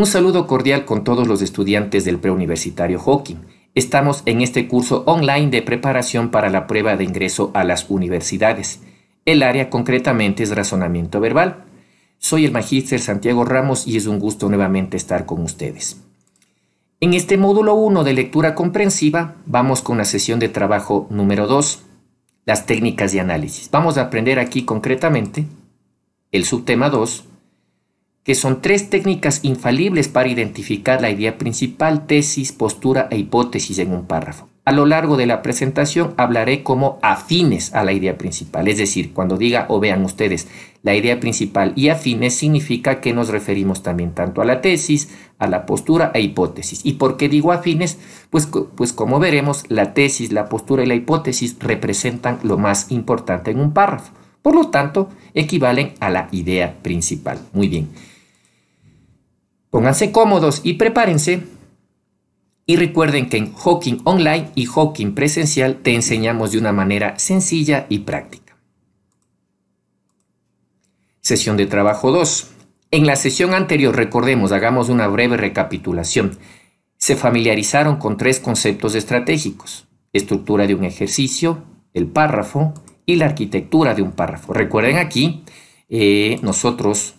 Un saludo cordial con todos los estudiantes del preuniversitario Hawking. Estamos en este curso online de preparación para la prueba de ingreso a las universidades. El área concretamente es razonamiento verbal. Soy el magíster Santiago Ramos y es un gusto nuevamente estar con ustedes. En este módulo 1 de lectura comprensiva vamos con la sesión de trabajo número 2, las técnicas de análisis. Vamos a aprender aquí concretamente el subtema 2, que son tres técnicas infalibles para identificar la idea principal, tesis, postura e hipótesis en un párrafo. A lo largo de la presentación hablaré como afines a la idea principal, es decir, cuando diga o vean ustedes la idea principal y afines significa que nos referimos también tanto a la tesis, a la postura e hipótesis. ¿Y por qué digo afines? Pues, pues como veremos, la tesis, la postura y la hipótesis representan lo más importante en un párrafo. Por lo tanto, equivalen a la idea principal. Muy bien. Pónganse cómodos y prepárense. Y recuerden que en Hawking Online y Hawking Presencial te enseñamos de una manera sencilla y práctica. Sesión de trabajo 2. En la sesión anterior, recordemos, hagamos una breve recapitulación. Se familiarizaron con tres conceptos estratégicos. Estructura de un ejercicio, el párrafo y la arquitectura de un párrafo. Recuerden aquí, eh, nosotros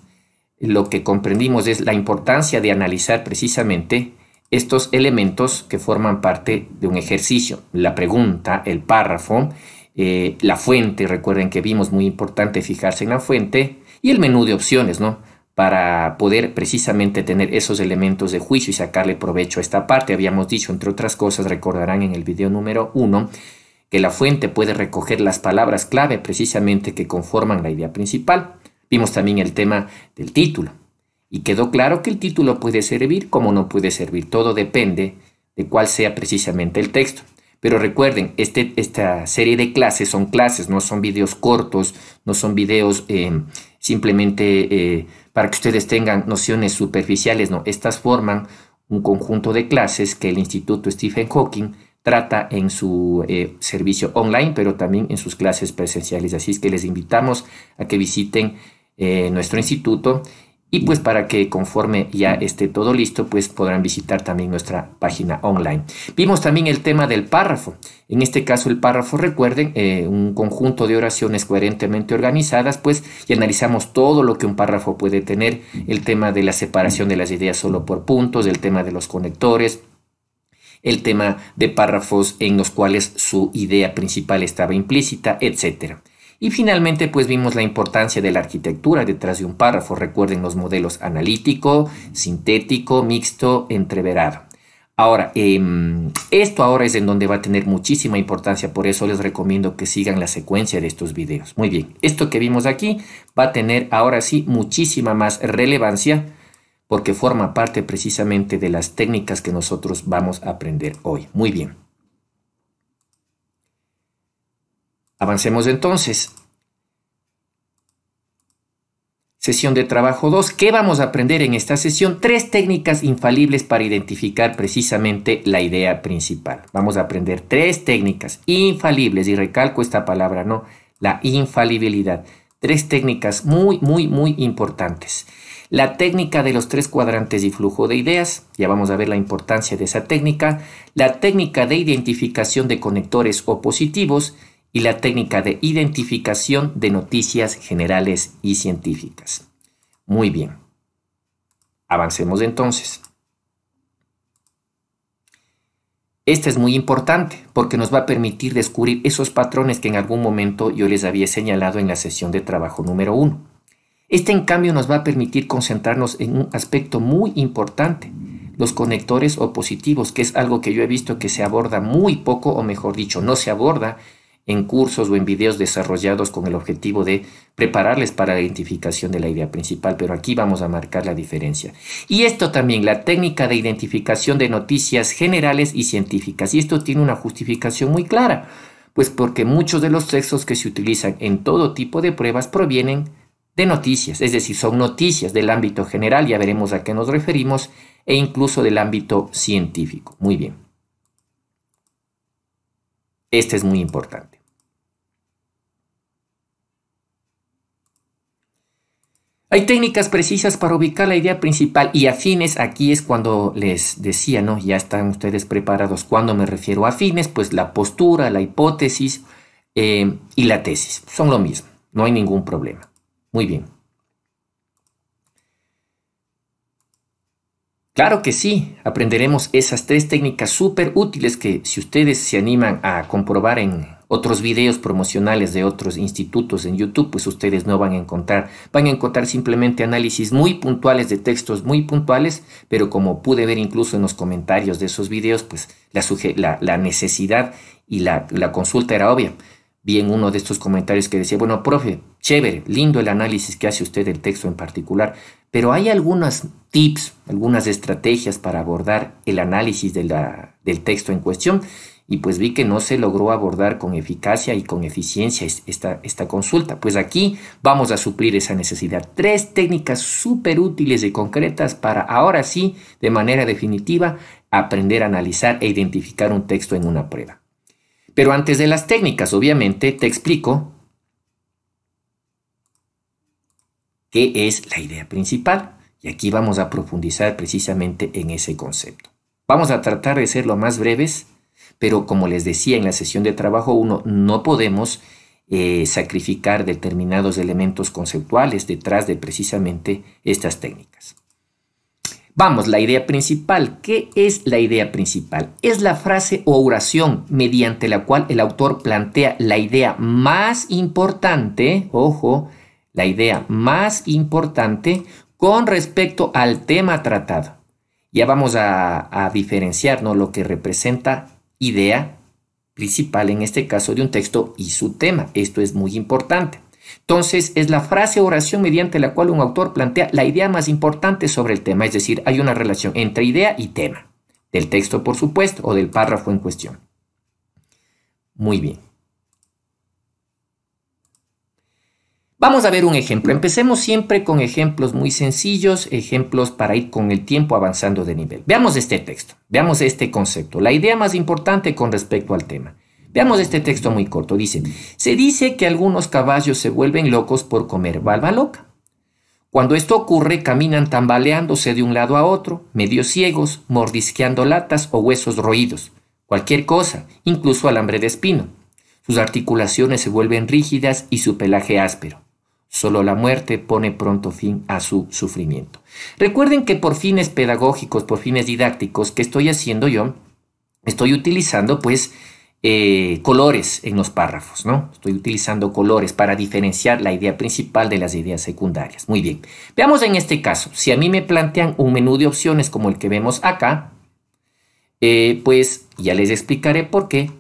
lo que comprendimos es la importancia de analizar precisamente estos elementos que forman parte de un ejercicio. La pregunta, el párrafo, eh, la fuente, recuerden que vimos muy importante fijarse en la fuente, y el menú de opciones, ¿no? Para poder precisamente tener esos elementos de juicio y sacarle provecho a esta parte. Habíamos dicho, entre otras cosas, recordarán en el video número uno que la fuente puede recoger las palabras clave precisamente que conforman la idea principal. Vimos también el tema del título y quedó claro que el título puede servir como no puede servir. Todo depende de cuál sea precisamente el texto. Pero recuerden, este, esta serie de clases son clases, no son videos cortos, no son videos em, simplemente eh, para que ustedes tengan nociones superficiales, no. Estas forman un conjunto de clases que el Instituto Stephen Hawking trata en su eh, servicio online, pero también en sus clases presenciales. Así es que les invitamos a que visiten eh, nuestro instituto y pues para que conforme ya esté todo listo, pues podrán visitar también nuestra página online. Vimos también el tema del párrafo. En este caso el párrafo, recuerden, eh, un conjunto de oraciones coherentemente organizadas, pues, y analizamos todo lo que un párrafo puede tener, el tema de la separación de las ideas solo por puntos, el tema de los conectores, el tema de párrafos en los cuales su idea principal estaba implícita, etcétera. Y finalmente pues vimos la importancia de la arquitectura detrás de un párrafo, recuerden los modelos analítico, sintético, mixto, entreverado. Ahora, em, esto ahora es en donde va a tener muchísima importancia, por eso les recomiendo que sigan la secuencia de estos videos. Muy bien, esto que vimos aquí va a tener ahora sí muchísima más relevancia porque forma parte precisamente de las técnicas que nosotros vamos a aprender hoy. Muy bien. Avancemos entonces. Sesión de trabajo 2. ¿Qué vamos a aprender en esta sesión? Tres técnicas infalibles para identificar precisamente la idea principal. Vamos a aprender tres técnicas infalibles y recalco esta palabra, ¿no? La infalibilidad. Tres técnicas muy, muy, muy importantes. La técnica de los tres cuadrantes y flujo de ideas, ya vamos a ver la importancia de esa técnica. La técnica de identificación de conectores opositivos, y la técnica de identificación de noticias generales y científicas. Muy bien. Avancemos entonces. Esta es muy importante porque nos va a permitir descubrir esos patrones que en algún momento yo les había señalado en la sesión de trabajo número uno. Este en cambio nos va a permitir concentrarnos en un aspecto muy importante, los conectores opositivos, que es algo que yo he visto que se aborda muy poco, o mejor dicho, no se aborda en cursos o en videos desarrollados con el objetivo de prepararles para la identificación de la idea principal, pero aquí vamos a marcar la diferencia. Y esto también, la técnica de identificación de noticias generales y científicas. Y esto tiene una justificación muy clara, pues porque muchos de los textos que se utilizan en todo tipo de pruebas provienen de noticias, es decir, son noticias del ámbito general, ya veremos a qué nos referimos, e incluso del ámbito científico. Muy bien. Este es muy importante. Hay técnicas precisas para ubicar la idea principal y afines, aquí es cuando les decía, ¿no? Ya están ustedes preparados. Cuando me refiero a afines, pues la postura, la hipótesis eh, y la tesis son lo mismo, no hay ningún problema. Muy bien. Claro que sí, aprenderemos esas tres técnicas súper útiles que si ustedes se animan a comprobar en otros videos promocionales de otros institutos en YouTube, pues ustedes no van a encontrar, van a encontrar simplemente análisis muy puntuales de textos muy puntuales, pero como pude ver incluso en los comentarios de esos videos, pues la, necesidad y la consulta era obvia vi en uno de estos comentarios que decía, bueno, profe, chévere, lindo el análisis que hace usted del texto en particular, pero hay algunos tips, algunas estrategias para abordar el análisis del texto en cuestión. Y pues vi que no se logró abordar con eficacia y con eficiencia esta, esta consulta. Pues aquí vamos a suplir esa necesidad. Tres técnicas súper útiles y concretas para ahora sí, de manera definitiva, aprender a analizar e identificar un texto en una prueba. Pero antes de las técnicas, obviamente, te explico qué es la idea principal. Y aquí vamos a profundizar precisamente en ese concepto. Vamos a tratar de ser lo más breves, pero como les decía en la sesión de trabajo 1, no podemos eh, sacrificar determinados elementos conceptuales detrás de precisamente estas técnicas. Vamos, la idea principal. ¿Qué es la idea principal? Es la frase o oración mediante la cual el autor plantea la idea más importante, ojo, la idea más importante con respecto al tema tratado. Ya vamos a, a diferenciarnos lo que representa idea principal, en este caso de un texto, y su tema. Esto es muy importante. Entonces, es la frase oración mediante la cual un autor plantea la idea más importante sobre el tema, es decir, hay una relación entre idea y tema, del texto, por supuesto, o del párrafo en cuestión. Muy bien. Vamos a ver un ejemplo. Empecemos siempre con ejemplos muy sencillos, ejemplos para ir con el tiempo avanzando de nivel. Veamos este texto, veamos este concepto, la idea más importante con respecto al tema. Veamos este texto muy corto. Dice, se dice que algunos caballos se vuelven locos por comer balba loca. Cuando esto ocurre, caminan tambaleándose de un lado a otro, medio ciegos, mordisqueando latas o huesos roídos, cualquier cosa, incluso alambre de espino. Sus articulaciones se vuelven rígidas y su pelaje áspero. Solo la muerte pone pronto fin a su sufrimiento. Recuerden que por fines pedagógicos, por fines didácticos que estoy haciendo yo, estoy utilizando pues eh, colores en los párrafos, ¿no? Estoy utilizando colores para diferenciar la idea principal de las ideas secundarias. Muy bien. Veamos en este caso, si a mí me plantean un menú de opciones como el que vemos acá, eh, pues ya les explicaré por qué.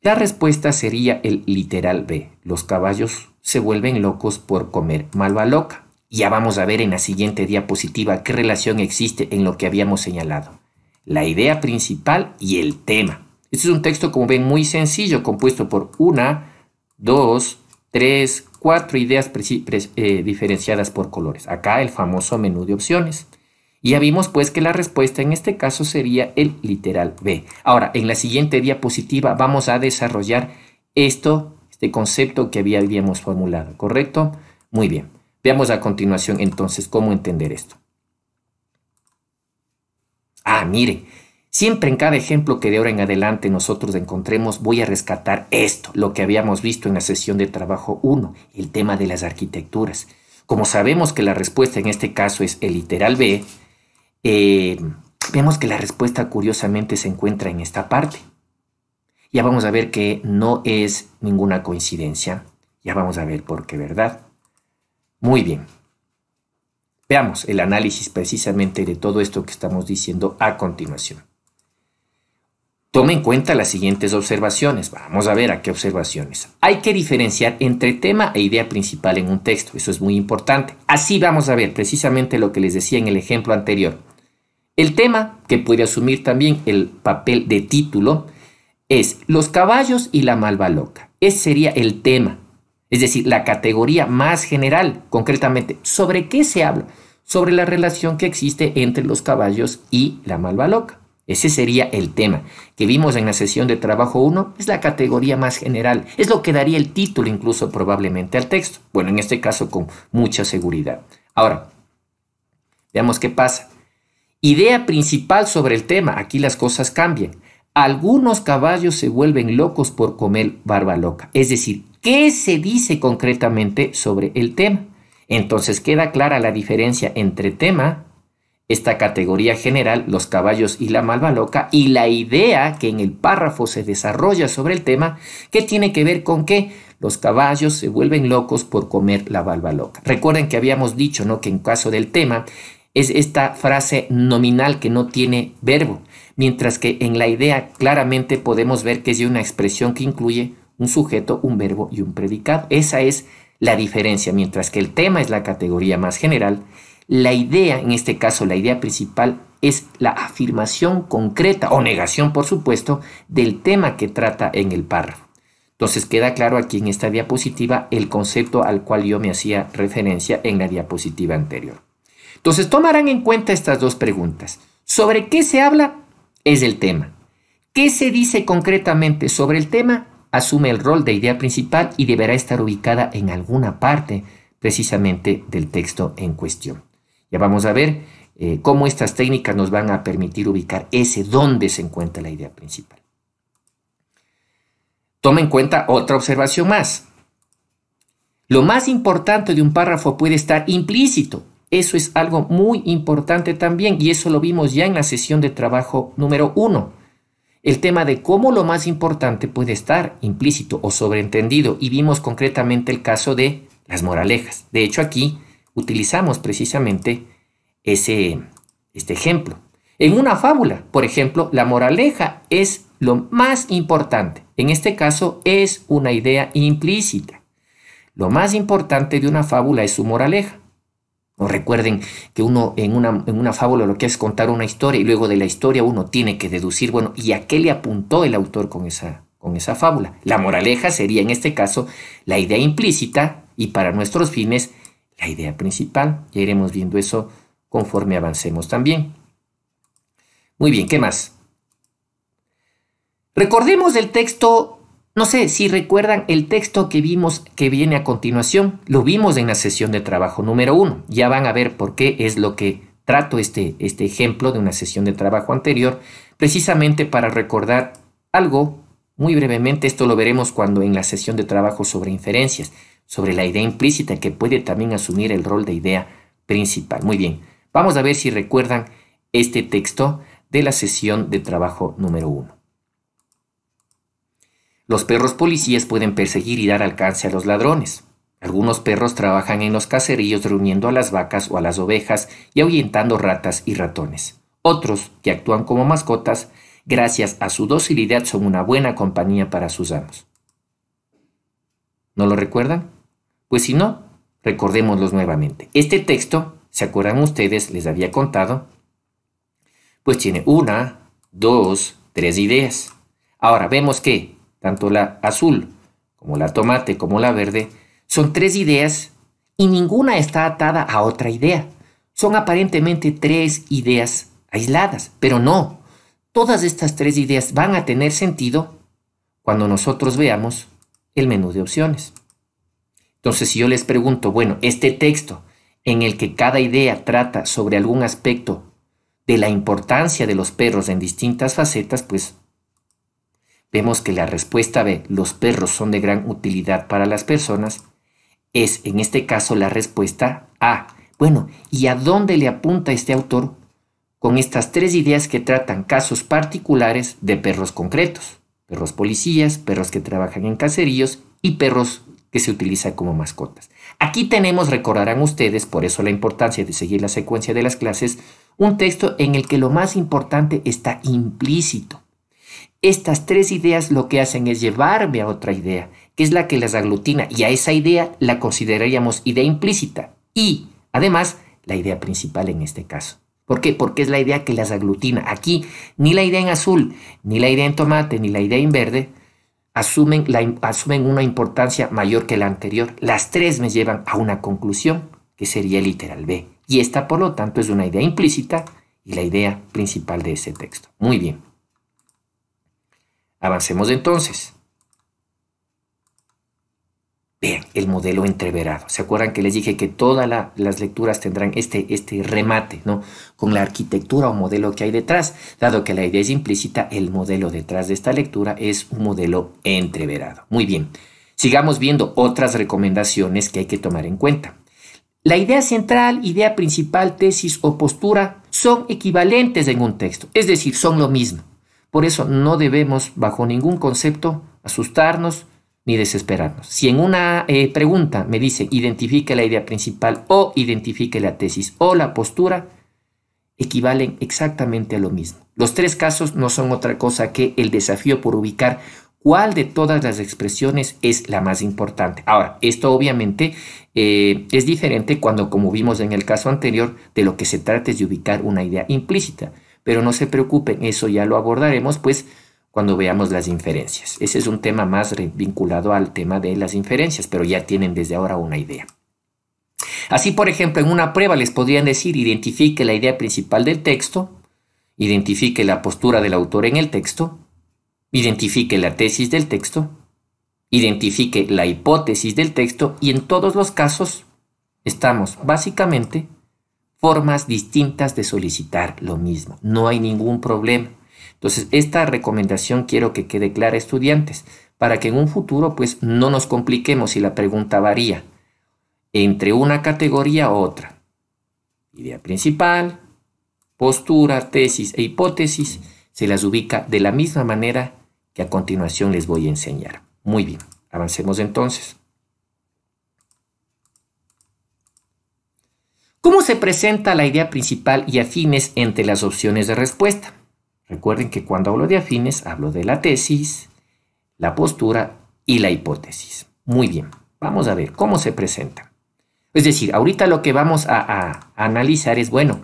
La respuesta sería el literal B. Los caballos se vuelven locos por comer malva loca. Ya vamos a ver en la siguiente diapositiva qué relación existe en lo que habíamos señalado la idea principal y el tema. Este es un texto, como ven, muy sencillo, compuesto por una, dos, tres, cuatro ideas eh, diferenciadas por colores. Acá el famoso menú de opciones. Y ya vimos pues que la respuesta en este caso sería el literal B. Ahora, en la siguiente diapositiva vamos a desarrollar esto, este concepto que habíamos formulado, ¿correcto? Muy bien. Veamos a continuación entonces cómo entender esto. Ah, miren, siempre en cada ejemplo que de ahora en adelante nosotros encontremos voy a rescatar esto, lo que habíamos visto en la sesión de trabajo 1, el tema de las arquitecturas. Como sabemos que la respuesta en este caso es el literal B, eh, vemos que la respuesta curiosamente se encuentra en esta parte. Ya vamos a ver que no es ninguna coincidencia. Ya vamos a ver por qué, ¿verdad? Muy bien. Veamos el análisis precisamente de todo esto que estamos diciendo a continuación. Tome en cuenta las siguientes observaciones. Vamos a ver a qué observaciones. Hay que diferenciar entre tema e idea principal en un texto. Eso es muy importante. Así vamos a ver precisamente lo que les decía en el ejemplo anterior. El tema, que puede asumir también el papel de título, es Los caballos y la malva loca. Ese sería el tema es decir, la categoría más general, concretamente. ¿Sobre qué se habla? Sobre la relación que existe entre los caballos y la malva loca. Ese sería el tema que vimos en la sesión de trabajo 1, es la categoría más general, es lo que daría el título incluso probablemente al texto, bueno, en este caso con mucha seguridad. Ahora, veamos qué pasa. Idea principal sobre el tema, aquí las cosas cambian. Algunos caballos se vuelven locos por comer barba loca, es decir, qué se dice concretamente sobre el tema. Entonces queda clara la diferencia entre tema, esta categoría general, los caballos y la malva loca, y la idea que en el párrafo se desarrolla sobre el tema, que tiene que ver con que los caballos se vuelven locos por comer la malva loca. Recuerden que habíamos dicho ¿no? que en caso del tema es esta frase nominal que no tiene verbo, mientras que en la idea claramente podemos ver que es de una expresión que incluye un sujeto, un verbo y un predicado. Esa es la diferencia, mientras que el tema es la categoría más general, la idea, en este caso la idea principal, es la afirmación concreta o negación, por supuesto, del tema que trata en el párrafo. Entonces queda claro aquí en esta diapositiva el concepto al cual yo me hacía referencia en la diapositiva anterior. Entonces tomarán en cuenta estas dos preguntas. ¿Sobre qué se habla? Es el tema. ¿Qué se dice concretamente sobre el tema? asume el rol de idea principal y deberá estar ubicada en alguna parte precisamente del texto en cuestión. Ya vamos a ver eh, cómo estas técnicas nos van a permitir ubicar ese dónde se encuentra la idea principal. Toma en cuenta otra observación más. Lo más importante de un párrafo puede estar implícito. Eso es algo muy importante también y eso lo vimos ya en la sesión de trabajo número uno el tema de cómo lo más importante puede estar implícito o sobreentendido y vimos concretamente el caso de las moralejas. De hecho, aquí utilizamos precisamente ese, este ejemplo. En una fábula, por ejemplo, la moraleja es lo más importante. En este caso es una idea implícita. Lo más importante de una fábula es su moraleja o recuerden que uno en una, fábula lo que es contar una historia y luego de la historia uno tiene que deducir, bueno, ¿y a qué le apuntó el autor con esa, con esa fábula? La moraleja sería en este caso la idea implícita y para nuestros fines la idea principal. Ya iremos viendo eso conforme avancemos también. Muy bien, ¿qué más? Recordemos el texto no sé si recuerdan el texto que vimos que viene a continuación. Lo vimos en la sesión de trabajo número uno. Ya van a ver por qué es lo que trato este, este ejemplo de una sesión de trabajo anterior, precisamente para recordar algo muy brevemente. Esto lo veremos cuando en la sesión de trabajo sobre inferencias, sobre la idea implícita que puede también asumir el rol de idea principal. Muy bien, vamos a ver si recuerdan este texto de la sesión de trabajo número uno. Los perros policías pueden perseguir y dar alcance a los ladrones. Algunos perros trabajan en los caseríos reuniendo a las vacas o a las ovejas y ahuyentando ratas y ratones. Otros, que actúan como mascotas, gracias a su docilidad son una buena compañía para sus amos. ¿No lo recuerdan? Pues si no, recordémoslos nuevamente. Este texto, ¿se acuerdan ustedes? Les había contado. Pues tiene una, dos, tres ideas. Ahora vemos que tanto la azul como la tomate como la verde, son tres ideas y ninguna está atada a otra idea. Son aparentemente tres ideas aisladas, pero no. Todas estas tres ideas van a tener sentido cuando nosotros veamos el menú de opciones. Entonces, si yo les pregunto, bueno, este texto en el que cada idea trata sobre algún aspecto de la importancia de los perros en distintas facetas, pues vemos que la respuesta B, los perros son de gran utilidad para las personas, es en este caso la respuesta A. Bueno, ¿y a dónde le apunta este autor con estas tres ideas que tratan casos particulares de perros concretos? Perros policías, perros que trabajan en caseríos y perros que se utilizan como mascotas. Aquí tenemos, recordarán ustedes, por eso la importancia de seguir la secuencia de las clases, un texto en el que lo más importante está implícito. Estas tres ideas lo que hacen es llevarme a otra idea, que es la que las aglutina, y a esa idea la consideraríamos idea implícita y, además, la idea principal en este caso. ¿Por qué? Porque es la idea que las aglutina. Aquí ni la idea en azul, ni la idea en tomate, ni la idea en verde asumen, una importancia mayor que la anterior. Las tres me llevan a una conclusión, que sería literal B. Y esta, por lo tanto, es una idea implícita y la idea principal de ese texto. Muy bien. Avancemos entonces. Vean, el modelo entreverado. ¿Se acuerdan que les dije que todas las lecturas tendrán este, este remate, ¿no? Con la arquitectura o modelo que hay detrás. Dado que la idea es implícita, el modelo detrás de esta lectura es un modelo entreverado. Muy bien. Sigamos viendo otras recomendaciones que hay que tomar en cuenta. La idea central, idea principal, tesis o postura son equivalentes en un texto, es decir, son lo mismo. Por eso no debemos bajo ningún concepto asustarnos ni desesperarnos. Si en una eh, pregunta me dice identifique la idea principal o identifique la tesis o la postura, equivalen exactamente a lo mismo. Los tres casos no son otra cosa que el desafío por ubicar cuál de todas las expresiones es la más importante. Ahora, esto obviamente eh, es diferente cuando, como vimos en el caso anterior, de lo que se trata es de ubicar una idea implícita. Pero no se preocupen, eso ya lo abordaremos pues cuando veamos las inferencias. Ese es un tema más vinculado al tema de las inferencias, pero ya tienen desde ahora una idea. Así, por ejemplo, en una prueba les podrían decir, identifique la idea principal del texto, identifique la postura del autor en el texto, identifique la tesis del texto, identifique la hipótesis del texto y en todos los casos estamos básicamente formas distintas de solicitar lo mismo. No hay ningún problema. Entonces, esta recomendación quiero que quede clara, estudiantes, para que en un futuro pues no nos compliquemos si la pregunta varía entre una categoría u otra. Idea principal, postura, tesis e hipótesis se las ubica de la misma manera que a continuación les voy a enseñar. Muy bien, avancemos entonces. ¿Cómo se presenta la idea principal y afines entre las opciones de respuesta? Recuerden que cuando hablo de afines hablo de la tesis, la postura y la hipótesis. Muy bien, vamos a ver cómo se presenta. Es decir, ahorita lo que vamos a, analizar es, bueno,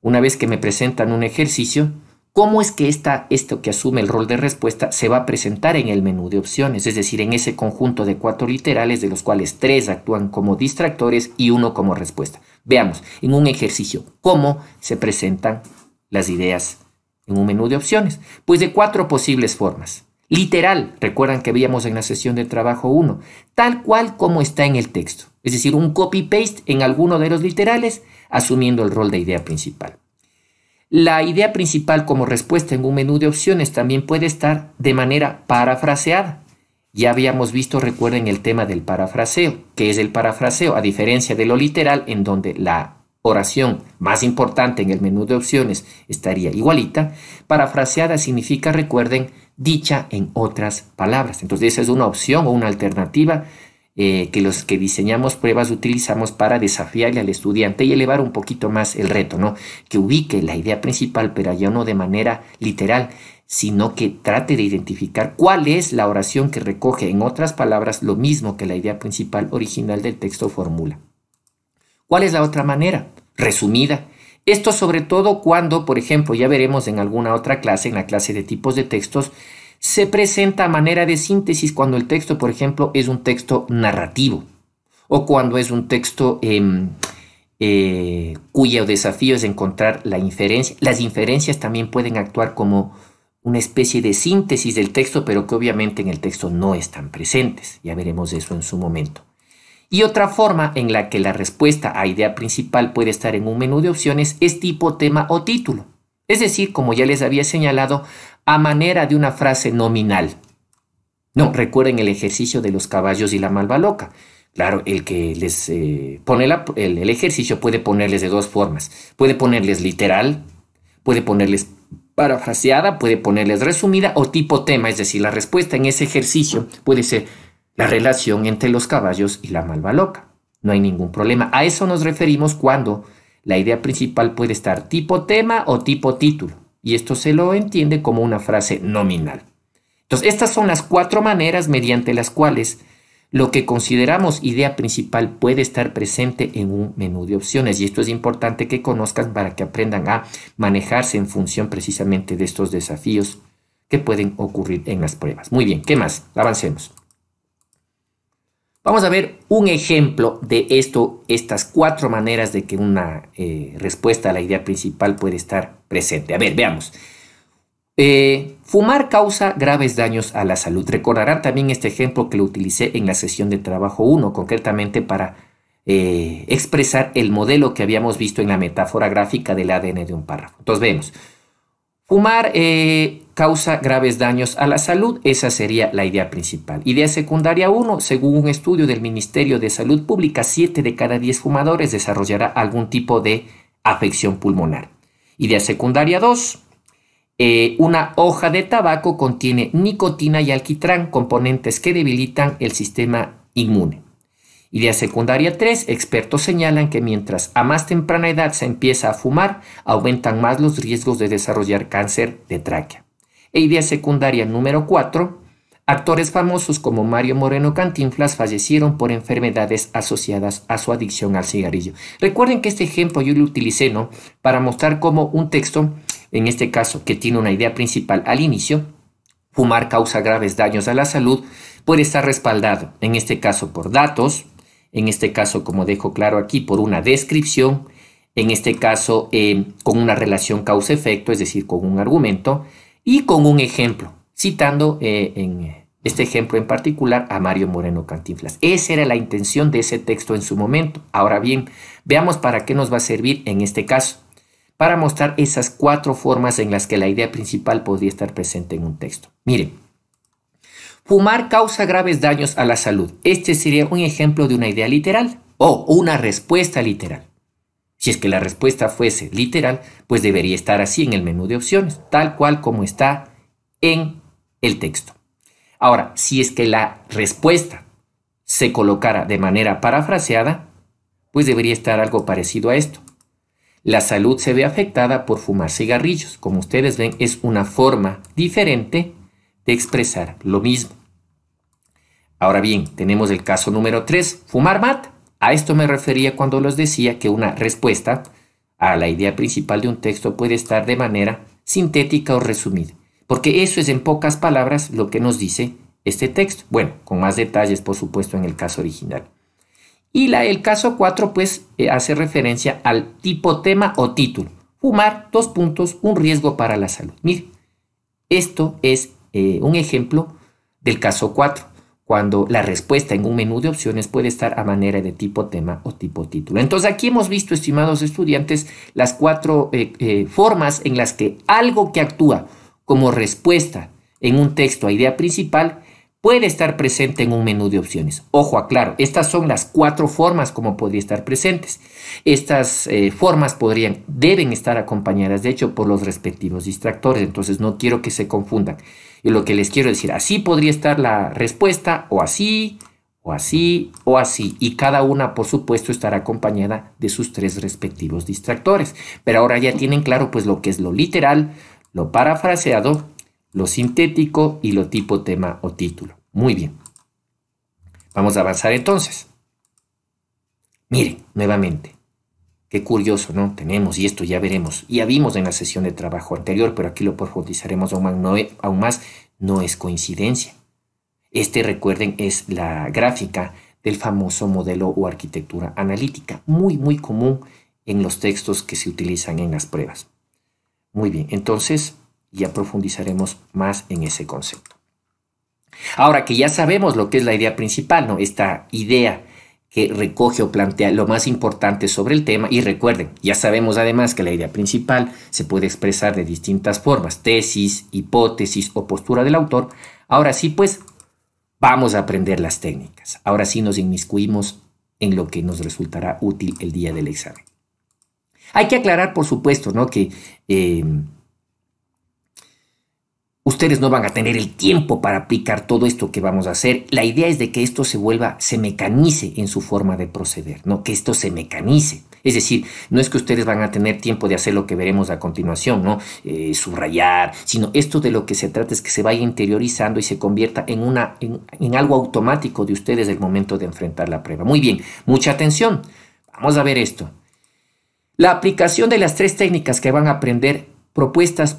una vez que me presentan un ejercicio, cómo es que esta, esto que asume el rol de respuesta se va a presentar en el menú de opciones, es decir, en ese conjunto de cuatro literales de los cuales tres actúan como distractores y uno como respuesta. Veamos, en un ejercicio, ¿cómo se presentan las ideas en un menú de opciones? Pues de cuatro posibles formas. Literal, recuerdan que veíamos en la sesión de trabajo 1, tal cual como está en el texto. Es decir, un copy-paste en alguno de los literales, asumiendo el rol de idea principal. La idea principal como respuesta en un menú de opciones también puede estar de manera parafraseada. Ya habíamos visto, recuerden, el tema del parafraseo, que es el parafraseo, a diferencia de lo literal, en donde la oración más importante en el menú de opciones estaría igualita. Parafraseada significa, recuerden, dicha en otras palabras. Entonces esa es una opción o una alternativa eh, que los que diseñamos pruebas utilizamos para desafiarle al estudiante y elevar un poquito más el reto, ¿no? Que ubique la idea principal, pero ya no de manera literal, sino que trate de identificar cuál es la oración que recoge, en otras palabras, lo mismo que la idea principal original del texto formula. ¿Cuál es la otra manera? Resumida. Esto sobre todo cuando, por ejemplo, ya veremos en alguna otra clase, en la clase de tipos de textos, se presenta a manera de síntesis cuando el texto, por ejemplo, es un texto narrativo o cuando es un texto em, eh, cuyo desafío es encontrar la inferencia. Las inferencias también pueden actuar como una especie de síntesis del texto, pero que obviamente en el texto no están presentes. Ya veremos eso en su momento. Y otra forma en la que la respuesta a idea principal puede estar en un menú de opciones es tipo tema o título. Es decir, como ya les había señalado, a manera de una frase nominal. No, recuerden el ejercicio de los caballos y la malva loca. Claro, el que les eh, pone el ejercicio puede ponerles de dos formas. Puede ponerles literal, puede ponerles parafraseada, puede ponerles resumida o tipo tema, es decir, la respuesta en ese ejercicio puede ser la relación entre los caballos y la malva loca. No hay ningún problema. A eso nos referimos cuando la idea principal puede estar tipo tema o tipo título. Y esto se lo entiende como una frase nominal. Entonces, estas son las cuatro maneras mediante las cuales lo que consideramos idea principal puede estar presente en un menú de opciones y esto es importante que conozcan para que aprendan a manejarse en función precisamente de estos desafíos que pueden ocurrir en las pruebas. Muy bien, ¿qué más? Avancemos. Vamos a ver un ejemplo de esto, estas cuatro maneras de que una eh, respuesta a la idea principal puede estar presente. A ver, veamos. Eh, fumar causa graves daños a la salud. Recordarán también este ejemplo que lo utilicé en la sesión de trabajo 1, concretamente para eh, expresar el modelo que habíamos visto en la metáfora gráfica del ADN de un párrafo. Entonces vemos, fumar eh, causa graves daños a la salud, esa sería la idea principal. Idea secundaria 1, según un estudio del Ministerio de Salud Pública, 7 de cada 10 fumadores desarrollará algún tipo de afección pulmonar. Idea secundaria 2, eh, una hoja de tabaco contiene nicotina y alquitrán, componentes que debilitan el sistema inmune. Idea secundaria 3. Expertos señalan que mientras a más temprana edad se empieza a fumar, aumentan más los riesgos de desarrollar cáncer de tráquea. E idea secundaria número 4. Actores famosos como Mario Moreno Cantinflas fallecieron por enfermedades asociadas a su adicción al cigarrillo. Recuerden que este ejemplo yo lo utilicé ¿no? para mostrar cómo un texto en este caso que tiene una idea principal al inicio, fumar causa graves daños a la salud, puede estar respaldado, en este caso por datos, en este caso, como dejo claro aquí, por una descripción, en este caso eh, con una relación causa-efecto, es decir, con un argumento, y con un ejemplo, citando eh, en este ejemplo en particular a Mario Moreno Cantinflas. Esa era la intención de ese texto en su momento. Ahora bien, veamos para qué nos va a servir en este caso para mostrar esas cuatro formas en las que la idea principal podría estar presente en un texto. Miren, fumar causa graves daños a la salud. Este sería un ejemplo de una idea literal o una respuesta literal. Si es que la respuesta fuese literal, pues debería estar así en el menú de opciones, tal cual como está en el texto. Ahora, si es que la respuesta se colocara de manera parafraseada, pues debería estar algo parecido a esto. La salud se ve afectada por fumar cigarrillos. Como ustedes ven, es una forma diferente de expresar lo mismo. Ahora bien, tenemos el caso número 3, fumar mat. A esto me refería cuando les decía que una respuesta a la idea principal de un texto puede estar de manera sintética o resumida, porque eso es en pocas palabras lo que nos dice este texto. Bueno, con más detalles, por supuesto, en el caso original. Y la, el caso 4 pues eh, hace referencia al tipo tema o título. Fumar, dos puntos, un riesgo para la salud. Mire, esto es eh, un ejemplo del caso 4, cuando la respuesta en un menú de opciones puede estar a manera de tipo tema o tipo título. Entonces aquí hemos visto, estimados estudiantes, las cuatro eh, formas en las que algo que actúa como respuesta en un texto a idea principal puede estar presente en un menú de opciones. Ojo, aclaro, estas son las cuatro formas como podría estar presentes. Estas eh, formas podrían, deben estar acompañadas, de hecho, por los respectivos distractores, entonces no quiero que se confundan. Y lo que les quiero decir, así podría estar la respuesta, o así, o así, o así. Y cada una, por supuesto, estará acompañada de sus tres respectivos distractores. Pero ahora ya tienen claro, pues, lo que es lo literal, lo parafraseado lo sintético y lo tipo tema o título. Muy bien. Vamos a avanzar entonces. Miren, nuevamente. Qué curioso, ¿no? Tenemos, y esto ya veremos, ya vimos en la sesión de trabajo anterior, pero aquí lo profundizaremos aún más, no, aún más, no es coincidencia. Este, recuerden, es la gráfica del famoso modelo o arquitectura analítica, muy, muy común en los textos que se utilizan en las pruebas. Muy bien, entonces y ya profundizaremos más en ese concepto. Ahora que ya sabemos lo que es la idea principal, ¿no? Esta idea que recoge o plantea lo más importante sobre el tema. Y recuerden, ya sabemos además que la idea principal se puede expresar de distintas formas, tesis, hipótesis o postura del autor. Ahora sí, pues, vamos a aprender las técnicas. Ahora sí nos inmiscuimos en lo que nos resultará útil el día del examen. Hay que aclarar, por supuesto, ¿no? que eh, Ustedes no van a tener el tiempo para aplicar todo esto que vamos a hacer. La idea es de que esto se vuelva, se mecanice en su forma de proceder, ¿no? Que esto se mecanice. Es decir, no es que ustedes van a tener tiempo de hacer lo que veremos a continuación, ¿no? Eh, subrayar, sino esto de lo que se trata es que se vaya interiorizando y se convierta en, una, en, en algo automático de ustedes el momento de enfrentar la prueba. Muy bien, mucha atención. Vamos a ver esto. La aplicación de las tres técnicas que van a aprender propuestas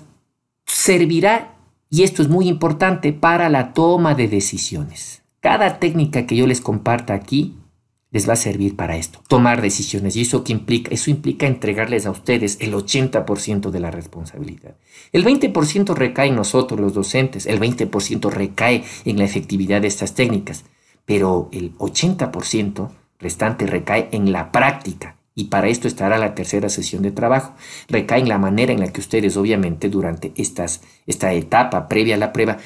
servirá y esto es muy importante para la toma de decisiones. Cada técnica que yo les comparta aquí les va a servir para esto, tomar decisiones. ¿Y eso qué implica? Eso implica entregarles a ustedes el 80% de la responsabilidad. El 20% recae en nosotros los docentes, el 20% recae en la efectividad de estas técnicas, pero el 80% restante recae en la práctica, y para esto estará la tercera sesión de trabajo. Recae en la manera en la que ustedes, obviamente, durante esta etapa previa a la prueba,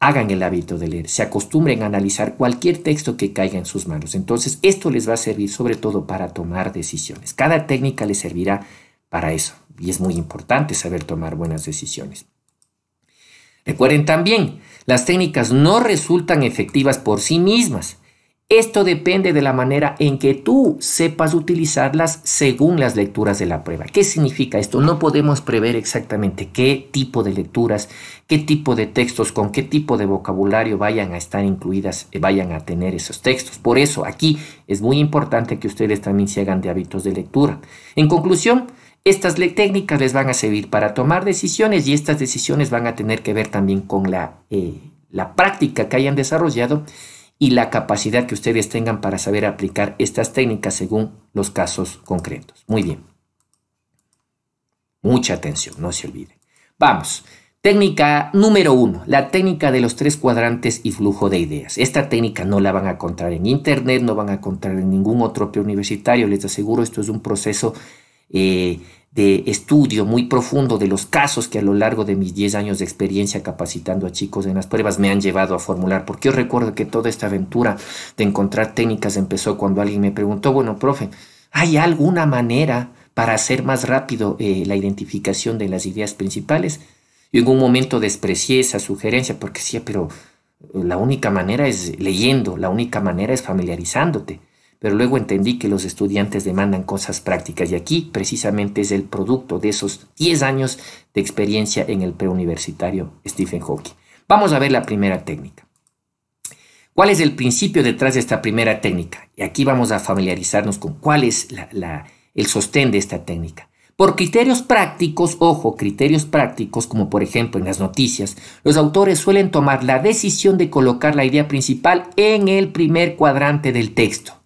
hagan el hábito de leer, se acostumbren a analizar cualquier texto que caiga en sus manos. Entonces, esto les va a servir sobre todo para tomar decisiones. Cada técnica les servirá para eso. Y es muy importante saber tomar buenas decisiones. Recuerden también, las técnicas no resultan efectivas por sí mismas. Esto depende de la manera en que tú sepas utilizarlas según las lecturas de la prueba. ¿Qué significa esto? No podemos prever exactamente qué tipo de lecturas, qué tipo de textos, con qué tipo de vocabulario vayan a estar incluidas, eh, vayan a tener esos textos. Por eso aquí es muy importante que ustedes también se hagan de hábitos de lectura. En conclusión, estas técnicas les van a servir para tomar decisiones y estas decisiones van a tener que ver también con la, eh, la práctica que hayan desarrollado y la capacidad que ustedes tengan para saber aplicar estas técnicas según los casos concretos. Muy bien. Mucha atención, no se olviden. Vamos. Técnica número uno, la técnica de los tres cuadrantes y flujo de ideas. Esta técnica no la van a encontrar en internet, no van a encontrar en ningún otro preuniversitario universitario, les aseguro, esto es un proceso eh, de estudio muy profundo de los casos que a lo largo de mis 10 años de experiencia capacitando a chicos en las pruebas me han llevado a formular. Porque yo recuerdo que toda esta aventura de encontrar técnicas empezó cuando alguien me preguntó, bueno, profe, ¿hay alguna manera para hacer más rápido eh, la identificación de las ideas principales? Yo en un momento desprecié esa sugerencia porque decía, pero eh, la única manera es leyendo, la única manera es familiarizándote pero luego entendí que los estudiantes demandan cosas prácticas y aquí precisamente es el producto de esos 10 años de experiencia en el preuniversitario Stephen Hawking. Vamos a ver la primera técnica. ¿Cuál es el principio detrás de esta primera técnica? Y aquí vamos a familiarizarnos con cuál es el sostén de esta técnica. Por criterios prácticos, ojo, criterios prácticos, como por ejemplo en las noticias, los autores suelen tomar la decisión de colocar la idea principal en el primer cuadrante del texto.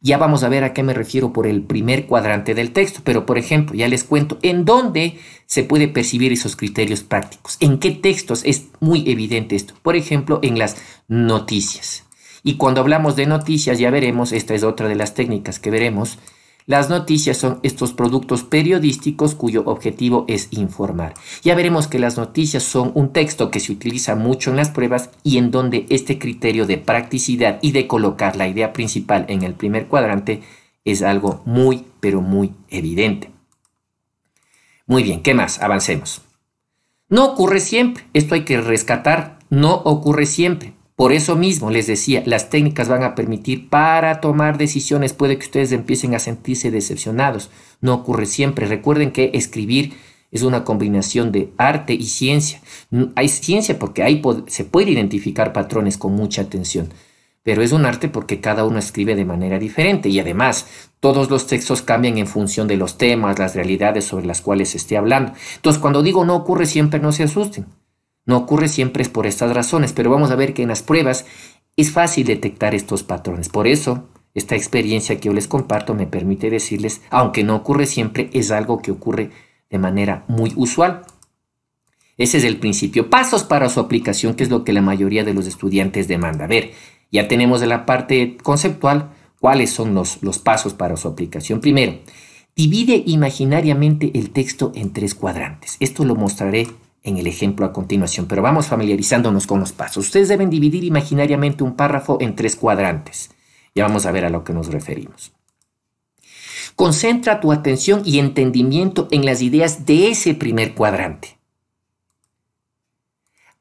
Ya vamos a ver a qué me refiero por el primer cuadrante del texto, pero por ejemplo, ya les cuento en dónde se puede percibir esos criterios prácticos, en qué textos es muy evidente esto. Por ejemplo, en las noticias. Y cuando hablamos de noticias, ya veremos, esta es otra de las técnicas que veremos, las noticias son estos productos periodísticos cuyo objetivo es informar. Ya veremos que las noticias son un texto que se utiliza mucho en las pruebas y en donde este criterio de practicidad y de colocar la idea principal en el primer cuadrante es algo muy, pero muy evidente. Muy bien, ¿qué más? Avancemos. No ocurre siempre, esto hay que rescatar, no ocurre siempre. Por eso mismo les decía, las técnicas van a permitir para tomar decisiones, puede que ustedes empiecen a sentirse decepcionados. No ocurre siempre. Recuerden que escribir es una combinación de arte y ciencia. Mm, hay ciencia porque se puede identificar patrones con mucha atención, pero es un arte porque cada uno escribe de manera diferente y además todos los textos cambian en función de los temas, las realidades sobre las cuales se esté hablando. Entonces, cuando digo no ocurre siempre, no se asusten. No ocurre siempre es por estas razones, pero vamos a ver que en las pruebas es fácil detectar estos patrones. Por eso, esta experiencia que yo les comparto me permite decirles, aunque no ocurre siempre, es algo que ocurre de manera muy usual. Ese es el principio. Pasos para su aplicación, que es lo que la mayoría de los estudiantes demanda. A ver, ya tenemos de la parte conceptual cuáles son los, los pasos para su aplicación. Primero, divide imaginariamente el texto en tres cuadrantes. Esto lo mostraré en el ejemplo a continuación, pero vamos familiarizándonos con los pasos. Ustedes deben dividir imaginariamente un párrafo en tres cuadrantes. Ya vamos a ver a lo que nos referimos. Concentra tu atención y entendimiento en las ideas de ese primer cuadrante.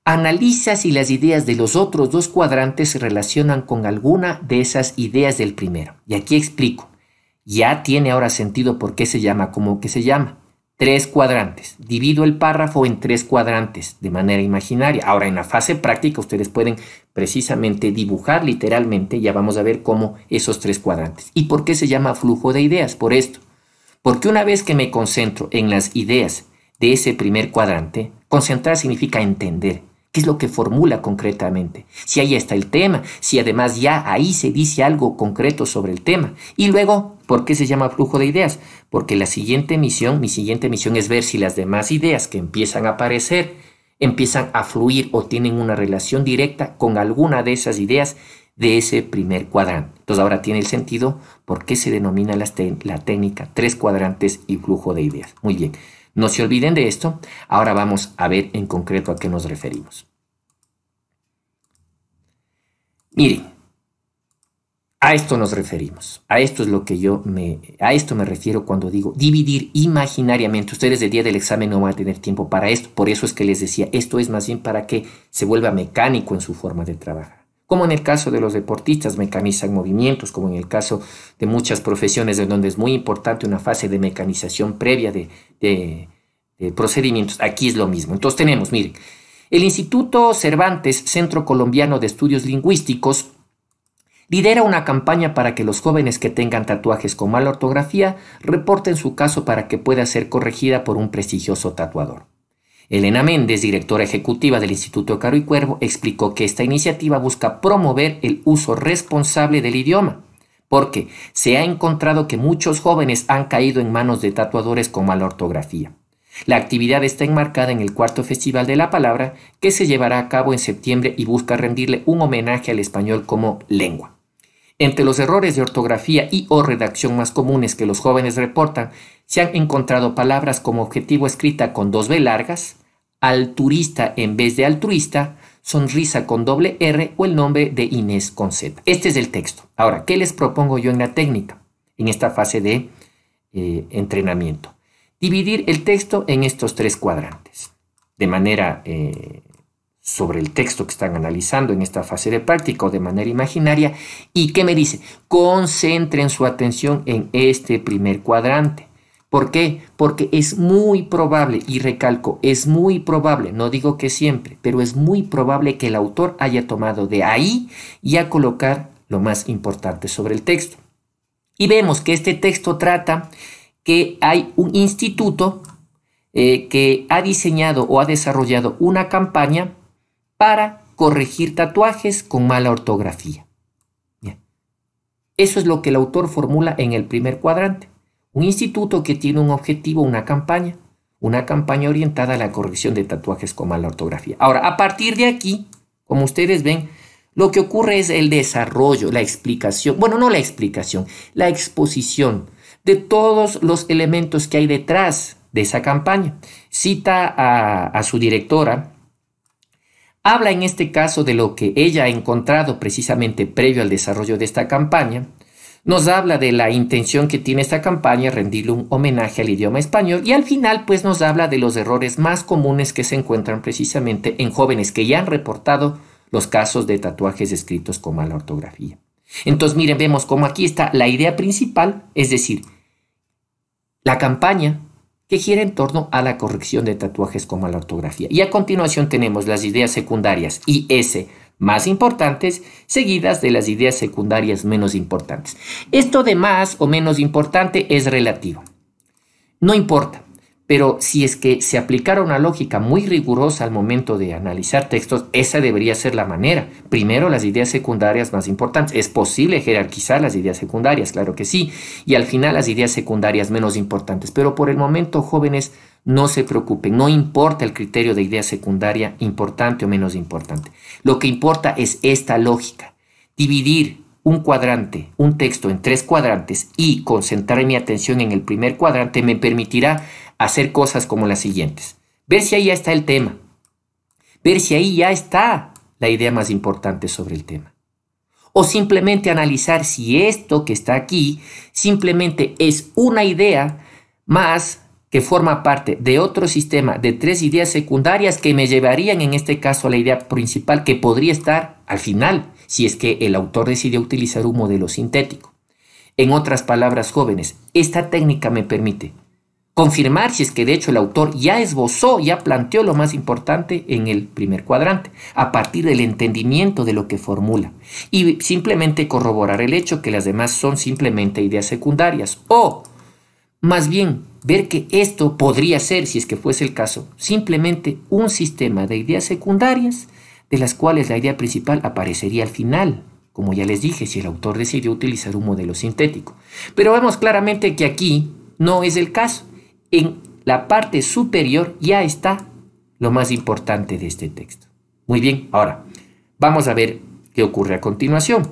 Analiza si las ideas de los otros dos cuadrantes se relacionan con alguna de esas ideas del primero. Y aquí explico. Ya tiene ahora sentido por qué se llama como que se llama tres cuadrantes. Divido el párrafo en tres cuadrantes de manera imaginaria. Ahora, en la fase práctica, ustedes pueden precisamente dibujar literalmente, ya vamos a ver cómo esos tres cuadrantes. ¿Y por qué se llama flujo de ideas? Por esto. Porque una vez que me concentro en las ideas de ese primer cuadrante, concentrar significa entender. ¿Qué es lo que formula concretamente? Si ahí está el tema, si además ya ahí se dice algo concreto sobre el tema. Y luego, ¿por qué se llama flujo de ideas? Porque la siguiente misión, mi siguiente misión es ver si las demás ideas que empiezan a aparecer empiezan a fluir o tienen una relación directa con alguna de esas ideas de ese primer cuadrante. Entonces ahora tiene el sentido por qué se denomina la, la técnica tres cuadrantes y flujo de ideas. Muy bien. No se olviden de esto. Ahora vamos a ver en concreto a qué nos referimos. Miren, a esto nos referimos. A esto es lo que yo me a esto me refiero cuando digo dividir imaginariamente. Ustedes el día del examen no van a tener tiempo para esto, por eso es que les decía, esto es más bien para que se vuelva mecánico en su forma de trabajar como en el caso de los deportistas mecanizan movimientos, como en el caso de muchas profesiones en donde es muy importante una fase de mecanización previa de, de procedimientos, aquí es lo mismo. Entonces tenemos, miren, el Instituto Cervantes, Centro Colombiano de Estudios Lingüísticos, lidera una campaña para que los jóvenes que tengan tatuajes con mala ortografía reporten su caso para que pueda ser corregida por un prestigioso tatuador. Elena Méndez, directora ejecutiva del Instituto Caro y Cuervo, explicó que esta iniciativa busca promover el uso responsable del idioma, porque se ha encontrado que muchos jóvenes han caído en manos de tatuadores con mala ortografía. La actividad está enmarcada en el cuarto Festival de la Palabra, que se llevará a cabo en septiembre y busca rendirle un homenaje al español como lengua. Entre los errores de ortografía y o redacción más comunes que los jóvenes reportan, se han encontrado palabras como objetivo escrita con dos B largas, alturista en vez de altruista, sonrisa con doble R o el nombre de Inés con Z. Este es el texto. Ahora, ¿qué les propongo yo en la técnica? En esta fase de eh, entrenamiento. Dividir el texto en estos tres cuadrantes de manera eh, sobre el texto que están analizando en esta fase de práctica o de manera imaginaria. ¿Y qué me dice? Concentren su atención en este primer cuadrante. ¿Por qué? Porque es muy probable, y recalco, es muy probable, no digo que siempre, pero es muy probable que el autor haya tomado de ahí y a colocar lo más importante sobre el texto. Y vemos que este texto trata que hay un instituto eh, que ha diseñado o ha desarrollado una campaña para corregir tatuajes con mala ortografía. Eso es lo que el autor formula en el primer cuadrante. Un instituto que tiene un objetivo, una campaña, una campaña orientada a la corrección de tatuajes con mala ortografía. Ahora, a partir de aquí, como ustedes ven, lo que ocurre es el desarrollo, la explicación, bueno, no la explicación, la exposición de todos los elementos que hay detrás de esa campaña. Cita a su directora, habla en este caso de lo que ella ha encontrado precisamente previo al desarrollo de esta campaña, nos habla de la intención que tiene esta campaña, rendirle un homenaje al idioma español y al final pues nos habla de los errores más comunes que se encuentran precisamente en jóvenes que ya han reportado los casos de tatuajes escritos con mala ortografía. Entonces miren, vemos cómo aquí está la idea principal, es decir, la campaña que gira en torno a la corrección de tatuajes como la ortografía. Y a continuación tenemos las ideas secundarias y S más importantes, seguidas de las ideas secundarias menos importantes. Esto de más o menos importante es relativo. No importa. Pero si es que se aplicara una lógica muy rigurosa al momento de analizar textos, esa debería ser la manera. Primero las ideas secundarias más importantes. Es posible jerarquizar las ideas secundarias, claro que sí. Y al final las ideas secundarias menos importantes. Pero por el momento, jóvenes, no se preocupen. No importa el criterio de idea secundaria importante o menos importante. Lo que importa es esta lógica. Dividir un cuadrante, un texto en tres cuadrantes y concentrar mi atención en el primer cuadrante me permitirá hacer cosas como las siguientes. Ver si ahí ya está el tema. Ver si ahí ya está la idea más importante sobre el tema. O simplemente analizar si esto que está aquí simplemente es una idea más que forma parte de otro sistema de tres ideas secundarias que me llevarían en este caso a la idea principal que podría estar al final si es que el autor decidió utilizar un modelo sintético. En otras palabras, jóvenes, esta técnica me permite confirmar si es que de hecho el autor ya esbozó, ya planteó lo más importante en el primer cuadrante, a partir del entendimiento de lo que formula, y simplemente corroborar el hecho que las demás son simplemente ideas secundarias, o más bien ver que esto podría ser, si es que fuese el caso, simplemente un sistema de ideas secundarias, de las cuales la idea principal aparecería al final, como ya les dije, si el autor decidió utilizar un modelo sintético. Pero vemos claramente que aquí no es el caso en la parte superior ya está lo más importante de este texto. Muy bien, ahora vamos a ver qué ocurre a continuación.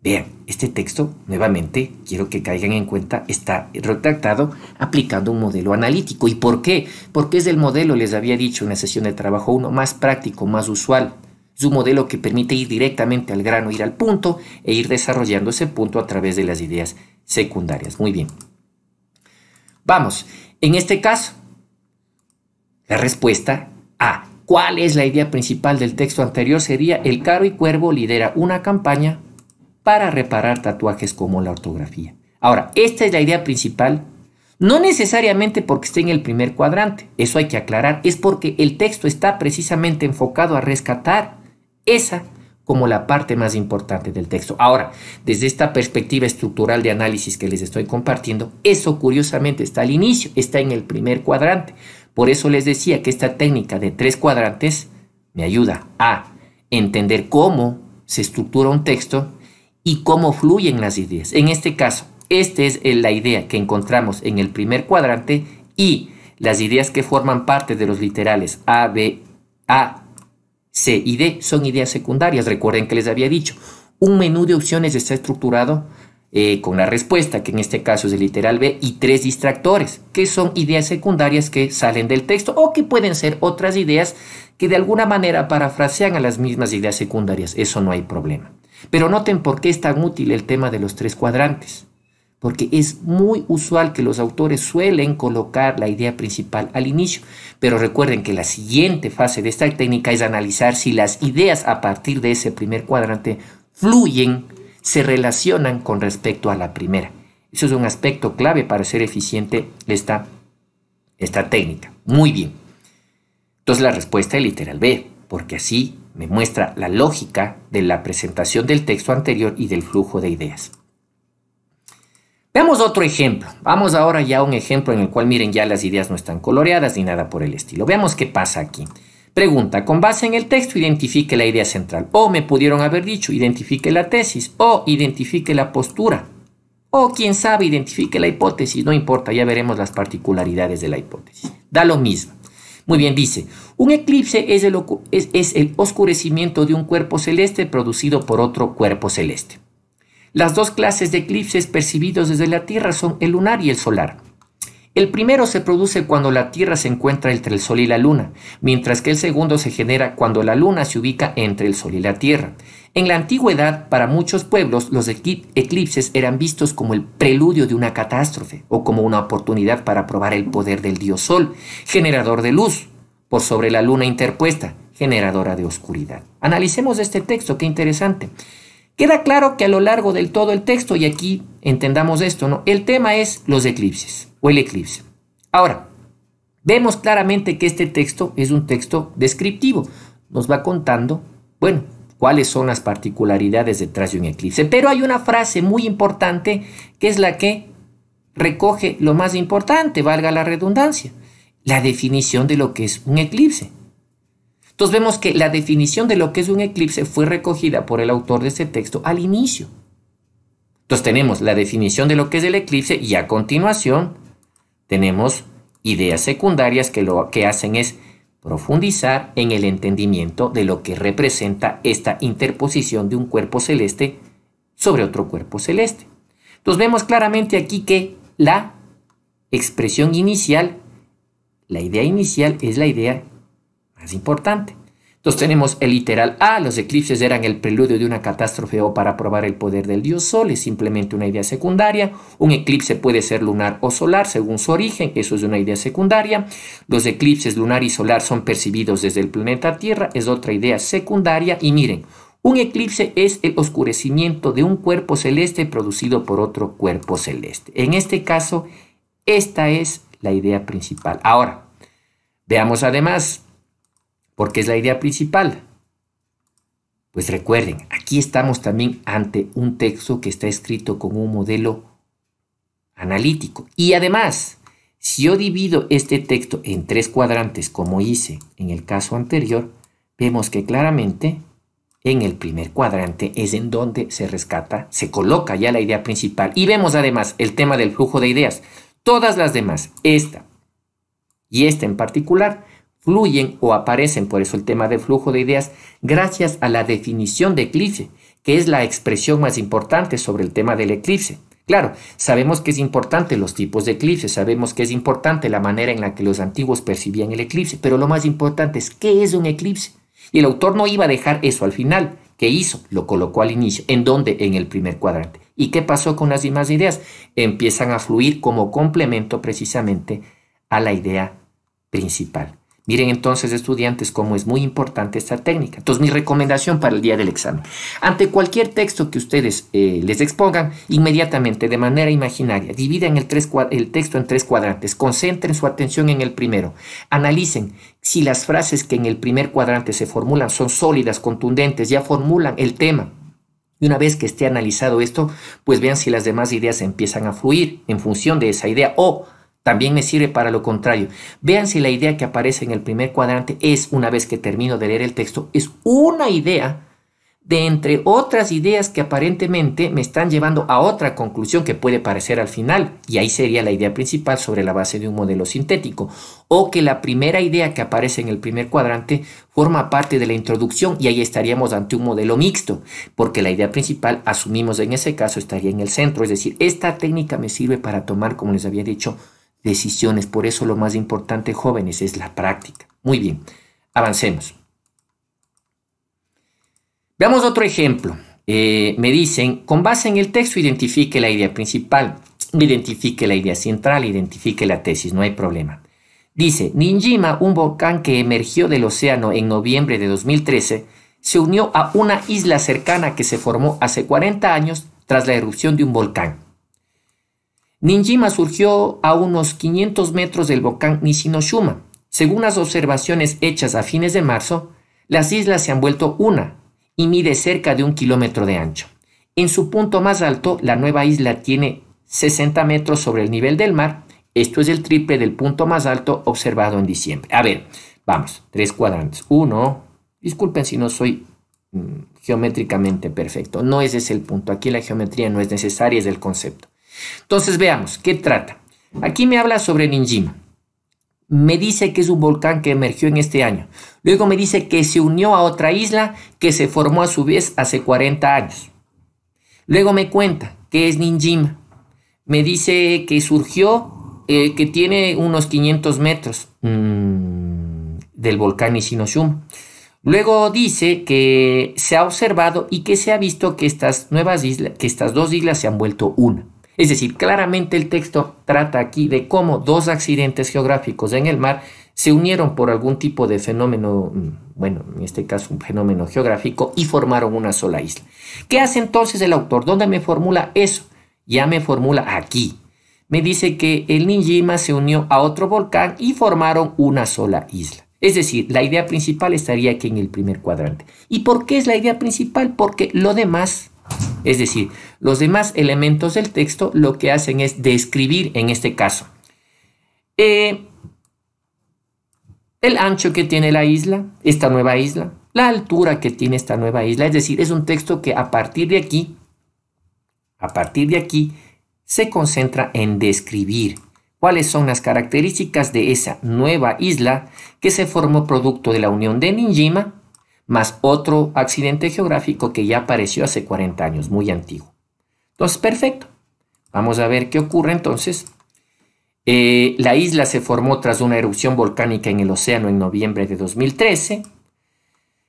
Vean, este texto, nuevamente, quiero que caigan en cuenta, está retractado aplicando un modelo analítico. ¿Y por qué? Porque es el modelo, les había dicho en la sesión de trabajo uno más práctico, más usual. Es un modelo que permite ir directamente al grano, ir al punto e ir desarrollando ese punto a través de las ideas secundarias. Muy bien, Vamos, en este caso, la respuesta a cuál es la idea principal del texto anterior sería el caro y cuervo lidera una campaña para reparar tatuajes como la ortografía. Ahora, esta es la idea principal, no necesariamente porque esté en el primer cuadrante, eso hay que aclarar, es porque el texto está precisamente enfocado a rescatar esa como la parte más importante del texto. Ahora, desde esta perspectiva estructural de análisis que les estoy compartiendo, eso curiosamente está al inicio, está en el primer cuadrante. Por eso les decía que esta técnica de tres cuadrantes me ayuda a entender cómo se estructura un texto y cómo fluyen las ideas. En este caso, esta es la idea que encontramos en el primer cuadrante y las ideas que forman parte de los literales A, B, A, C y D son ideas secundarias. Recuerden que les había dicho, un menú de opciones está estructurado eh, con la respuesta, que en este caso es el literal B, y tres distractores, que son ideas secundarias que salen del texto o que pueden ser otras ideas que de alguna manera parafrasean a las mismas ideas secundarias. Eso no hay problema. Pero noten por qué es tan útil el tema de los tres cuadrantes porque es muy usual que los autores suelen colocar la idea principal al inicio, pero recuerden que la siguiente fase de esta técnica es analizar si las ideas a partir de ese primer cuadrante fluyen, se relacionan con respecto a la primera. Eso es un aspecto clave para ser eficiente esta, esta técnica. Muy bien. Entonces la respuesta es literal B, porque así me muestra la lógica de la presentación del texto anterior y del flujo de ideas. Veamos otro ejemplo. Vamos ahora ya a un ejemplo en el cual, miren, ya las ideas no están coloreadas ni nada por el estilo. Veamos qué pasa aquí. Pregunta, con base en el texto, identifique la idea central. O me pudieron haber dicho, identifique la tesis. O identifique la postura. O quién sabe, identifique la hipótesis. No importa, ya veremos las particularidades de la hipótesis. Da lo mismo. Muy bien, dice, un eclipse es el, es el oscurecimiento de un cuerpo celeste producido por otro cuerpo celeste. Las dos clases de eclipses percibidos desde la Tierra son el lunar y el solar. El primero se produce cuando la Tierra se encuentra entre el Sol y la Luna, mientras que el segundo se genera cuando la Luna se ubica entre el Sol y la Tierra. En la antigüedad, para muchos pueblos, los eclipses eran vistos como el preludio de una catástrofe o como una oportunidad para probar el poder del dios Sol, generador de luz, por sobre la Luna interpuesta, generadora de oscuridad. Analicemos este texto, qué interesante. Queda claro que a lo largo del todo el texto, y aquí entendamos esto, ¿no? El tema es los eclipses o el eclipse. Ahora, vemos claramente que este texto es un texto descriptivo. Nos va contando, bueno, cuáles son las particularidades detrás de un eclipse. Pero hay una frase muy importante que es la que recoge lo más importante, valga la redundancia, la definición de lo que es un eclipse. Entonces vemos que la definición de lo que es un eclipse fue recogida por el autor de este texto al inicio. Entonces tenemos la definición de lo que es el eclipse y a continuación tenemos ideas secundarias que lo que hacen es profundizar en el entendimiento de lo que representa esta interposición de un cuerpo celeste sobre otro cuerpo celeste. Entonces vemos claramente aquí que la expresión inicial, la idea inicial es la idea importante. Entonces tenemos el literal A, los eclipses eran el preludio de una catástrofe o para probar el poder del dios Sol, es simplemente una idea secundaria. Un eclipse puede ser lunar o solar según su origen, eso es una idea secundaria. Los eclipses lunar y solar son percibidos desde el planeta Tierra, es otra idea secundaria. Y miren, un eclipse es el oscurecimiento de un cuerpo celeste producido por otro cuerpo celeste. En este caso, esta es la idea principal. Ahora, veamos además porque es la idea principal. Pues recuerden, aquí estamos también ante un texto que está escrito con un modelo analítico. Y además, si yo divido este texto en tres cuadrantes, como hice en el caso anterior, vemos que claramente en el primer cuadrante es en donde se rescata, se coloca ya la idea principal. Y vemos además el tema del flujo de ideas. Todas las demás, esta y esta en particular, fluyen o aparecen, por eso el tema de flujo de ideas, gracias a la definición de eclipse, que es la expresión más importante sobre el tema del eclipse. Claro, sabemos que es importante los tipos de eclipses, sabemos que es importante la manera en la que los antiguos percibían el eclipse, pero lo más importante es qué es un eclipse. Y el autor no iba a dejar eso al final. ¿Qué hizo? Lo colocó al inicio. ¿En dónde? En el primer cuadrante. ¿Y qué pasó con las demás ideas? Empiezan a fluir como complemento precisamente a la idea principal. Miren entonces estudiantes cómo es muy importante esta técnica. Entonces mi recomendación para el día del examen. Ante cualquier texto que ustedes eh, les expongan, inmediatamente de manera imaginaria, dividan el, el texto en tres cuadrantes, concentren su atención en el primero, analicen si las frases que en el primer cuadrante se formulan son sólidas, contundentes, ya formulan el tema, y una vez que esté analizado esto, pues vean si las demás ideas empiezan a fluir en función de esa idea o también me sirve para lo contrario. Vean si la idea que aparece en el primer cuadrante es, una vez que termino de leer el texto, es una idea de entre otras ideas que aparentemente me están llevando a otra conclusión que puede parecer al final, y ahí sería la idea principal sobre la base de un modelo sintético, o que la primera idea que aparece en el primer cuadrante forma parte de la introducción y ahí estaríamos ante un modelo mixto, porque la idea principal, asumimos en ese caso, estaría en el centro, es decir, esta técnica me sirve para tomar, como les había dicho, decisiones. Por eso lo más importante, jóvenes, es la práctica. Muy bien, avancemos. Veamos otro ejemplo. Eh, me dicen, con base en el texto, identifique la idea principal, identifique la idea central, identifique la tesis, no hay problema. Dice, Ninjima, un volcán que emergió del océano en noviembre de 2013, se unió a una isla cercana que se formó hace 40 años tras la erupción de un volcán. Ninjima surgió a unos 500 metros del volcán Nishinoshima. Según las observaciones hechas a fines de marzo, las islas se han vuelto una y mide cerca de un kilómetro de ancho. En su punto más alto, la nueva isla tiene 60 metros sobre el nivel del mar. Esto es el triple del punto más alto observado en diciembre. A ver, vamos, tres cuadrantes. Uno, disculpen si no soy mm, geométricamente perfecto. No ese es el punto. Aquí la geometría no es necesaria, es el concepto. Entonces veamos, ¿qué trata? Aquí me habla sobre Ninjima. Me dice que es un volcán que emergió en este año. Luego me dice que se unió a otra isla que se formó a su vez hace 40 años. Luego me cuenta que es Ninjima. Me dice que surgió, eh, que tiene unos 500 metros mm, del volcán Ishinoshima. Luego dice que se ha observado y que se ha visto que estas, nuevas islas, que estas dos islas se han vuelto una. Es decir, claramente el texto trata aquí de cómo dos accidentes geográficos en el mar se unieron por algún tipo de fenómeno, mm, bueno, en este caso un fenómeno geográfico, y formaron una sola isla. ¿Qué hace entonces el autor? ¿Dónde me formula eso? Ya me formula aquí. Me dice que el Ninjima se unió a otro volcán y formaron una sola isla. Es decir, la idea principal estaría aquí en el primer cuadrante. ¿Y por qué es la idea principal? Porque lo demás es decir, los demás elementos del texto lo que hacen es describir en este caso eh, el ancho que tiene la isla, esta nueva isla, la altura que tiene esta nueva isla. Es decir, es un texto que a partir de aquí, a partir de aquí, se concentra en describir cuáles son las características de esa nueva isla que se formó producto de la unión de Ninjima más otro accidente geográfico que ya apareció hace 40 años, muy antiguo. Entonces, perfecto. Vamos a ver qué ocurre entonces. Eh, la isla se formó tras una erupción volcánica en el océano en noviembre de 2013.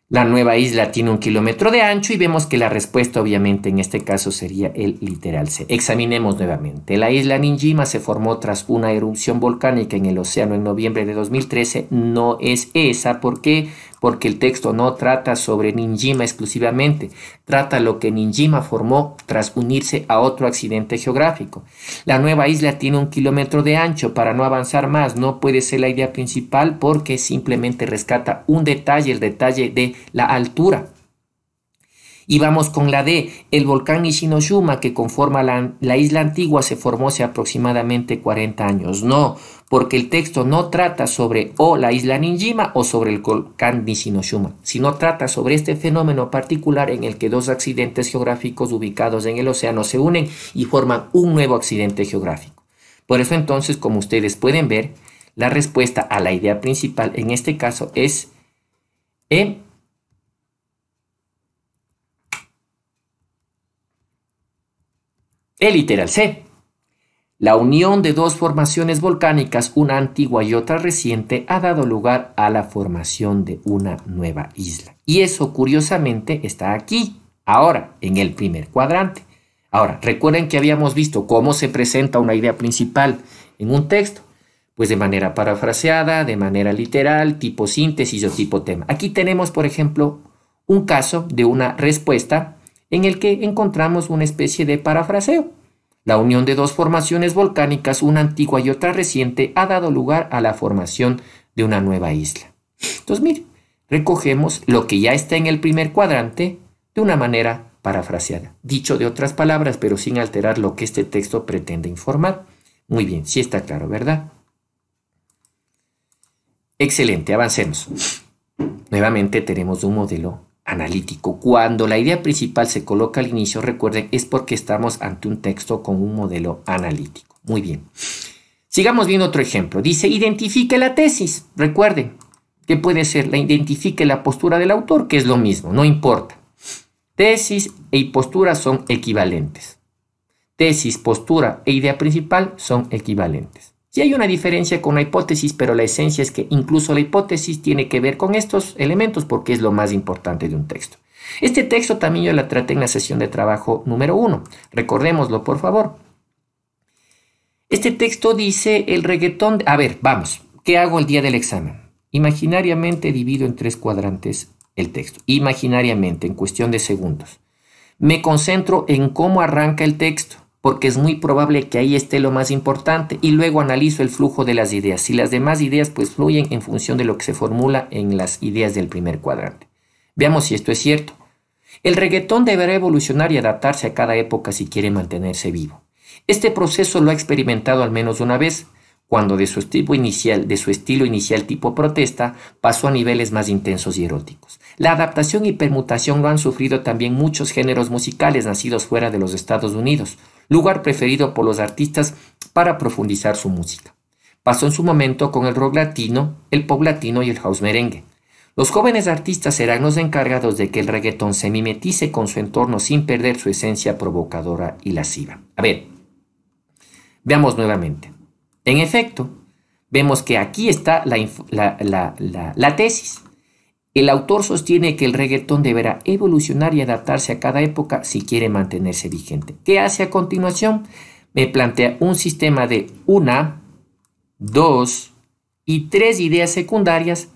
La nueva isla tiene un kilómetro de ancho y vemos que la respuesta obviamente en este caso sería el literal C. Examinemos nuevamente. La isla Ninjima se formó tras una erupción volcánica en el océano en noviembre de 2013. No es esa porque porque el texto no trata sobre Ninjima exclusivamente, trata lo que Ninjima formó tras unirse a otro accidente geográfico. La nueva isla tiene un kilómetro de ancho, para no avanzar más no puede ser la idea principal porque simplemente rescata un detalle, el detalle de la altura. Y vamos con la D. El volcán Ishinoshima que conforma la, la isla antigua se formó hace aproximadamente 40 años. No, porque el texto no trata sobre o la isla Ninjima o sobre el volcán Nishinoshima, sino trata sobre este fenómeno particular en el que dos accidentes geográficos ubicados en el océano se unen y forman un nuevo accidente geográfico. Por eso entonces, como ustedes pueden ver, la respuesta a la idea principal en este caso es E El literal C. La unión de dos formaciones volcánicas, una antigua y otra reciente, ha dado lugar a la formación de una nueva isla. Y eso curiosamente está aquí, ahora, en el primer cuadrante. Ahora, recuerden que habíamos visto cómo se presenta una idea principal en un texto, pues de manera parafraseada, de manera literal, tipo síntesis o tipo tema. Aquí tenemos, por ejemplo, un caso de una respuesta en el que encontramos una especie de parafraseo. La unión de dos formaciones volcánicas, una antigua y otra reciente, ha dado lugar a la formación de una nueva isla. Entonces, mire, recogemos lo que ya está en el primer cuadrante de una manera parafraseada, dicho de otras palabras, pero sin alterar lo que este texto pretende informar. Muy bien, sí está claro, ¿verdad? Excelente, avancemos. Nuevamente tenemos un modelo analítico. Cuando la idea principal se coloca al inicio, recuerden, es porque estamos ante un texto con un modelo analítico. Muy bien. Sigamos viendo otro ejemplo. Dice, identifique la tesis. Recuerden, ¿qué puede ser? La identifique la postura del autor, que es lo mismo, no importa. Tesis e postura son equivalentes. Tesis, postura e idea principal son equivalentes. Si hay una diferencia con la hipótesis, pero la esencia es que incluso la hipótesis tiene que ver con estos elementos porque es lo más importante de un texto. Este texto también yo la traté en la sesión de trabajo número uno. Recordémoslo, por favor. Este texto dice el reggaetón... A ver, vamos. ¿Qué hago el día del examen? Imaginariamente divido en tres cuadrantes el texto. Imaginariamente, en cuestión de segundos. Me concentro en cómo arranca el texto porque es muy probable que ahí esté lo más importante y luego analizo el flujo de las ideas. Si las demás ideas pues fluyen en función de lo que se formula en las ideas del primer cuadrante. Veamos si esto es cierto. El reggaetón deberá evolucionar y adaptarse a cada época si quiere mantenerse vivo. Este proceso lo ha experimentado al menos una vez, cuando de su, estilo inicial, de su estilo inicial tipo protesta pasó a niveles más intensos y eróticos. La adaptación y permutación lo han sufrido también muchos géneros musicales nacidos fuera de los Estados Unidos, lugar preferido por los artistas para profundizar su música. Pasó en su momento con el rock latino, el pop latino y el house merengue. Los jóvenes artistas serán los encargados de que el reggaetón se mimetice con su entorno sin perder su esencia provocadora y lasciva. A ver, veamos nuevamente. En efecto, vemos que aquí está la, la tesis. El autor sostiene que el reggaetón deberá evolucionar y adaptarse a cada época si quiere mantenerse vigente. ¿Qué hace a continuación? Me plantea un sistema de una, dos y tres ideas secundarias,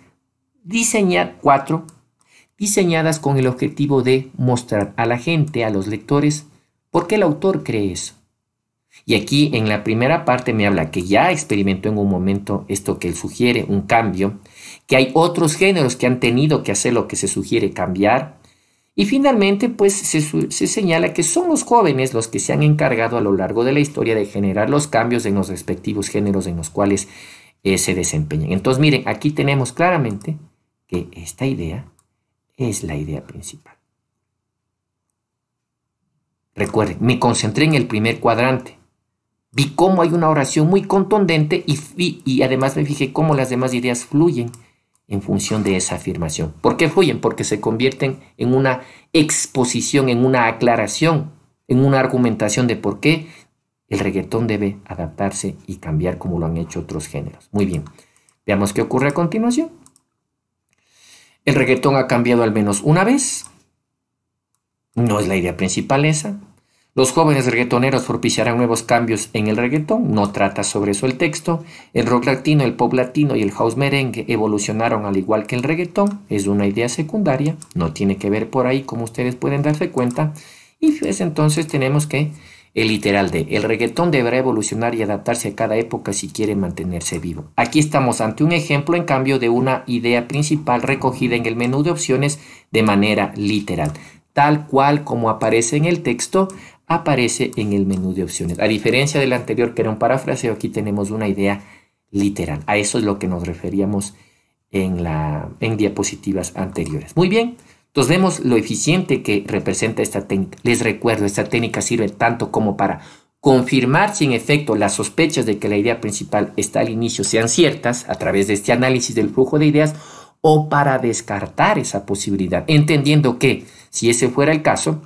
diseñar cuatro, diseñadas con el objetivo de mostrar a la gente, a los lectores, por qué el autor cree eso. Y aquí en la primera parte me habla que ya experimentó en un momento esto que él sugiere, un cambio, que hay otros géneros que han tenido que hacer lo que se sugiere cambiar. Y finalmente, pues se, señala que son los jóvenes los que se han encargado a lo largo de la historia de generar los cambios en los respectivos géneros en los cuales eh, se desempeñan. Entonces, miren, aquí tenemos claramente que esta idea es la idea principal. Recuerden, me concentré en el primer cuadrante. Vi cómo hay una oración muy contundente y, y además me fijé cómo las demás ideas fluyen en función de esa afirmación. ¿Por qué fluyen? Porque se convierten en una exposición, en una aclaración, en una argumentación de por qué el reggaetón debe adaptarse y cambiar como lo han hecho otros géneros. Muy bien, veamos qué ocurre a continuación. El reggaetón ha cambiado al menos una vez. No es la idea principal esa, los jóvenes reggaetoneros propiciarán nuevos cambios en el reggaetón, no trata sobre eso el texto. El rock latino, el pop latino y el house merengue evolucionaron al igual que el reggaetón, es una idea secundaria, no tiene que ver por ahí como ustedes pueden darse cuenta. Y pues entonces tenemos que el literal de el reggaetón deberá evolucionar y adaptarse a cada época si quiere mantenerse vivo. Aquí estamos ante un ejemplo en cambio de una idea principal recogida en el menú de opciones de manera literal, tal cual como aparece en el texto aparece en el menú de opciones. A diferencia del anterior que era un parafraseo, aquí tenemos una idea literal. A eso es lo que nos referíamos en, la, en diapositivas anteriores. Muy bien, entonces vemos lo eficiente que representa esta técnica. Les recuerdo, esta técnica sirve tanto como para confirmar si en efecto las sospechas de que la idea principal está al inicio sean ciertas a través de este análisis del flujo de ideas o para descartar esa posibilidad, entendiendo que si ese fuera el caso,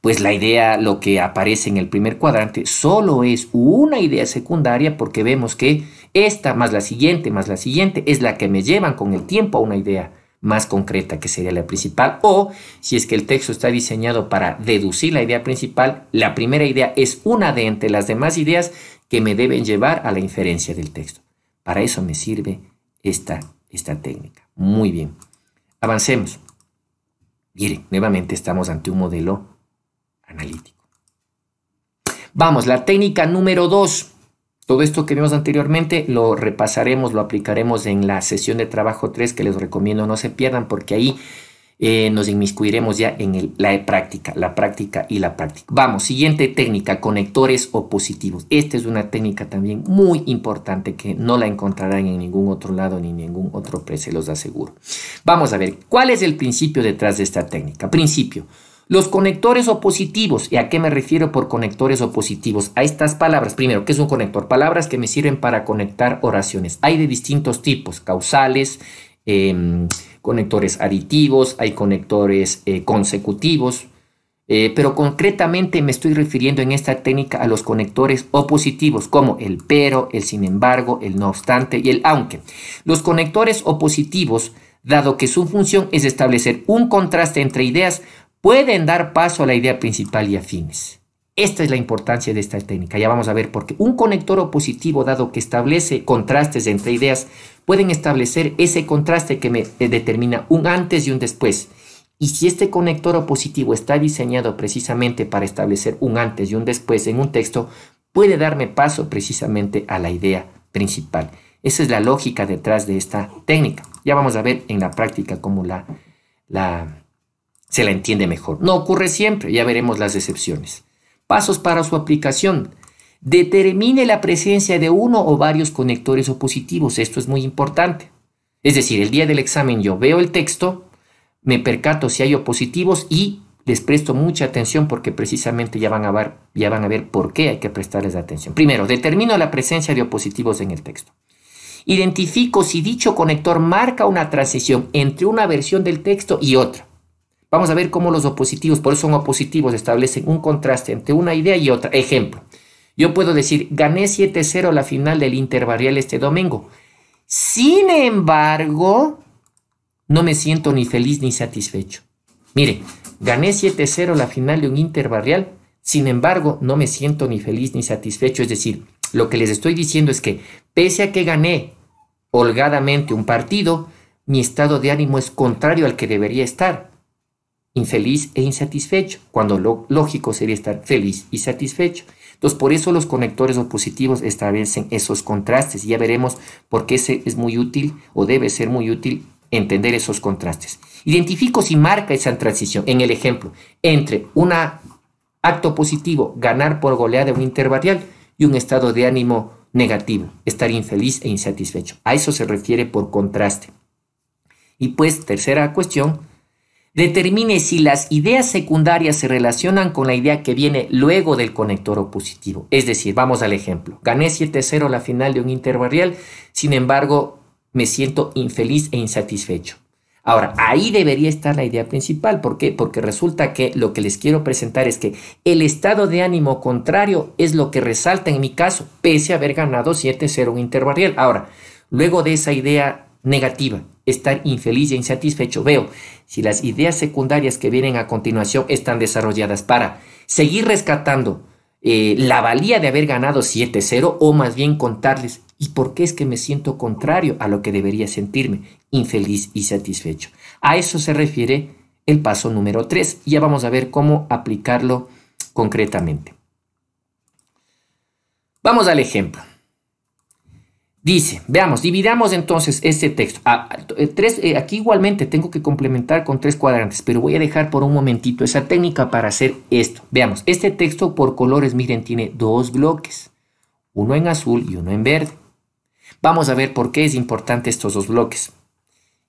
pues la idea, lo que aparece en el primer cuadrante, solo es una idea secundaria porque vemos que esta más la siguiente más la siguiente es la que me llevan con el tiempo a una idea más concreta que sería la principal o si es que el texto está diseñado para deducir la idea principal, la primera idea es una de entre las demás ideas que me deben llevar a la inferencia del texto. Para eso me sirve esta, esta técnica. Muy bien. Avancemos. Miren, nuevamente estamos ante un modelo analítico. Vamos, la técnica número 2. Todo esto que vimos anteriormente lo repasaremos, lo aplicaremos en la sesión de trabajo 3 que les recomiendo no se pierdan porque ahí eh, nos inmiscuiremos ya en la práctica, la práctica y la práctica. Vamos, siguiente técnica, conectores opositivos. Esta es una técnica también muy importante que no la encontrarán en ningún otro lado ni en ningún otro pre, se los aseguro. Vamos a ver, ¿cuál es el principio detrás de esta técnica? Principio. Los conectores opositivos, ¿y a qué me refiero por conectores opositivos? A estas palabras, primero, ¿qué es un conector? Palabras que me sirven para conectar oraciones. Hay de distintos tipos, causales, em, conectores aditivos, hay conectores eh, consecutivos, eh, pero concretamente me estoy refiriendo en esta técnica a los conectores opositivos como el pero, el sin embargo, el no obstante y el aunque. Los conectores opositivos, dado que su función es establecer un contraste entre ideas, pueden dar paso a la idea principal y afines. Esta es la importancia de esta técnica. Ya vamos a ver porque un conector opositivo, dado que establece contrastes entre ideas, pueden establecer ese contraste que me eh, determina un antes y un después. Y si este conector opositivo está diseñado precisamente para establecer un antes y un después en un texto, puede darme paso precisamente a la idea principal. Esa es la lógica detrás de esta técnica. Ya vamos a ver en la práctica cómo la, se la entiende mejor. No ocurre siempre, ya veremos las excepciones. Pasos para su aplicación. Determine la presencia de uno o varios conectores opositivos. Esto es muy importante. Es decir, el día del examen yo veo el texto, me percato si hay opositivos y les presto mucha atención porque precisamente ya van, a ver, ya van a ver, por qué hay que prestarles atención. Primero, determino la presencia de opositivos en el texto. Identifico si dicho conector marca una transición entre una versión del texto y otra. Vamos a ver cómo los opositivos, por eso son opositivos, establecen un contraste entre una idea y otra. Ejemplo, yo puedo decir, gané 7-0 la final del Interbarrial este domingo. Sin embargo, no me siento ni feliz ni satisfecho. Mire, gané 7-0 la final de un Interbarrial. Sin embargo, no me siento ni feliz ni satisfecho. Es decir, lo que les estoy diciendo es que pese a que gané holgadamente un partido, mi estado de ánimo es contrario al que debería estar infeliz e insatisfecho, cuando lo lógico sería estar feliz y satisfecho. Entonces, por eso los conectores opositivos establecen esos contrastes. Ya veremos por qué es muy útil o debe ser muy útil entender esos contrastes. Identifico si marca esa transición en el ejemplo entre un acto positivo, ganar por goleada un intervarial, y un estado de ánimo negativo, estar infeliz e insatisfecho. A eso se refiere por contraste. Y pues, tercera cuestión, determine si las ideas secundarias se relacionan con la idea que viene luego del conector opositivo. Es decir, vamos al ejemplo. Gané 7-0 la final de un interbarrial, sin embargo, me siento infeliz e insatisfecho. Ahora, ahí debería estar la idea principal. ¿Por qué? Porque resulta que lo que les quiero presentar es que el estado de ánimo contrario es lo que resalta en mi caso, pese a haber ganado 7-0 un interbarrial. Ahora, luego de esa idea negativa, estar infeliz e insatisfecho. Veo si las ideas secundarias que vienen a continuación están desarrolladas para seguir rescatando eh, la valía de haber ganado 7-0 o más bien contarles y por qué es que me siento contrario a lo que debería sentirme, infeliz y satisfecho. A eso se refiere el paso número 3. Ya vamos a ver cómo aplicarlo concretamente. Vamos al ejemplo. Dice, veamos, dividamos entonces este texto. Ah, eh, tres, eh, aquí igualmente tengo que complementar con tres cuadrantes, pero voy a dejar por un momentito esa técnica para hacer esto. Veamos, este texto por colores, miren, tiene dos bloques, uno en azul y uno en verde. Vamos a ver por qué es importante estos dos bloques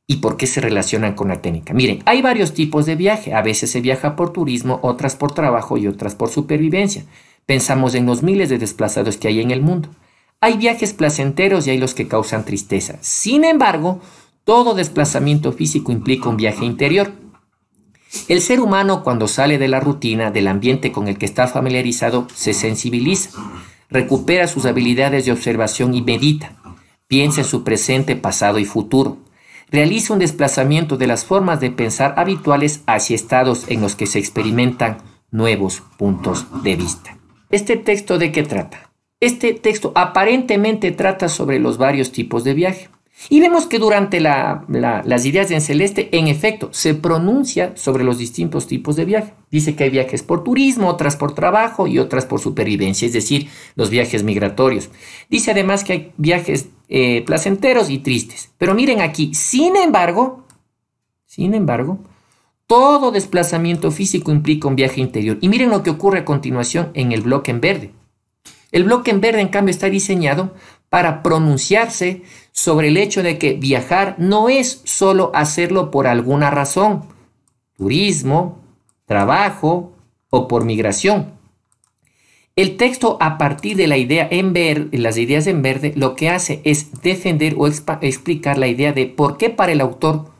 y por qué se relacionan con la técnica. Miren, hay varios tipos de viaje. A veces se viaja por turismo, otras por trabajo y otras por supervivencia. Pensamos en los miles de desplazados que hay en el mundo. Hay viajes placenteros y hay los que causan tristeza. Sin embargo, todo desplazamiento físico implica un viaje interior. El ser humano cuando sale de la rutina, del ambiente con el que está familiarizado, se sensibiliza, recupera sus habilidades de observación y medita, piensa en su presente, pasado y futuro, realiza un desplazamiento de las formas de pensar habituales hacia estados en los que se experimentan nuevos puntos de vista. ¿Este texto de qué trata? Este texto aparentemente trata sobre los varios tipos de viaje. Y vemos que durante las ideas de Celeste, en efecto, se pronuncia sobre los distintos tipos de viaje. Dice que hay viajes por turismo, otras por trabajo y otras por supervivencia, es decir, los viajes migratorios. Dice además que hay viajes eh, placenteros y tristes. Pero miren aquí, sin embargo, sin embargo, todo desplazamiento físico implica un viaje interior. Y miren lo que ocurre a continuación en el bloque en verde. El bloque en verde, en cambio, está diseñado para pronunciarse sobre el hecho de que viajar no es solo hacerlo por alguna razón, turismo, trabajo o por migración. El texto a partir de la idea en verde, las ideas en verde, lo que hace es defender o explicar la idea de por qué para el autor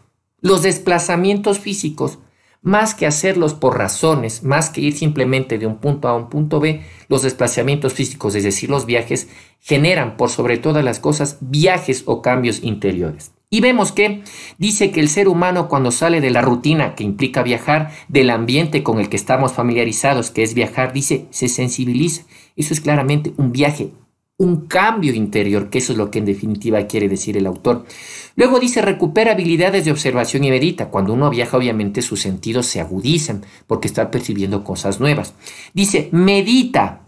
los desplazamientos físicos más que hacerlos por razones, más que ir simplemente de un punto a un punto B, los desplazamientos físicos, es decir, los viajes, generan por sobre todas las cosas viajes o cambios interiores. Y vemos que dice que el ser humano cuando sale de la rutina que implica viajar, del ambiente con el que estamos familiarizados, que es viajar, dice, se sensibiliza. Eso es claramente un viaje un cambio interior, que eso es lo que en definitiva quiere decir el autor. Luego dice, recupera habilidades de observación y medita. Cuando uno viaja, obviamente sus sentidos se agudizan porque está percibiendo cosas nuevas. Dice, medita,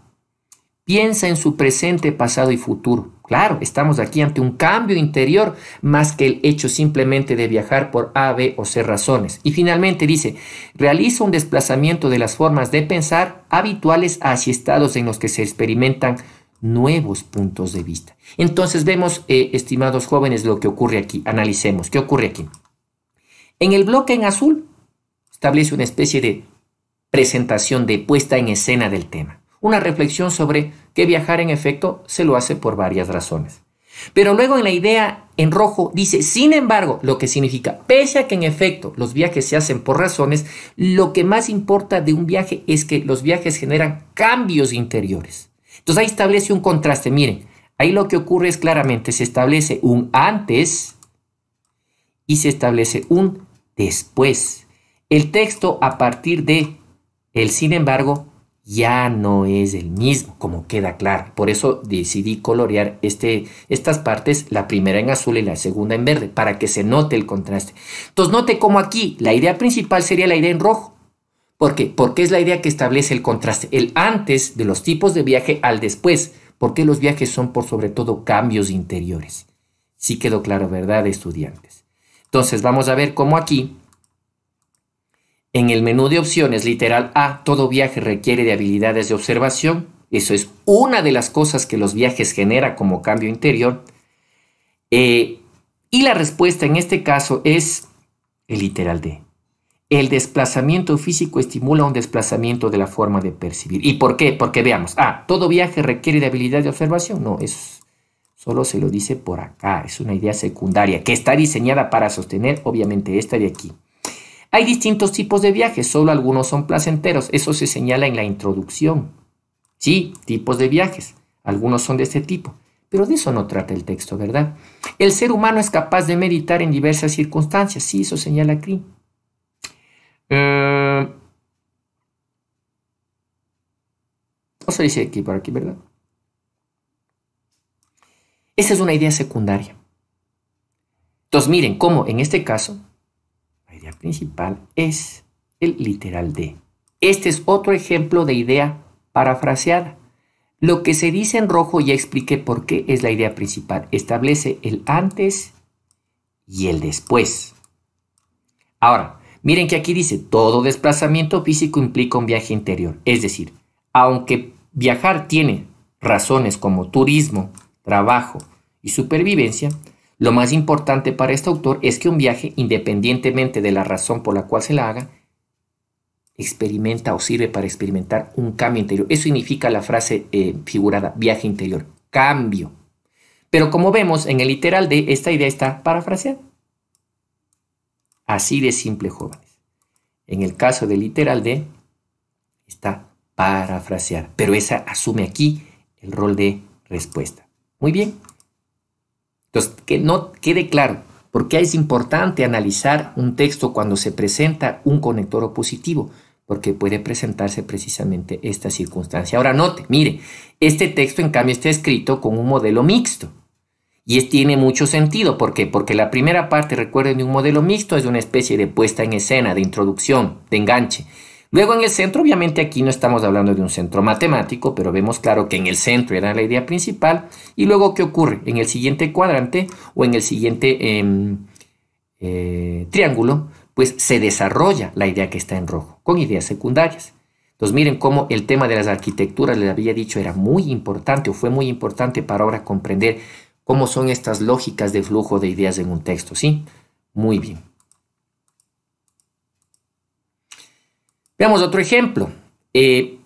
piensa en su presente, pasado y futuro. Claro, estamos aquí ante un cambio interior más que el hecho simplemente de viajar por A, B o C razones. Y finalmente dice, realiza un desplazamiento de las formas de pensar habituales hacia estados en los que se experimentan nuevos puntos de vista. Entonces vemos, eh, estimados jóvenes, lo que ocurre aquí. Analicemos, ¿qué ocurre aquí? En el bloque en azul establece una especie de presentación de puesta en escena del tema. Una reflexión sobre que viajar en efecto se lo hace por varias razones. Pero luego en la idea en rojo dice, sin embargo, lo que significa, pese a que en efecto los viajes se hacen por razones, lo que más importa de un viaje es que los viajes generan cambios interiores. Entonces ahí establece un contraste. Miren, ahí lo que ocurre es claramente, se establece un antes y se establece un después. El texto a partir de el sin embargo ya no es el mismo, como queda claro. Por eso decidí colorear este, estas partes, la primera en azul y la segunda en verde, para que se note el contraste. Entonces note cómo aquí la idea principal sería la idea en rojo, ¿Por qué? Porque es la idea que establece el contraste, el antes de los tipos de viaje al después, porque los viajes son por sobre todo cambios interiores. Sí quedó claro, ¿verdad, estudiantes? Entonces vamos a ver cómo aquí, en el menú de opciones, literal A, todo viaje requiere de habilidades de observación. Eso es una de las cosas que los viajes genera como cambio interior. Eh, y la respuesta en este caso es el literal D el desplazamiento físico estimula un desplazamiento de la forma de percibir. ¿Y por qué? Porque veamos, ah, todo viaje requiere de habilidad de observación. No, es solo se lo dice por acá, es una idea secundaria que está diseñada para sostener obviamente esta de aquí. Hay distintos tipos de viajes, solo algunos son placenteros, eso se señala en la introducción. Sí, tipos de viajes, algunos son de este tipo, pero de eso no trata el texto, ¿verdad? El ser humano es capaz de meditar en diversas circunstancias, sí, eso señala aquí eh, no se dice aquí por aquí, ¿verdad? Esa es una idea secundaria. Entonces, miren cómo en este caso, la idea principal es el literal D. Este es otro ejemplo de idea parafraseada. Lo que se dice en rojo ya expliqué por qué es la idea principal. Establece el antes y el después. Ahora, Miren que aquí dice, todo desplazamiento físico implica un viaje interior. Es decir, aunque viajar tiene razones como turismo, trabajo y supervivencia, lo más importante para este autor es que un viaje, independientemente de la razón por la cual se la haga, experimenta o sirve para experimentar un cambio interior. Eso significa la frase eh, figurada, viaje interior, cambio. Pero como vemos en el literal de esta idea está parafraseada. Así de simple, jóvenes. En el caso de literal de, está parafrasear, pero esa asume aquí el rol de respuesta. Muy bien. Entonces, que no quede claro, porque es importante analizar un texto cuando se presenta un conector opositivo, porque puede presentarse precisamente esta circunstancia. Ahora note, mire, este texto en cambio está escrito con un modelo mixto. Y tiene mucho sentido, ¿por qué? Porque la primera parte, recuerden, de un modelo mixto es una especie de puesta en escena, de introducción, de enganche. Luego en el centro, obviamente aquí no estamos hablando de un centro matemático, pero vemos claro que en el centro era la idea principal. Y luego, ¿qué ocurre? En el siguiente cuadrante o en el siguiente em, eh, triángulo, pues se desarrolla la idea que está en rojo, con ideas secundarias. Entonces miren cómo el tema de las arquitecturas, les había dicho, era muy importante o fue muy importante para ahora comprender cómo son estas lógicas de flujo de ideas en un texto, ¿sí? Muy bien. Veamos otro ejemplo. Eh,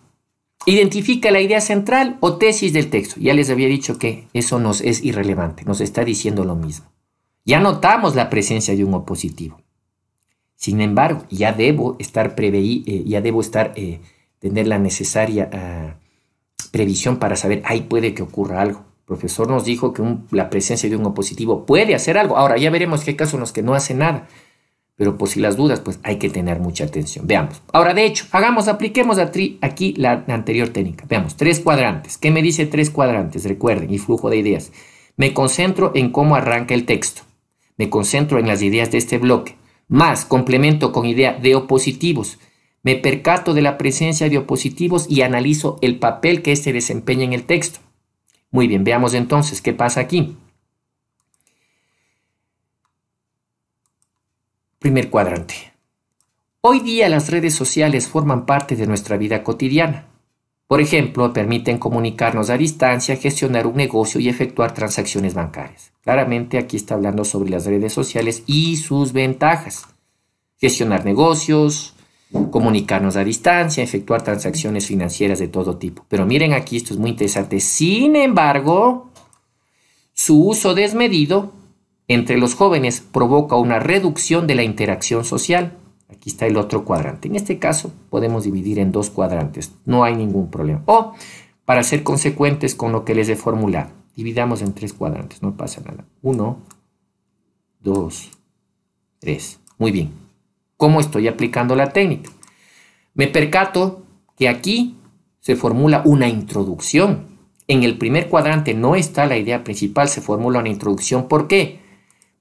identifica la idea central o tesis del texto. Ya les había dicho que eso nos es irrelevante, nos está diciendo lo mismo. Ya notamos la presencia de un opositivo. Sin embargo, ya debo estar preveí, eh, ya debo estar eh, tener la necesaria ah, previsión para saber, ahí puede que ocurra algo profesor nos dijo que la presencia de un opositivo puede hacer algo. Ahora ya veremos qué casos en los que no hace nada. Pero por pues, si las dudas, pues hay que tener mucha atención. Veamos. Ahora, de hecho, hagamos, apliquemos aquí la anterior técnica. Veamos, tres cuadrantes. ¿Qué me dice tres cuadrantes? Recuerden, y flujo de ideas. Me concentro en cómo arranca el texto. Me concentro en las ideas de este bloque. Más, complemento con idea de opositivos. Me percato de la presencia de opositivos y analizo el papel que este desempeña en el texto. Muy bien, veamos entonces qué pasa aquí. Primer cuadrante. Hoy día las redes sociales forman parte de nuestra vida cotidiana. Por ejemplo, permiten comunicarnos a distancia, gestionar un negocio y efectuar transacciones bancarias. Claramente aquí está hablando sobre las redes sociales y sus ventajas. Gestionar negocios, comunicarnos a distancia, efectuar transacciones financieras de todo tipo. Pero miren aquí, esto es muy interesante. Sin embargo, su uso desmedido entre los jóvenes provoca una reducción de la interacción social. Aquí está el otro cuadrante. En este caso podemos dividir en dos cuadrantes. No hay ningún problema. O, para ser consecuentes con lo que les he formulado, dividamos en tres cuadrantes. No pasa nada. Uno, dos, tres. Muy bien cómo estoy aplicando la técnica. Me percato que aquí se formula una introducción. En el primer cuadrante no está la idea principal, se formula una introducción. ¿Por qué?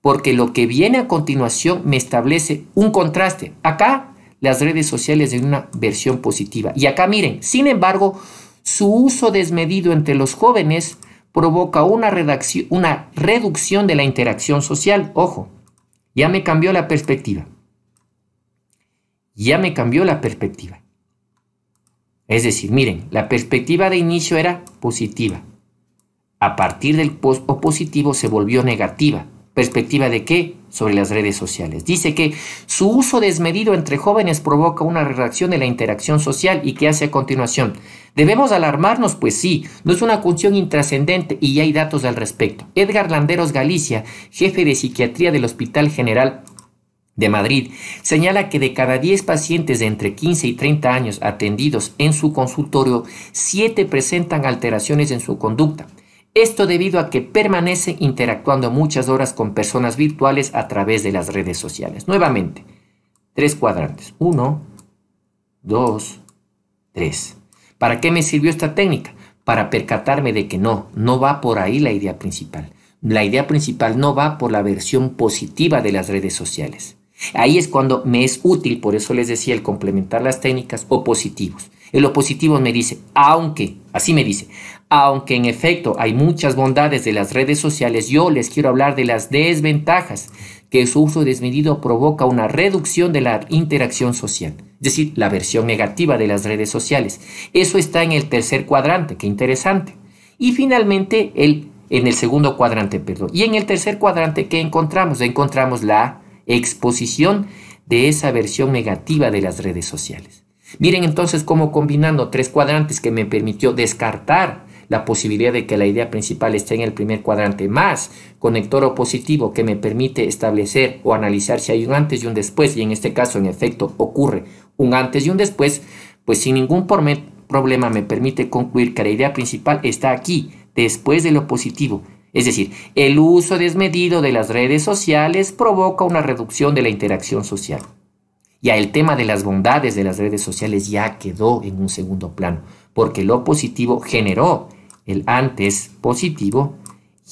Porque lo que viene a continuación me establece un contraste. Acá las redes sociales en una versión positiva. Y acá miren, sin embargo, su uso desmedido entre los jóvenes provoca una, una reducción de la interacción social. Ojo, ya me cambió la perspectiva ya me cambió la perspectiva. Es decir, miren, la perspectiva de inicio era positiva. A partir del positivo se volvió negativa. ¿Perspectiva de qué? Sobre las redes sociales. Dice que su uso desmedido entre jóvenes provoca una reacción de la interacción social y que hace a continuación. ¿Debemos alarmarnos? Pues sí, no es una cuestión intrascendente y ya hay datos al respecto. Edgar Landeros Galicia, jefe de psiquiatría del Hospital General de Madrid señala que de cada 10 pacientes de entre 15 y 30 años atendidos en su consultorio, 7 presentan alteraciones en su conducta. Esto debido a que permanecen interactuando muchas horas con personas virtuales a través de las redes sociales. Nuevamente, tres cuadrantes. Uno, dos, tres. ¿Para qué me sirvió esta técnica? Para percatarme de que no, no va por ahí la idea principal. La idea principal no va por la versión positiva de las redes sociales. Ahí es cuando me es útil, por eso les decía, el complementar las técnicas o positivos. El opositivo me dice, aunque, así me dice, aunque en efecto hay muchas bondades de las redes sociales, yo les quiero hablar de las desventajas que su uso desmedido provoca una reducción de la interacción social, es decir, la versión negativa de las redes sociales. Eso está en el tercer cuadrante, qué interesante. Y finalmente, el, en el segundo cuadrante, perdón. Y en el tercer cuadrante, ¿qué encontramos? Encontramos la exposición de esa versión negativa de las redes sociales. Miren entonces cómo combinando tres cuadrantes que me permitió descartar la posibilidad de que la idea principal esté en el primer cuadrante, más conector opositivo que me permite establecer o analizar si hay un antes y un después, y en este caso en efecto ocurre un antes y un después, pues sin ningún problema me permite concluir que la idea principal está aquí, después de lo positivo, es decir, el uso desmedido de las redes sociales provoca una reducción de la interacción social. Ya el tema de las bondades de las redes sociales ya quedó en un segundo plano, porque lo positivo generó el antes positivo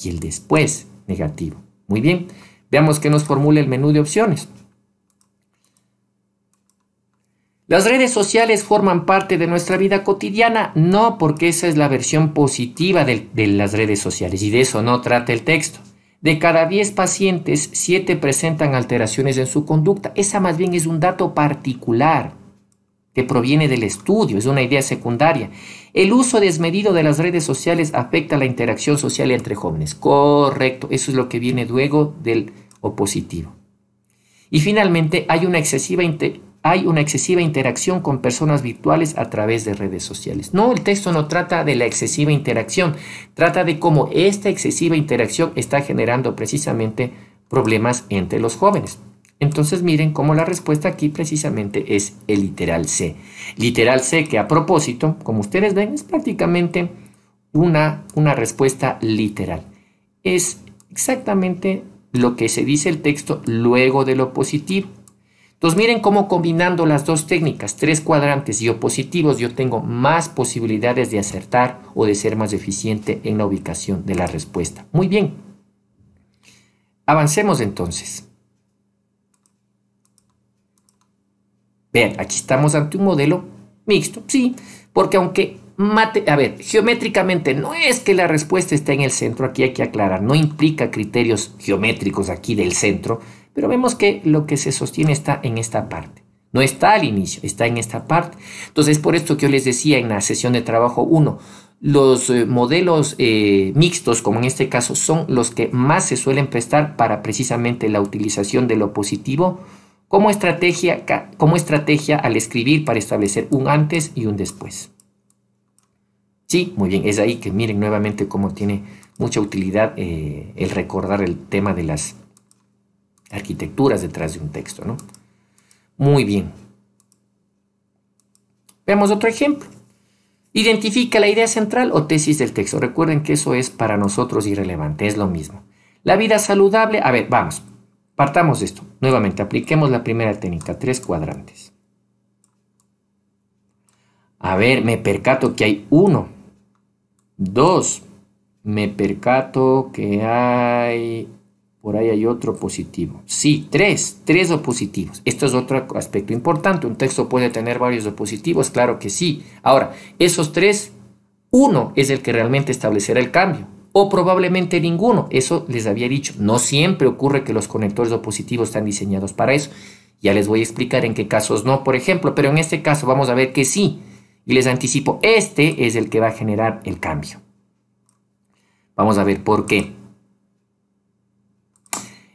y el después negativo. Muy bien, veamos qué nos formula el menú de opciones. Las redes sociales forman parte de nuestra vida cotidiana, no porque esa es la versión positiva de, las redes sociales, y de eso no trata el texto. De cada 10 pacientes, 7 presentan alteraciones en su conducta. Esa más bien es un dato particular que proviene del estudio, es una idea secundaria. El uso desmedido de las redes sociales afecta la interacción social entre jóvenes. Correcto, eso es lo que viene luego del opositivo. Y finalmente, hay una excesiva hay una excesiva interacción con personas virtuales a través de redes sociales. No, el texto no trata de la excesiva interacción, trata de cómo esta excesiva interacción está generando precisamente problemas entre los jóvenes. Entonces miren cómo la respuesta aquí precisamente es el literal C. Literal C que a propósito, como ustedes ven, es prácticamente una, una respuesta literal. Es exactamente lo que se dice el texto luego de lo positivo. Entonces miren cómo combinando las dos técnicas, tres cuadrantes y opositivos, yo tengo más posibilidades de acertar o de ser más eficiente en la ubicación de la respuesta. Muy bien. Avancemos entonces. Vean, aquí estamos ante un modelo mixto, sí, porque aunque mate, a ver, geométricamente no es que la respuesta esté en el centro, aquí hay que aclarar, no implica criterios geométricos aquí del centro, pero vemos que lo que se sostiene está en esta parte. No está al inicio, está en esta parte. Entonces, por esto que yo les decía en la sesión de trabajo 1, los eh, modelos eh, mixtos, como en este caso, son los que más se suelen prestar para precisamente la utilización de lo positivo como estrategia, como estrategia al escribir para establecer un antes y un después. Sí, muy bien, es ahí que miren nuevamente cómo tiene mucha utilidad eh, el recordar el tema de las arquitecturas detrás de un texto, ¿no? Muy bien. Veamos otro ejemplo. Identifica la idea central o tesis del texto. Recuerden que eso es para nosotros irrelevante, es lo mismo. La vida saludable, a ver, vamos, partamos de esto. Nuevamente, apliquemos la primera técnica, tres cuadrantes. A ver, me percato que hay uno, dos, me percato que hay por ahí hay otro positivo. Sí, tres, tres opositivos. Esto es otro aspecto importante. Un texto puede tener varios opositivos, claro que sí. Ahora, esos tres, uno es el que realmente establecerá el cambio, o probablemente ninguno. Eso les había dicho. No siempre ocurre que los conectores opositivos están diseñados para eso. Ya les voy a explicar en qué casos no, por ejemplo, pero en este caso vamos a ver que sí. Y les anticipo, este es el que va a generar el cambio. Vamos a ver por qué.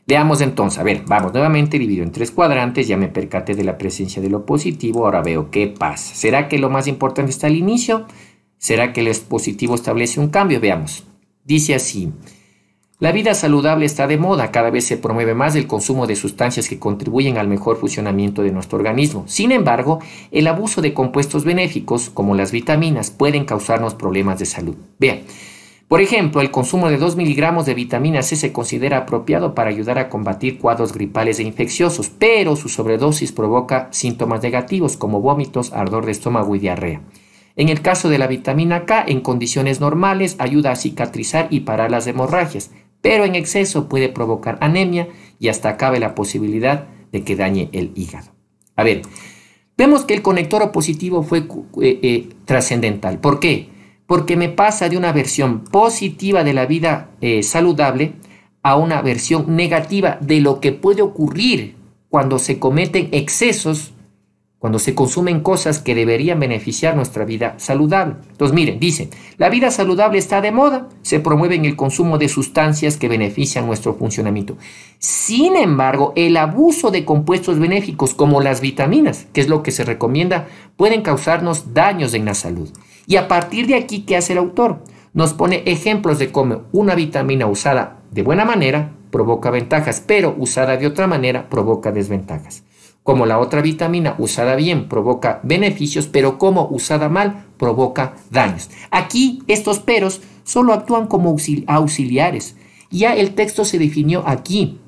Veamos entonces, a ver, vamos nuevamente, dividido en tres cuadrantes, ya me percaté de la presencia de lo positivo, ahora veo qué pasa. ¿Será que lo más importante está al inicio? ¿Será que el positivo establece un cambio? Veamos. Dice así, la vida saludable está de moda, cada vez se promueve más el consumo de sustancias que contribuyen al mejor funcionamiento de nuestro organismo. Sin embargo, el abuso de compuestos benéficos, como las vitaminas, pueden causarnos problemas de salud. Vean, por ejemplo, el consumo de 2 miligramos de vitamina C se considera apropiado para ayudar a combatir cuadros gripales e infecciosos, pero su sobredosis provoca síntomas negativos como vómitos, ardor de estómago y diarrea. En el caso de la vitamina K, en condiciones normales ayuda a cicatrizar y parar las hemorragias, pero en exceso puede provocar anemia y hasta cabe la posibilidad de que dañe el hígado. A ver, vemos que el conector opositivo fue eh, eh, trascendental. ¿Por qué? porque me pasa de una versión positiva de la vida eh, saludable a una versión negativa de lo que puede ocurrir cuando se cometen excesos, cuando se consumen cosas que deberían beneficiar nuestra vida saludable. Entonces, miren, dice la vida saludable está de moda, se promueve el consumo de sustancias que benefician nuestro funcionamiento. Sin embargo, el abuso de compuestos benéficos como las vitaminas, que es lo que se recomienda, pueden causarnos daños en la salud. Y a partir de aquí, ¿qué hace el autor? Nos pone ejemplos de cómo una vitamina usada de buena manera provoca ventajas, pero usada de otra manera provoca desventajas. Como la otra vitamina usada bien provoca beneficios, pero como usada mal provoca daños. Aquí estos peros solo actúan como auxiliares. Ya el texto se definió aquí,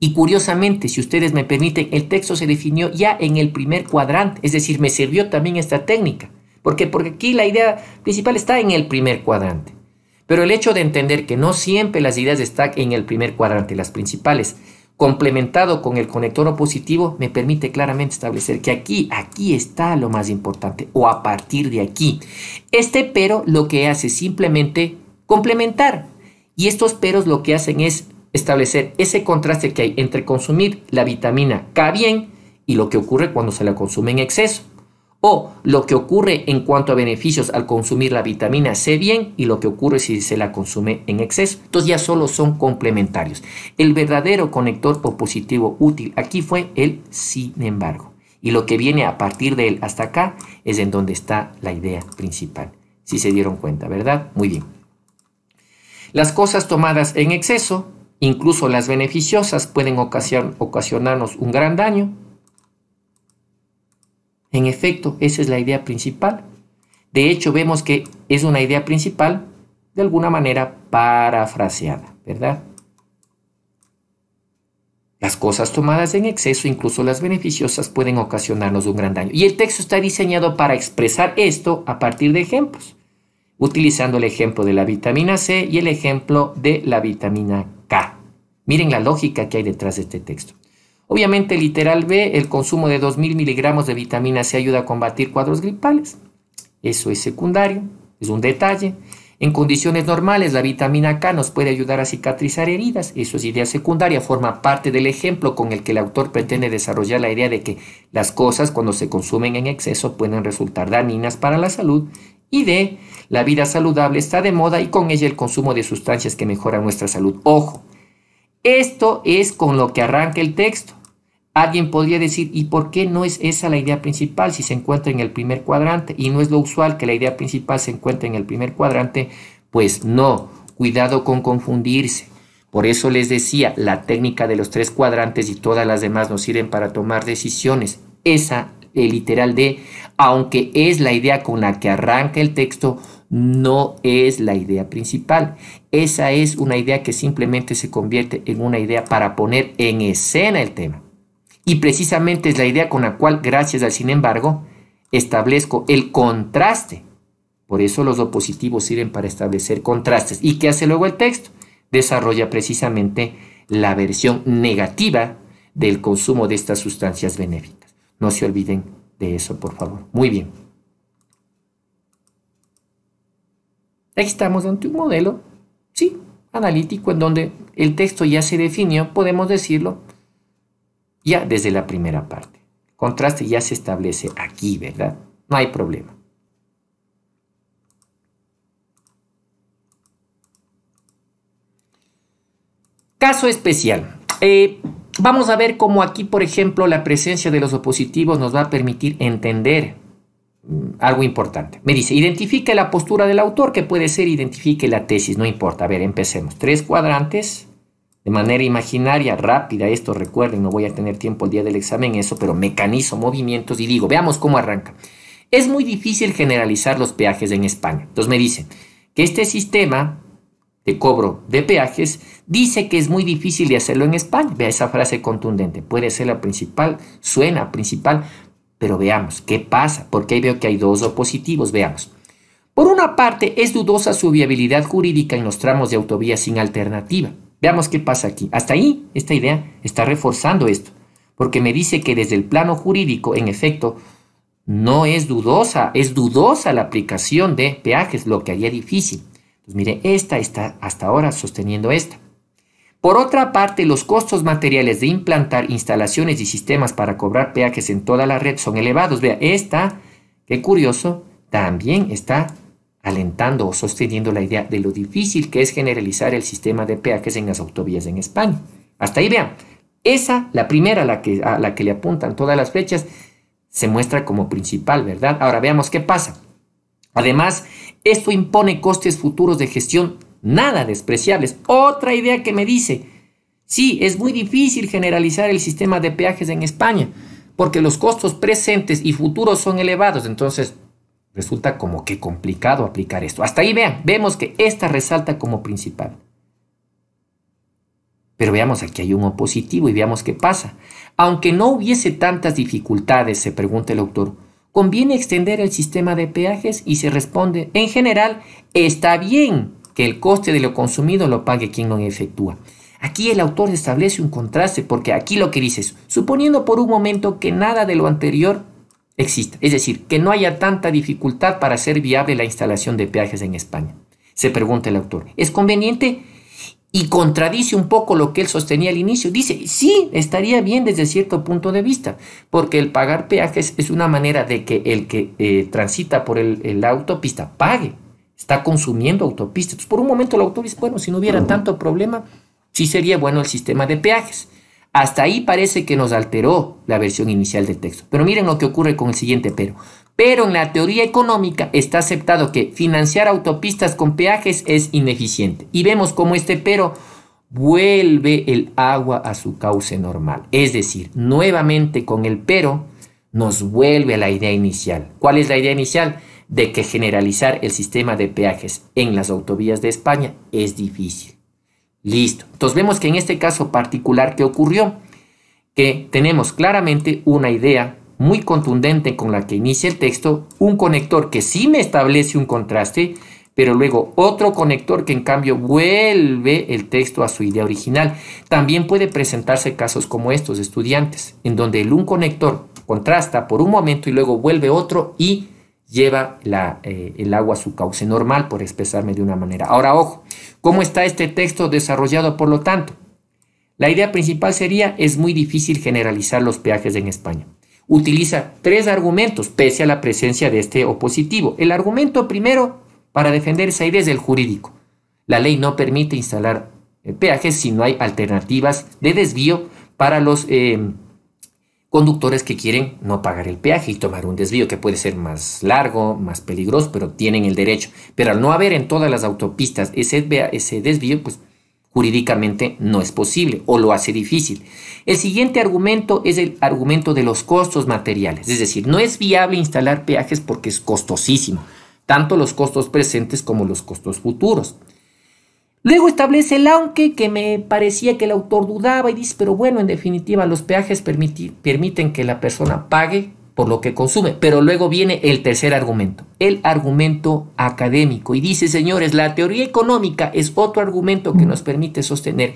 y curiosamente, si ustedes me permiten, el texto se definió ya en el primer cuadrante, es decir, me sirvió también esta técnica. ¿Por qué? Porque aquí la idea principal está en el primer cuadrante. Pero el hecho de entender que no siempre las ideas están en el primer cuadrante, las principales, complementado con el conector opositivo, me permite claramente establecer que aquí, aquí está lo más importante, o a partir de aquí. Este pero lo que hace es simplemente complementar. Y estos peros lo que hacen es establecer ese contraste que hay entre consumir la vitamina K bien y lo que ocurre cuando se la consume en exceso o lo que ocurre en cuanto a beneficios al consumir la vitamina C bien y lo que ocurre si se la consume en exceso. Entonces ya solo son complementarios. El verdadero conector positivo útil aquí fue el sin embargo. Y lo que viene a partir de él hasta acá es en donde está la idea principal. Si se dieron cuenta, ¿verdad? Muy bien. Las cosas tomadas en exceso, incluso las beneficiosas, pueden ocasionarnos un gran daño en efecto, esa es la idea principal. De hecho, vemos que es una idea principal de alguna manera parafraseada, ¿verdad? Las cosas tomadas en exceso, incluso las beneficiosas, pueden ocasionarnos un gran daño. Y el texto está diseñado para expresar esto a partir de ejemplos, utilizando el ejemplo de la vitamina C y el ejemplo de la vitamina K. Miren la lógica que hay detrás de este texto. Obviamente, literal B, el consumo de 2.000 miligramos de vitamina C ayuda a combatir cuadros gripales. Eso es secundario, es un detalle. En condiciones normales, la vitamina K nos puede ayudar a cicatrizar heridas. Eso es idea secundaria, forma parte del ejemplo con el que el autor pretende desarrollar la idea de que las cosas cuando se consumen en exceso pueden resultar dañinas para la salud. Y D, la vida saludable está de moda y con ella el consumo de sustancias que mejoran nuestra salud. Ojo, esto es con lo que arranca el texto. Alguien podría decir, ¿y por qué no es esa la idea principal si se encuentra en el primer cuadrante? Y no es lo usual que la idea principal se encuentre en el primer cuadrante. Pues no, cuidado con confundirse. Por eso les decía, la técnica de los tres cuadrantes y todas las demás nos sirven para tomar decisiones. Esa, el eh, literal de, aunque es la idea con la que arranca el texto, no es la idea principal. Esa es una idea que simplemente se convierte en una idea para poner en escena el tema. Y precisamente es la idea con la cual, gracias al sin embargo, establezco el contraste. Por eso los opositivos sirven para establecer contrastes. ¿Y qué hace luego el texto? Desarrolla precisamente la versión negativa del consumo de estas sustancias benéficas. No se olviden de eso, por favor. Muy bien. Aquí estamos ante un modelo, sí, analítico, en donde el texto ya se definió, podemos decirlo, ya desde la primera parte. contraste ya se establece aquí, ¿verdad? No hay problema. Caso especial. Eh, vamos a ver cómo aquí, por ejemplo, la presencia de los opositivos nos va a permitir entender mm, algo importante. Me dice, identifique la postura del autor, que puede ser identifique la tesis, no importa. A ver, empecemos. Tres cuadrantes de manera imaginaria, rápida, esto recuerden, no voy a tener tiempo el día del examen, eso, pero mecanizo movimientos y digo, veamos cómo arranca. Es muy difícil generalizar los peajes en España. Entonces me dicen que este sistema de cobro de peajes dice que es muy difícil de hacerlo en España. Vea esa frase contundente, puede ser la principal, suena principal, pero veamos qué pasa, porque ahí veo que hay dos opositivos, veamos. Por una parte, es dudosa su viabilidad jurídica en los tramos de autovía sin alternativa. Veamos qué pasa aquí. Hasta ahí, esta idea está reforzando esto, porque me dice que desde el plano jurídico, en efecto, no es dudosa, es dudosa la aplicación de peajes, lo que haría difícil. Pues mire, esta está hasta ahora sosteniendo esta. Por otra parte, los costos materiales de implantar instalaciones y sistemas para cobrar peajes en toda la red son elevados. Vea, esta, qué curioso, también está alentando o sosteniendo la idea de lo difícil que es generalizar el sistema de peajes en las autovías en España. Hasta ahí vean, esa, la primera a la que, a la que le apuntan todas las fechas se muestra como principal, ¿verdad? Ahora veamos qué pasa. Además, esto impone costes futuros de gestión nada despreciables. Otra idea que me dice, sí, es muy difícil generalizar el sistema de peajes en España, porque los costos presentes y futuros son elevados, entonces Resulta como que complicado aplicar esto. Hasta ahí vean, vemos que esta resalta como principal. Pero veamos, aquí hay un opositivo y veamos qué pasa. Aunque no hubiese tantas dificultades, se pregunta el autor, ¿conviene extender el sistema de peajes? Y se responde, en general, está bien que el coste de lo consumido lo pague quien lo efectúa. Aquí el autor establece un contraste porque aquí lo que dice es, suponiendo por un momento que nada de lo anterior exista. Es decir, que no haya tanta dificultad para hacer viable la instalación de peajes en España. Se pregunta el autor. ¿Es conveniente? Y contradice un poco lo que él sostenía al inicio. Dice, sí, estaría bien desde cierto punto de vista, porque el pagar peajes es una manera de que el que eh, transita por el, la autopista pague. Está consumiendo autopistas. por un momento el autor dice, bueno, si no hubiera tanto problema, sí sería bueno el sistema de peajes. Hasta ahí parece que nos alteró la versión inicial del texto. Pero miren lo que ocurre con el siguiente pero. Pero en la teoría económica está aceptado que financiar autopistas con peajes es ineficiente. Y vemos cómo este pero vuelve el agua a su cauce normal. Es decir, nuevamente con el pero nos vuelve a la idea inicial. ¿Cuál es la idea inicial? De que generalizar el sistema de peajes en las autovías de España es difícil. Listo. Entonces vemos que en este caso particular que ocurrió, que tenemos claramente una idea muy contundente con la que inicia el texto, un conector que sí me establece un contraste, pero luego otro conector que en cambio vuelve el texto a su idea original. También puede presentarse casos como estos, estudiantes, en donde el un conector contrasta por un momento y luego vuelve otro y lleva eh, el agua a su cauce normal, por expresarme de una manera. Ahora, ojo, ¿cómo está este texto desarrollado, por lo tanto? La idea principal sería, es muy difícil generalizar los peajes en España. Utiliza tres argumentos, pese a la presencia de este opositivo. El argumento primero, para defender esa idea, es el jurídico. La ley no permite instalar eh, peajes si no hay alternativas de desvío para los... Eh, conductores que quieren no pagar el peaje y tomar un desvío que puede ser más largo, más peligroso, pero tienen el derecho. Pero al no haber en todas las autopistas ese, desvío, pues jurídicamente no es posible o lo hace difícil. El siguiente argumento es el argumento de los costos materiales, es decir, no es viable instalar peajes porque es costosísimo, tanto los costos presentes como los costos futuros. Luego establece el aunque que me parecía que el autor dudaba y dice, pero bueno, en definitiva, los peajes permiten que la persona pague por lo que consume. Pero luego viene el tercer argumento, el argumento académico. Y dice, señores, la teoría económica es otro argumento que nos permite sostener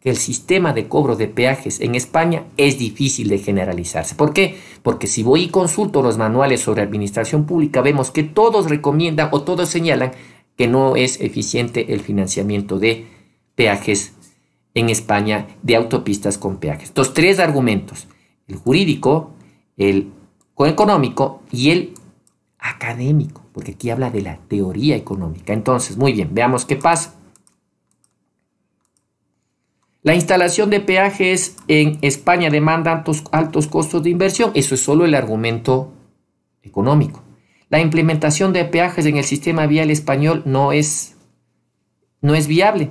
que el sistema de cobro de peajes en España es difícil de generalizarse. ¿Por qué? Porque si voy y consulto los manuales sobre administración pública, vemos que todos recomiendan o todos señalan que no es eficiente el financiamiento de peajes en España, de autopistas con peajes. Estos tres argumentos, el jurídico, el económico y el académico, porque aquí habla de la teoría económica. Entonces, muy bien, veamos qué pasa. La instalación de peajes en España demanda altos, altos costos de inversión. Eso es solo el argumento económico. La implementación de peajes en el sistema vial español no es, no es viable.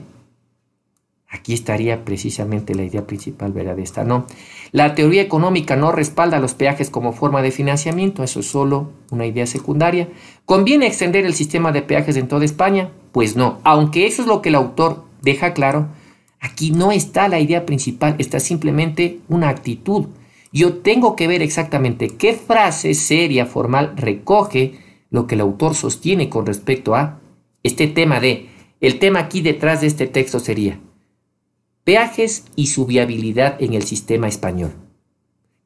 Aquí estaría precisamente la idea principal, ¿verdad? De esta, ¿no? La teoría económica no respalda los peajes como forma de financiamiento, eso es solo una idea secundaria. ¿Conviene extender el sistema de peajes en toda España? Pues no, aunque eso es lo que el autor deja claro, aquí no está la idea principal, está simplemente una actitud yo tengo que ver exactamente qué frase seria formal recoge lo que el autor sostiene con respecto a este tema de, el tema aquí detrás de este texto sería peajes y su viabilidad en el sistema español.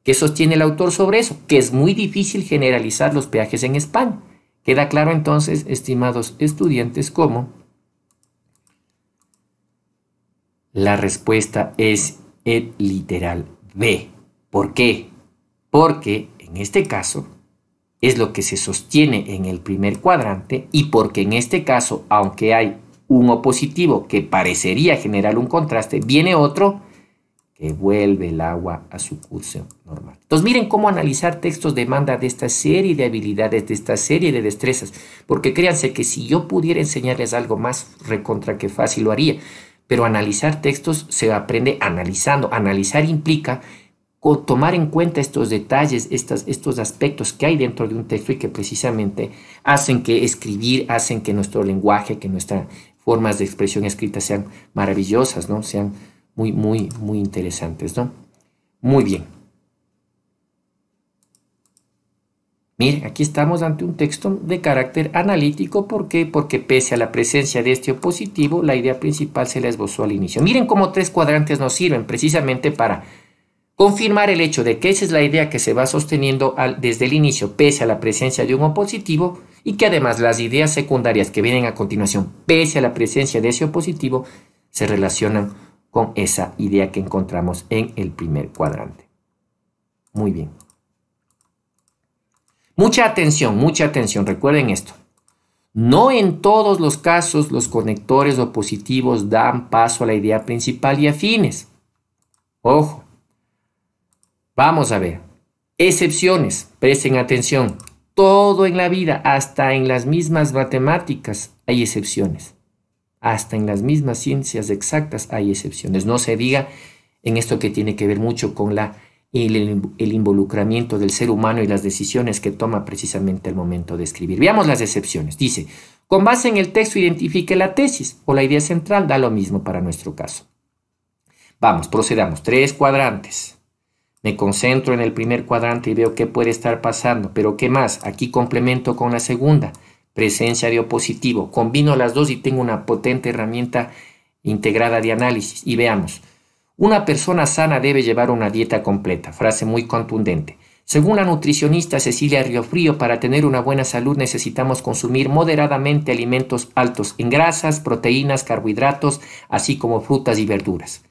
¿Qué sostiene el autor sobre eso? Que es muy difícil generalizar los peajes en España. Queda claro entonces, estimados estudiantes, cómo la respuesta es el literal B. ¿Por qué? Porque en este caso es lo que se sostiene en el primer cuadrante y porque en este caso, aunque hay un opositivo que parecería generar un contraste, viene otro que vuelve el agua a su curso normal. Entonces miren cómo analizar textos demanda de esta serie de habilidades, de esta serie de destrezas, porque créanse que si yo pudiera enseñarles algo más recontra que fácil lo haría, pero analizar textos se aprende analizando. Analizar implica o tomar en cuenta estos detalles, estas, estos aspectos que hay dentro de un texto y que precisamente hacen que escribir, hacen que nuestro lenguaje, que nuestras formas de expresión escrita sean maravillosas, ¿no? Sean muy, muy, muy interesantes, ¿no? Muy bien. miren, aquí estamos ante un texto de carácter analítico. ¿Por qué? Porque pese a la presencia de este opositivo, la idea principal se la esbozó al inicio. Miren cómo tres cuadrantes nos sirven precisamente para confirmar el hecho de que esa es la idea que se va sosteniendo desde el inicio, pese a la presencia de un opositivo, y que además las ideas secundarias que vienen a continuación, pese a la presencia de ese opositivo, se relacionan con esa idea que encontramos en el primer cuadrante. Muy bien. Mucha atención, mucha atención, recuerden esto. No en todos los casos los conectores opositivos dan paso a la idea principal y afines. Ojo, Vamos a ver. Excepciones, presten atención. Todo en la vida, hasta en las mismas matemáticas, hay excepciones. Hasta en las mismas ciencias exactas hay excepciones. No se diga en esto que tiene que ver mucho con el, involucramiento del ser humano y las decisiones que toma precisamente el momento de escribir. Veamos las excepciones. Dice, con base en el texto identifique la tesis o la idea central, da lo mismo para nuestro caso. Vamos, procedamos. Tres cuadrantes. Me concentro en el primer cuadrante y veo qué puede estar pasando, pero ¿qué más? Aquí complemento con la segunda, presencia de opositivo. Combino las dos y tengo una potente herramienta integrada de análisis. Y veamos, una persona sana debe llevar una dieta completa, frase muy contundente. Según la nutricionista Cecilia Riofrío, para tener una buena salud necesitamos consumir moderadamente alimentos altos en grasas, proteínas, carbohidratos, así como frutas y verduras.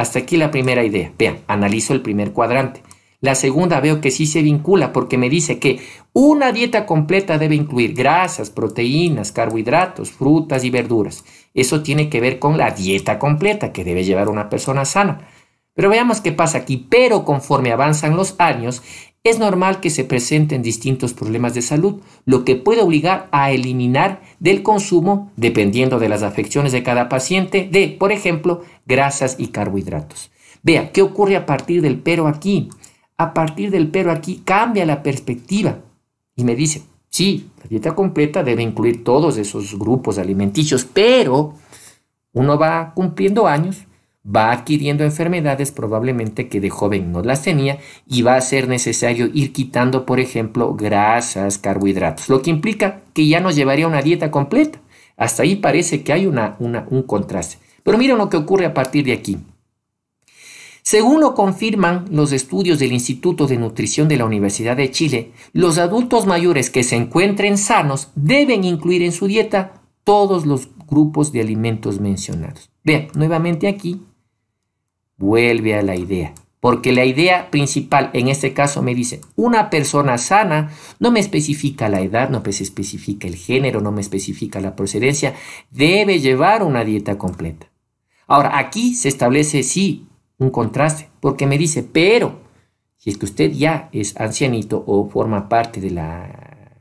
Hasta aquí la primera idea. Vean, analizo el primer cuadrante. La segunda veo que sí se vincula porque me dice que una dieta completa debe incluir grasas, proteínas, carbohidratos, frutas y verduras. Eso tiene que ver con la dieta completa que debe llevar una persona sana. Pero veamos qué pasa aquí. Pero conforme avanzan los años, es normal que se presenten distintos problemas de salud, lo que puede obligar a eliminar del consumo, dependiendo de las afecciones de cada paciente, de, por ejemplo, grasas y carbohidratos. Vea, ¿qué ocurre a partir del pero aquí? A partir del pero aquí cambia la perspectiva y me dice, sí, la dieta completa debe incluir todos esos grupos alimenticios, pero uno va cumpliendo años, va adquiriendo enfermedades probablemente que de joven no las tenía y va a ser necesario ir quitando, por ejemplo, grasas, carbohidratos, lo que implica que ya nos llevaría una dieta completa. Hasta ahí parece que hay un contraste. Pero miren lo que ocurre a partir de aquí. Según lo confirman los estudios del Instituto de Nutrición de la Universidad de Chile, los adultos mayores que se encuentren sanos deben incluir en su dieta todos los grupos de alimentos mencionados. Vean, nuevamente aquí vuelve a la idea. Porque la idea principal en este caso me dice, una persona sana no me especifica la edad, no me especifica el género, no me especifica la procedencia, debe llevar una dieta completa. Ahora, aquí se establece sí un contraste, porque me dice, pero si es que usted ya es ancianito o forma parte de, la,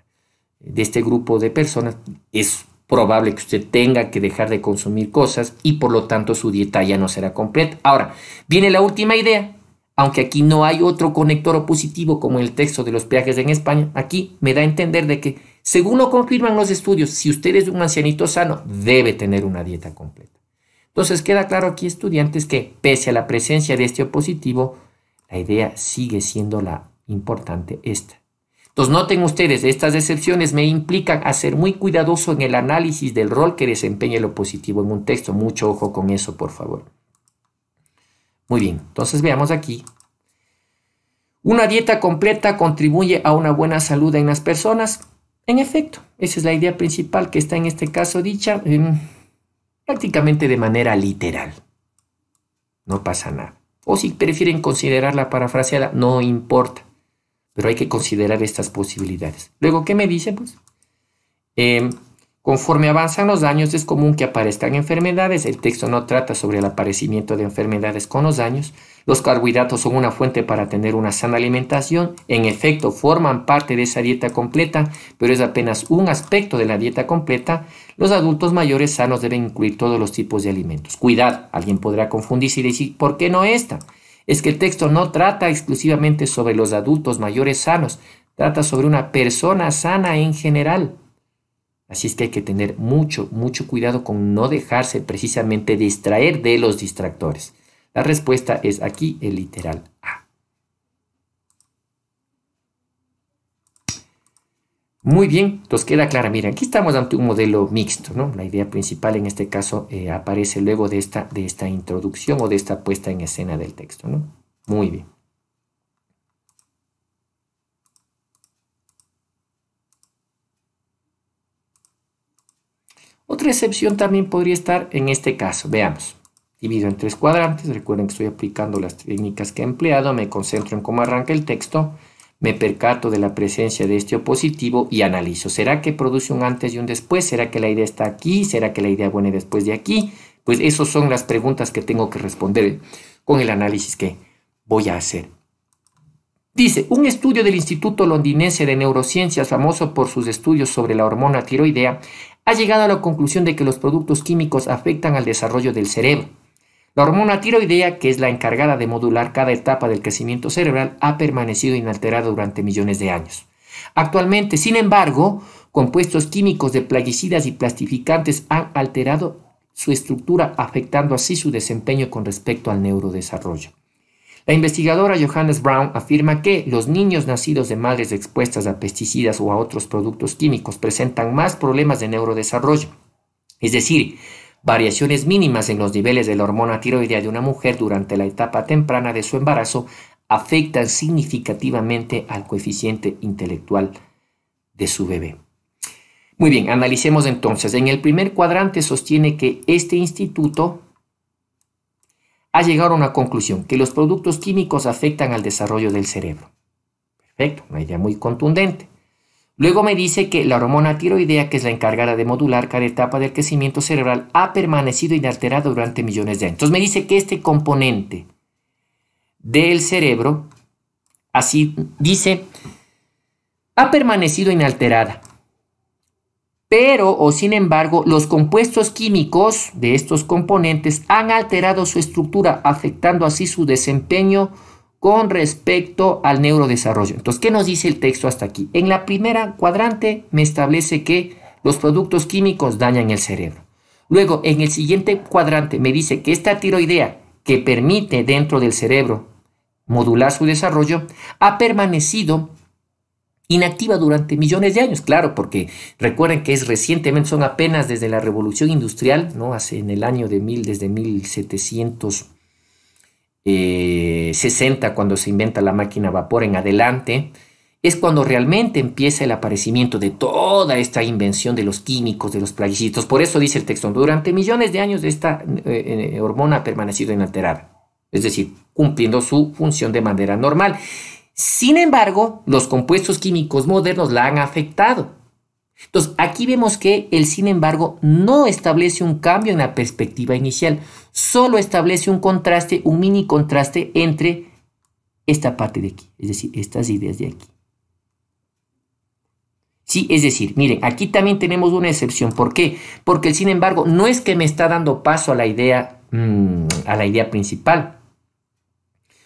de este grupo de personas, es probable que usted tenga que dejar de consumir cosas y por lo tanto su dieta ya no será completa. Ahora, viene la última idea. Aunque aquí no hay otro conector opositivo como el texto de los peajes en España, aquí me da a entender de que, según lo confirman los estudios, si usted es un ancianito sano, debe tener una dieta completa. Entonces queda claro aquí, estudiantes, que pese a la presencia de este opositivo, la idea sigue siendo la importante esta. Entonces noten ustedes, estas excepciones me implican a ser muy cuidadoso en el análisis del rol que desempeña lo positivo en un texto. Mucho ojo con eso, por favor. Muy bien, entonces veamos aquí. ¿Una dieta completa contribuye a una buena salud en las personas? En efecto, esa es la idea principal que está en este caso dicha em, prácticamente de manera literal. No pasa nada. O si prefieren considerarla parafraseada, no importa pero hay que considerar estas posibilidades. Luego, ¿qué me dice? Pues, em, conforme avanzan los años es común que aparezcan enfermedades, el texto no trata sobre el aparecimiento de enfermedades con los años, los carbohidratos son una fuente para tener una sana alimentación, en efecto forman parte de esa dieta completa, pero es apenas un aspecto de la dieta completa, los adultos mayores sanos deben incluir todos los tipos de alimentos. Cuidado, alguien podrá confundirse y decir, ¿por qué no esta? es que el texto no trata exclusivamente sobre los adultos mayores sanos, trata sobre una persona sana en general. Así es que hay que tener mucho, mucho cuidado con no dejarse precisamente distraer de los distractores. La respuesta es aquí el literal A. Muy bien, nos queda clara. Mira, aquí estamos ante un modelo mixto, ¿no? La idea principal en este caso eh, aparece luego de esta, de esta introducción o de esta puesta en escena del texto, ¿no? Muy bien. Otra excepción también podría estar en este caso. Veamos. Divido en tres cuadrantes. Recuerden que estoy aplicando las técnicas que he empleado. Me concentro en cómo arranca el texto. Me percato de la presencia de este opositivo y analizo. ¿Será que produce un antes y un después? ¿Será que la idea está aquí? ¿Será que la idea viene después de aquí? Pues esas son las preguntas que tengo que responder con el análisis que voy a hacer. Dice, un estudio del Instituto Londinense de Neurociencias, famoso por sus estudios sobre la hormona tiroidea, ha llegado a la conclusión de que los productos químicos afectan al desarrollo del cerebro. La hormona tiroidea, que es la encargada de modular cada etapa del crecimiento cerebral, ha permanecido inalterada durante millones de años. Actualmente, sin embargo, compuestos químicos de plaguicidas y plastificantes han alterado su estructura, afectando así su desempeño con respecto al neurodesarrollo. La investigadora Johannes Brown afirma que los niños nacidos de madres expuestas a pesticidas o a otros productos químicos presentan más problemas de neurodesarrollo. Es decir, Variaciones mínimas en los niveles de la hormona tiroidea de una mujer durante la etapa temprana de su embarazo afectan significativamente al coeficiente intelectual de su bebé. Muy bien, analicemos entonces. En el primer cuadrante sostiene que este instituto ha llegado a una conclusión, que los productos químicos afectan al desarrollo del cerebro. Perfecto, una idea muy contundente. Luego me dice que la hormona tiroidea, que es la encargada de modular cada etapa del crecimiento cerebral, ha permanecido inalterada durante millones de años. Entonces me dice que este componente del cerebro, así dice, ha permanecido inalterada. Pero, o sin embargo, los compuestos químicos de estos componentes han alterado su estructura, afectando así su desempeño con respecto al neurodesarrollo. Entonces, ¿qué nos dice el texto hasta aquí? En la primera cuadrante me establece que los productos químicos dañan el cerebro. Luego, en el siguiente cuadrante me dice que esta tiroidea que permite dentro del cerebro modular su desarrollo ha permanecido inactiva durante millones de años, claro, porque recuerden que es recientemente, son apenas desde la revolución industrial, ¿no? Hace en el año de mil, desde setecientos. 60, eh, cuando se inventa la máquina vapor en adelante, es cuando realmente empieza el aparecimiento de toda esta invención de los químicos, de los plaguicitos. Por eso dice el texto, durante millones de años esta eh, eh, hormona ha permanecido inalterada, es decir, cumpliendo su función de manera normal. Sin embargo, los compuestos químicos modernos la han afectado entonces, aquí vemos que el sin embargo no establece un cambio en la perspectiva inicial, solo establece un contraste, un mini contraste entre esta parte de aquí, es decir, estas ideas de aquí. Sí, es decir, miren, aquí también tenemos una excepción. ¿Por qué? Porque el sin embargo no es que me está dando paso a la idea, mm, a la idea principal.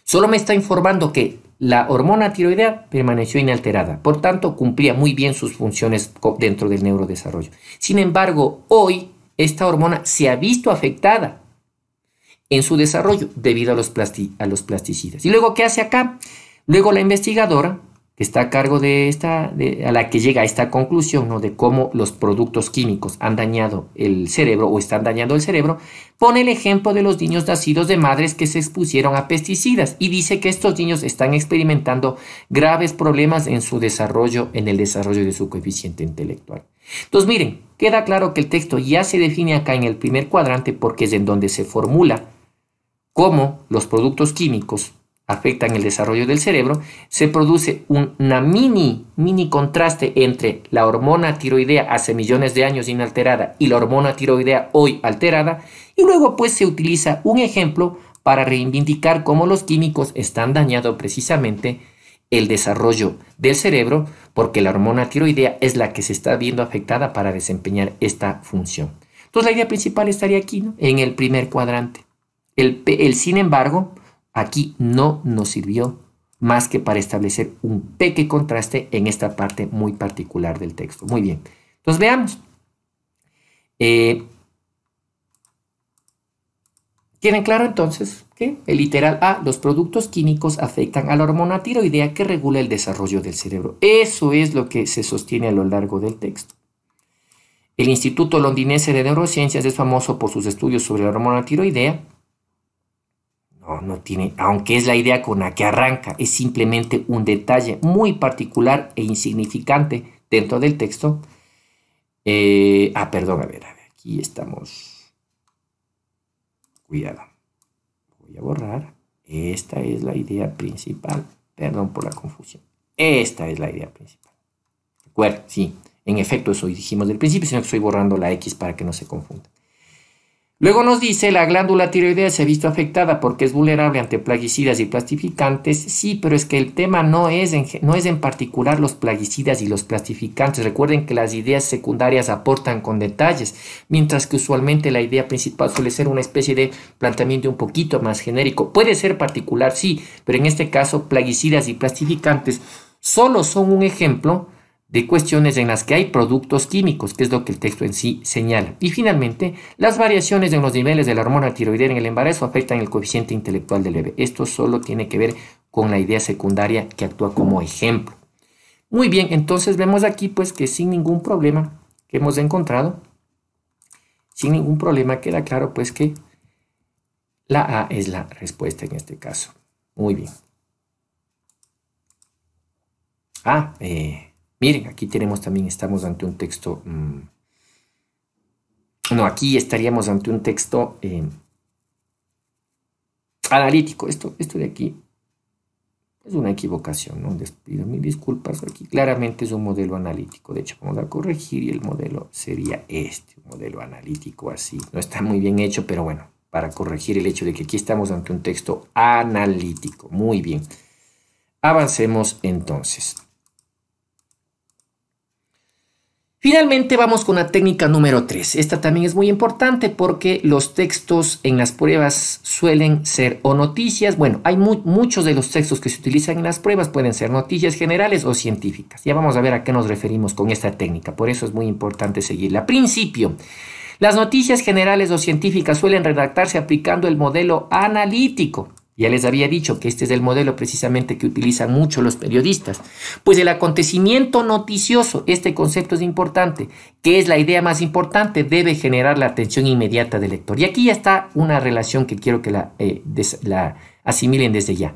Solo me está informando que la hormona tiroidea permaneció inalterada, por tanto cumplía muy bien sus funciones dentro del neurodesarrollo. Sin embargo, hoy esta hormona se ha visto afectada en su desarrollo debido a los, plasticidas. ¿Y luego qué hace acá? Luego la investigadora está a cargo de esta, a la que llega esta conclusión, ¿no? De cómo los productos químicos han dañado el cerebro o están dañando el cerebro, pone el ejemplo de los niños nacidos de madres que se expusieron a pesticidas y dice que estos niños están experimentando graves problemas en su desarrollo, en el desarrollo de su coeficiente intelectual. Entonces, miren, queda claro que el texto ya se define acá en el primer cuadrante porque es en donde se formula cómo los productos químicos afectan el desarrollo del cerebro, se produce una mini, mini contraste entre la hormona tiroidea hace millones de años inalterada y la hormona tiroidea hoy alterada, y luego pues se utiliza un ejemplo para reivindicar cómo los químicos están dañando precisamente el desarrollo del cerebro, porque la hormona tiroidea es la que se está viendo afectada para desempeñar esta función. Entonces la idea principal estaría aquí, en el primer cuadrante. el, el sin embargo, aquí no nos sirvió más que para establecer un pequeño contraste en esta parte muy particular del texto. Muy bien, entonces veamos. Eh, ¿Tienen claro entonces que el literal A, los productos químicos afectan a la hormona tiroidea que regula el desarrollo del cerebro? Eso es lo que se sostiene a lo largo del texto. El Instituto Londinense de Neurociencias es famoso por sus estudios sobre la hormona tiroidea no, no tiene, aunque es la idea con la que arranca, es simplemente un detalle muy particular e insignificante dentro del texto. Eh, ah, perdón, a ver, a ver, aquí estamos. Cuidado. Voy a borrar. Esta es la idea principal. Perdón por la confusión. Esta es la idea principal. ¿De acuerdo? Sí, en efecto, eso dijimos del principio, sino que estoy borrando la X para que no se confunda. Luego nos dice, la glándula tiroidea se ha visto afectada porque es vulnerable ante plaguicidas y plastificantes. Sí, pero es que el tema no es en, no es en particular los plaguicidas y los plastificantes. Recuerden que las ideas secundarias aportan con detalles, mientras que usualmente la idea principal suele ser una especie de planteamiento un poquito más genérico. Puede ser particular, sí, pero en este caso plaguicidas y plastificantes solo son un ejemplo de cuestiones en las que hay productos químicos, que es lo que el texto en sí señala. Y finalmente, las variaciones en los niveles de la hormona tiroidea en el embarazo afectan el coeficiente intelectual del bebé. Esto solo tiene que ver con la idea secundaria que actúa como ejemplo. Muy bien, entonces vemos aquí pues que sin ningún problema que hemos encontrado, sin ningún problema queda claro pues que la A es la respuesta en este caso. Muy bien. Ah, eh, Miren, aquí tenemos también, estamos ante un texto... Mm, no, aquí estaríamos ante un texto em, analítico. Esto, esto de aquí es una equivocación, ¿no? Les pido mis disculpas. Aquí claramente es un modelo analítico. De hecho, vamos a corregir y el modelo sería este, un modelo analítico así. No está muy bien hecho, pero bueno, para corregir el hecho de que aquí estamos ante un texto analítico. Muy bien. Avancemos entonces. Finalmente vamos con la técnica número 3. Esta también es muy importante porque los textos en las pruebas suelen ser o noticias, bueno, hay muchos de los textos que se utilizan en las pruebas pueden ser noticias generales o científicas. Ya vamos a ver a qué nos referimos con esta técnica, por eso es muy importante seguirla. Principio. Las noticias generales o científicas suelen redactarse aplicando el modelo analítico ya les había dicho que este es el modelo precisamente que utilizan mucho los periodistas. Pues el acontecimiento noticioso, este concepto es importante, que es la idea más importante, debe generar la atención inmediata del lector. Y aquí ya está una relación que quiero que la, eh, asimilen desde ya.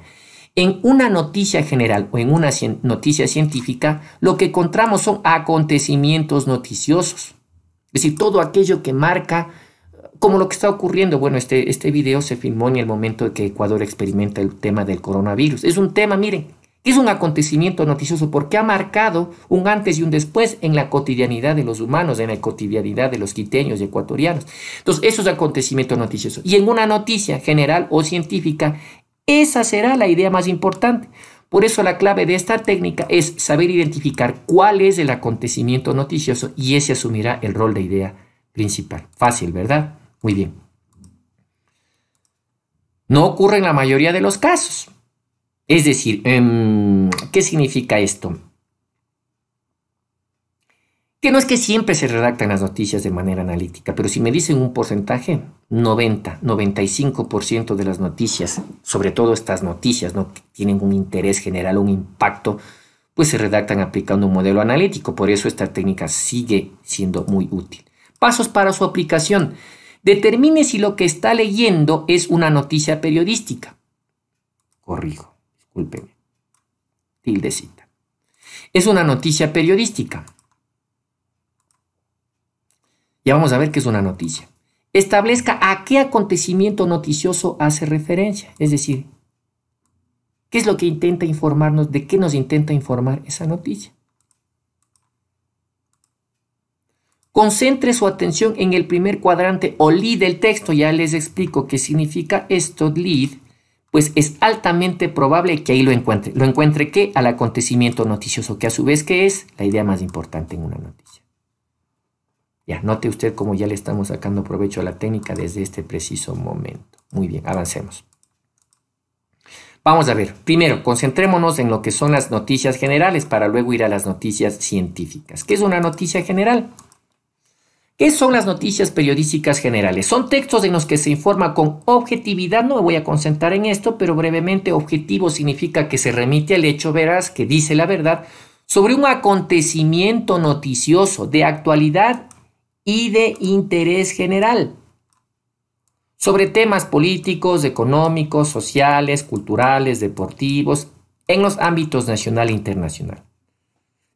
En una noticia general o en una noticia científica, lo que encontramos son acontecimientos noticiosos. Es decir, todo aquello que marca como lo que está ocurriendo, bueno, este, este video se filmó en el momento en que Ecuador experimenta el tema del coronavirus. Es un tema, miren, es un acontecimiento noticioso porque ha marcado un antes y un después en la cotidianidad de los humanos, en la cotidianidad de los quiteños y ecuatorianos. Entonces, eso es acontecimiento noticioso. Y en una noticia general o científica, esa será la idea más importante. Por eso la clave de esta técnica es saber identificar cuál es el acontecimiento noticioso y ese asumirá el rol de idea principal. Fácil, ¿verdad? Muy bien. No ocurre en la mayoría de los casos. Es decir, em, ¿qué significa esto? Que no es que siempre se redactan las noticias de manera analítica, pero si me dicen un porcentaje, 90, 95% de las noticias, sobre todo estas noticias ¿no? que tienen un interés general, un impacto, pues se redactan aplicando un modelo analítico. Por eso esta técnica sigue siendo muy útil. Pasos para su aplicación. Determine si lo que está leyendo es una noticia periodística. Corrijo, discúlpeme. Tildecita. Es una noticia periodística. Ya vamos a ver qué es una noticia. Establezca a qué acontecimiento noticioso hace referencia. Es decir, qué es lo que intenta informarnos, de qué nos intenta informar esa noticia. Concentre su atención en el primer cuadrante o lead del texto. Ya les explico qué significa esto, lead. Pues es altamente probable que ahí lo encuentre. ¿Lo encuentre qué? Al acontecimiento noticioso, que a su vez qué es la idea más importante en una noticia. Ya, note usted cómo ya le estamos sacando provecho a la técnica desde este preciso momento. Muy bien, avancemos. Vamos a ver, primero concentrémonos en lo que son las noticias generales para luego ir a las noticias científicas. ¿Qué es una noticia general? ¿Qué son las noticias periodísticas generales? Son textos en los que se informa con objetividad, no me voy a concentrar en esto, pero brevemente objetivo significa que se remite al hecho veraz que dice la verdad sobre un acontecimiento noticioso de actualidad y de interés general, sobre temas políticos, económicos, sociales, culturales, deportivos, en los ámbitos nacional e internacional.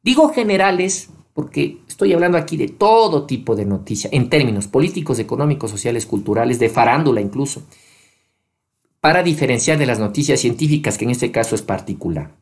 Digo generales porque estoy hablando aquí de todo tipo de noticias, en términos políticos, económicos, sociales, culturales, de farándula incluso, para diferenciar de las noticias científicas, que en este caso es particular.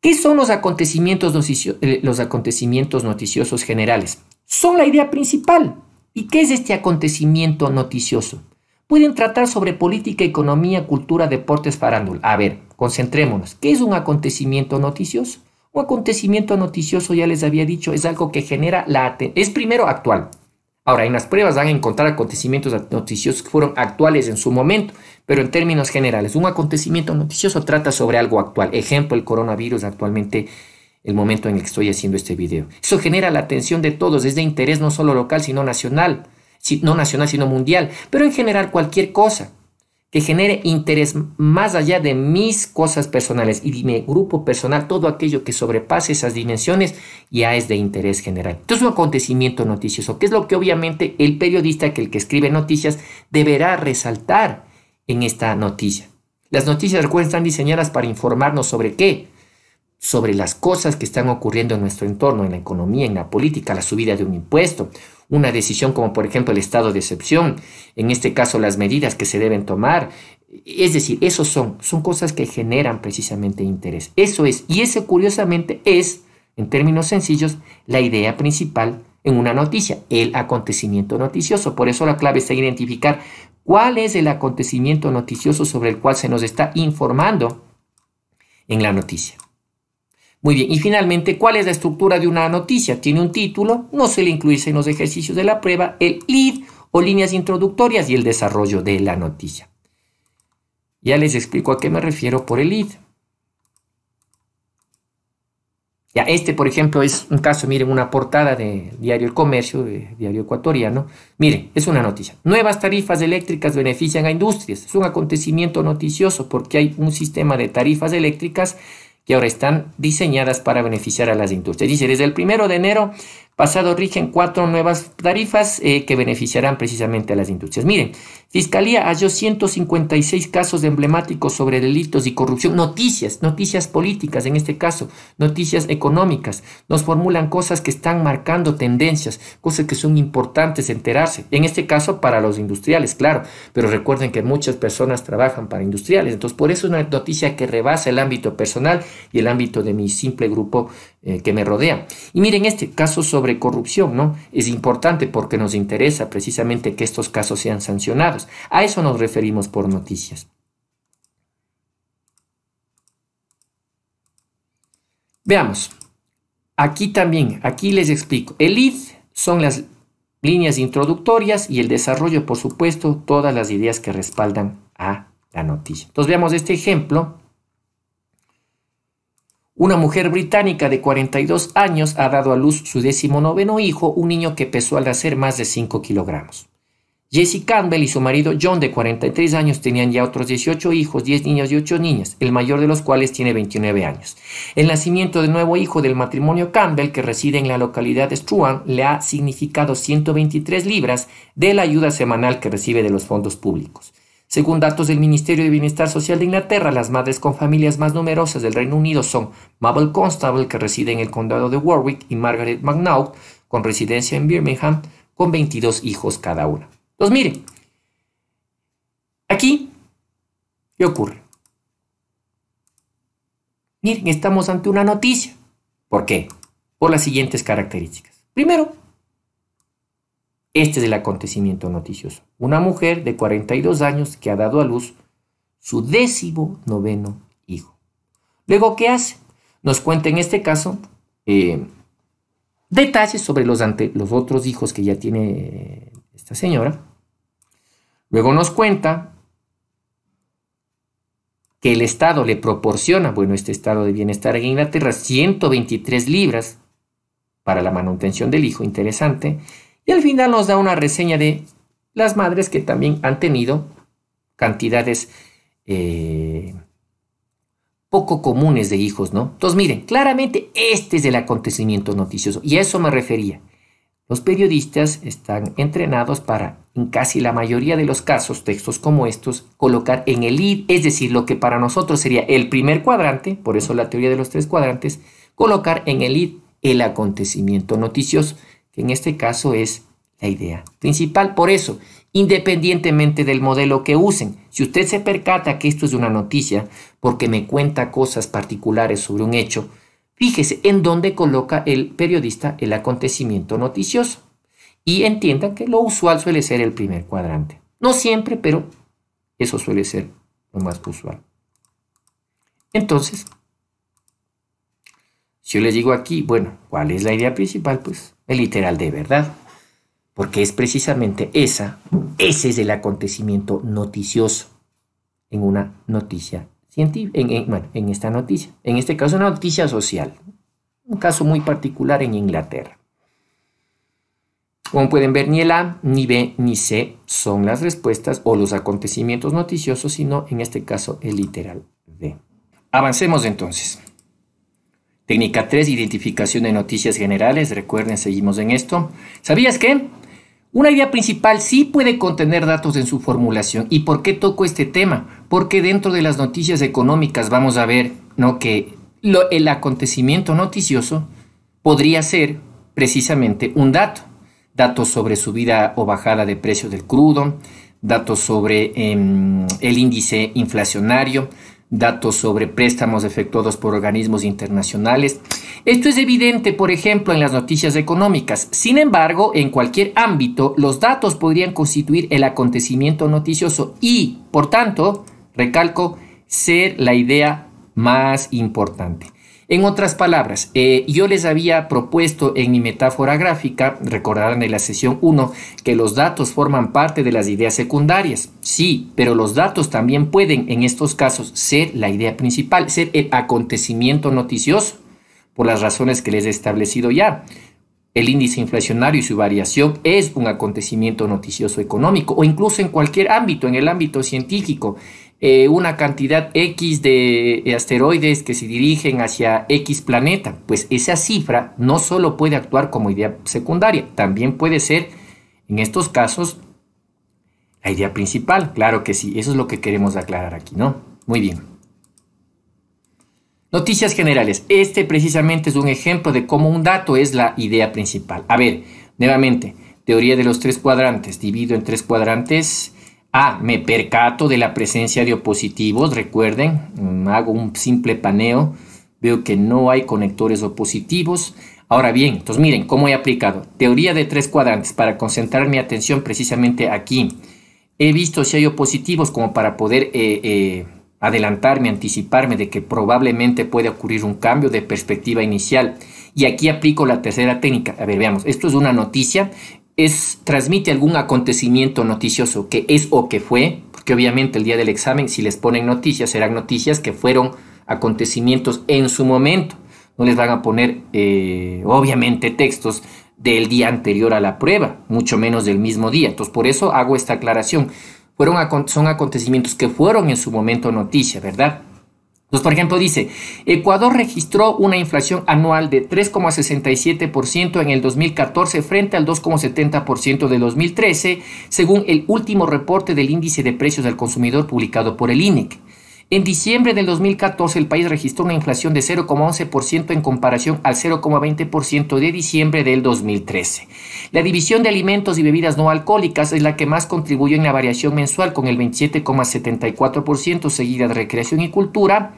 ¿Qué son los acontecimientos, eh, los acontecimientos noticiosos generales? Son la idea principal. ¿Y qué es este acontecimiento noticioso? Pueden tratar sobre política, economía, cultura, deportes, farándula. A ver, concentrémonos. ¿Qué es un acontecimiento noticioso? Un acontecimiento noticioso, ya les había dicho, es algo que genera la atención. Es primero actual. Ahora, en las pruebas van a encontrar acontecimientos noticiosos que fueron actuales en su momento, pero en términos generales, un acontecimiento noticioso trata sobre algo actual. Ejemplo, el coronavirus actualmente el momento en el que estoy haciendo este video. Eso genera la atención de todos, es de interés no solo local, sino nacional, no nacional, sino mundial, pero en general cualquier cosa que genere interés más allá de mis cosas personales y de mi grupo personal, todo aquello que sobrepase esas dimensiones ya es de interés general. Entonces, un acontecimiento noticioso, que es lo que obviamente el periodista, que el que escribe noticias, deberá resaltar en esta noticia. Las noticias, recuerden, están diseñadas para informarnos sobre qué, sobre las cosas que están ocurriendo en nuestro entorno, en la economía, en la política, la subida de un impuesto, una decisión como por ejemplo el estado de excepción, en este caso las medidas que se deben tomar. Es decir, esos son, son cosas que generan precisamente interés. Eso es, y ese curiosamente es, en términos sencillos, la idea principal en una noticia, el acontecimiento noticioso. Por eso la clave está identificar cuál es el acontecimiento noticioso sobre el cual se nos está informando en la noticia. Muy bien, y finalmente, ¿cuál es la estructura de una noticia? Tiene un título, no se le incluirse en los ejercicios de la prueba, el lead o líneas introductorias y el desarrollo de la noticia. Ya les explico a qué me refiero por el lead. Ya, este, por ejemplo, es un caso, miren, una portada de Diario El Comercio, Diario Ecuatoriano. Miren, es una noticia. Nuevas tarifas eléctricas benefician a industrias. Es un acontecimiento noticioso porque hay un sistema de tarifas eléctricas que ahora están diseñadas para beneficiar a las industrias. Dice, desde el primero de enero pasado rigen cuatro nuevas tarifas eh, que beneficiarán precisamente a las industrias. Miren, Fiscalía halló 156 casos emblemáticos sobre delitos y corrupción, noticias, noticias políticas en este caso, noticias económicas, nos formulan cosas que están marcando tendencias, cosas que son importantes enterarse, en este caso para los industriales, claro, pero recuerden que muchas personas trabajan para industriales, entonces por eso es una noticia que rebasa el ámbito personal y el ámbito de mi simple grupo eh, que me rodean. Y miren este caso sobre corrupción, ¿no? Es importante porque nos interesa precisamente que estos casos sean sancionados. A eso nos referimos por noticias. Veamos. Aquí también, aquí les explico. El ID son las líneas introductorias y el desarrollo, por supuesto, todas las ideas que respaldan a la noticia. Entonces veamos este ejemplo una mujer británica de 42 años ha dado a luz su noveno hijo, un niño que pesó al nacer más de 5 kilogramos. Jesse Campbell y su marido John, de 43 años, tenían ya otros 18 hijos, 10 niños y 8 niñas, el mayor de los cuales tiene 29 años. El nacimiento del nuevo hijo del matrimonio Campbell, que reside en la localidad de Struan, le ha significado 123 libras de la ayuda semanal que recibe de los fondos públicos. Según datos del Ministerio de Bienestar Social de Inglaterra, las madres con familias más numerosas del Reino Unido son Mabel Constable, que reside en el condado de Warwick, y Margaret McNaught, con residencia en Birmingham, con 22 hijos cada una. Entonces, miren, aquí, ¿qué ocurre? Miren, estamos ante una noticia. ¿Por qué? Por las siguientes características. Primero, este es el acontecimiento noticioso. Una mujer de 42 años que ha dado a luz su décimo noveno hijo. Luego, ¿qué hace? Nos cuenta en este caso eh, detalles sobre los, los otros hijos que ya tiene eh, esta señora. Luego nos cuenta que el Estado le proporciona, bueno, este Estado de Bienestar en Inglaterra, 123 libras para la manutención del hijo, interesante, y al final nos da una reseña de las madres que también han tenido cantidades eh, poco comunes de hijos, ¿no? Entonces, miren, claramente este es el acontecimiento noticioso y a eso me refería. Los periodistas están entrenados para, en casi la mayoría de los casos, textos como estos, colocar en el ID, es decir, lo que para nosotros sería el primer cuadrante, por eso la teoría de los tres cuadrantes, colocar en el ID el acontecimiento noticioso que en este caso es la idea principal. Por eso, independientemente del modelo que usen, si usted se percata que esto es una noticia porque me cuenta cosas particulares sobre un hecho, fíjese en dónde coloca el periodista el acontecimiento noticioso y entienda que lo usual suele ser el primer cuadrante. No siempre, pero eso suele ser lo más usual. Entonces, si yo les digo aquí, bueno, ¿cuál es la idea principal? Pues el literal de verdad, porque es precisamente esa, ese es el acontecimiento noticioso en una noticia científica, en, en, en esta noticia, en este caso una noticia social, un caso muy particular en Inglaterra. Como pueden ver, ni el A, ni B, ni C son las respuestas o los acontecimientos noticiosos, sino en este caso el literal D. Avancemos entonces. Técnica 3, identificación de noticias generales. Recuerden, seguimos en esto. ¿Sabías qué? Una idea principal sí puede contener datos en su formulación. ¿Y por qué toco este tema? Porque dentro de las noticias económicas vamos a ver ¿no? que el acontecimiento noticioso podría ser precisamente un dato. Datos sobre subida o bajada de precio del crudo, datos sobre em, el índice inflacionario, datos sobre préstamos efectuados por organismos internacionales. Esto es evidente, por ejemplo, en las noticias económicas. Sin embargo, en cualquier ámbito, los datos podrían constituir el acontecimiento noticioso y, por tanto, recalco, ser la idea más importante. En otras palabras, eh, yo les había propuesto en mi metáfora gráfica, recordarán en la sesión 1, que los datos forman parte de las ideas secundarias. Sí, pero los datos también pueden, en estos casos, ser la idea principal, ser el acontecimiento noticioso, por las razones que les he establecido ya. El índice inflacionario y su variación es un acontecimiento noticioso económico o incluso en cualquier ámbito, en el ámbito científico. Eh, una cantidad X de asteroides que se dirigen hacia X planeta. Pues esa cifra no solo puede actuar como idea secundaria, también puede ser, en estos casos, la idea principal. Claro que sí, eso es lo que queremos aclarar aquí, ¿no? Muy bien. Noticias generales. Este precisamente es un ejemplo de cómo un dato es la idea principal. A ver, nuevamente, teoría de los tres cuadrantes. Divido en tres cuadrantes Ah, me percato de la presencia de opositivos, recuerden, mm, hago un simple paneo, veo que no hay conectores opositivos. Ahora bien, entonces miren cómo he aplicado. Teoría de tres cuadrantes para concentrar mi atención precisamente aquí. He visto si hay opositivos como para poder eh, eh, adelantarme, anticiparme de que probablemente puede ocurrir un cambio de perspectiva inicial. Y aquí aplico la tercera técnica. A ver, veamos, esto es una noticia, es, transmite algún acontecimiento noticioso que es o que fue, porque obviamente el día del examen, si les ponen noticias, serán noticias que fueron acontecimientos en su momento. No les van a poner, eh, obviamente, textos del día anterior a la prueba, mucho menos del mismo día. Entonces, por eso hago esta aclaración. Fueron, son acontecimientos que fueron en su momento noticia, ¿verdad? por ejemplo, dice, Ecuador registró una inflación anual de 3,67% en el 2014 frente al 2,70% de 2013, según el último reporte del índice de precios del consumidor publicado por el INEC. En diciembre del 2014 el país registró una inflación de 0,11% en comparación al 0,20% de diciembre del 2013. La división de alimentos y bebidas no alcohólicas es la que más contribuyó en la variación mensual con el 27,74%, seguida de recreación y cultura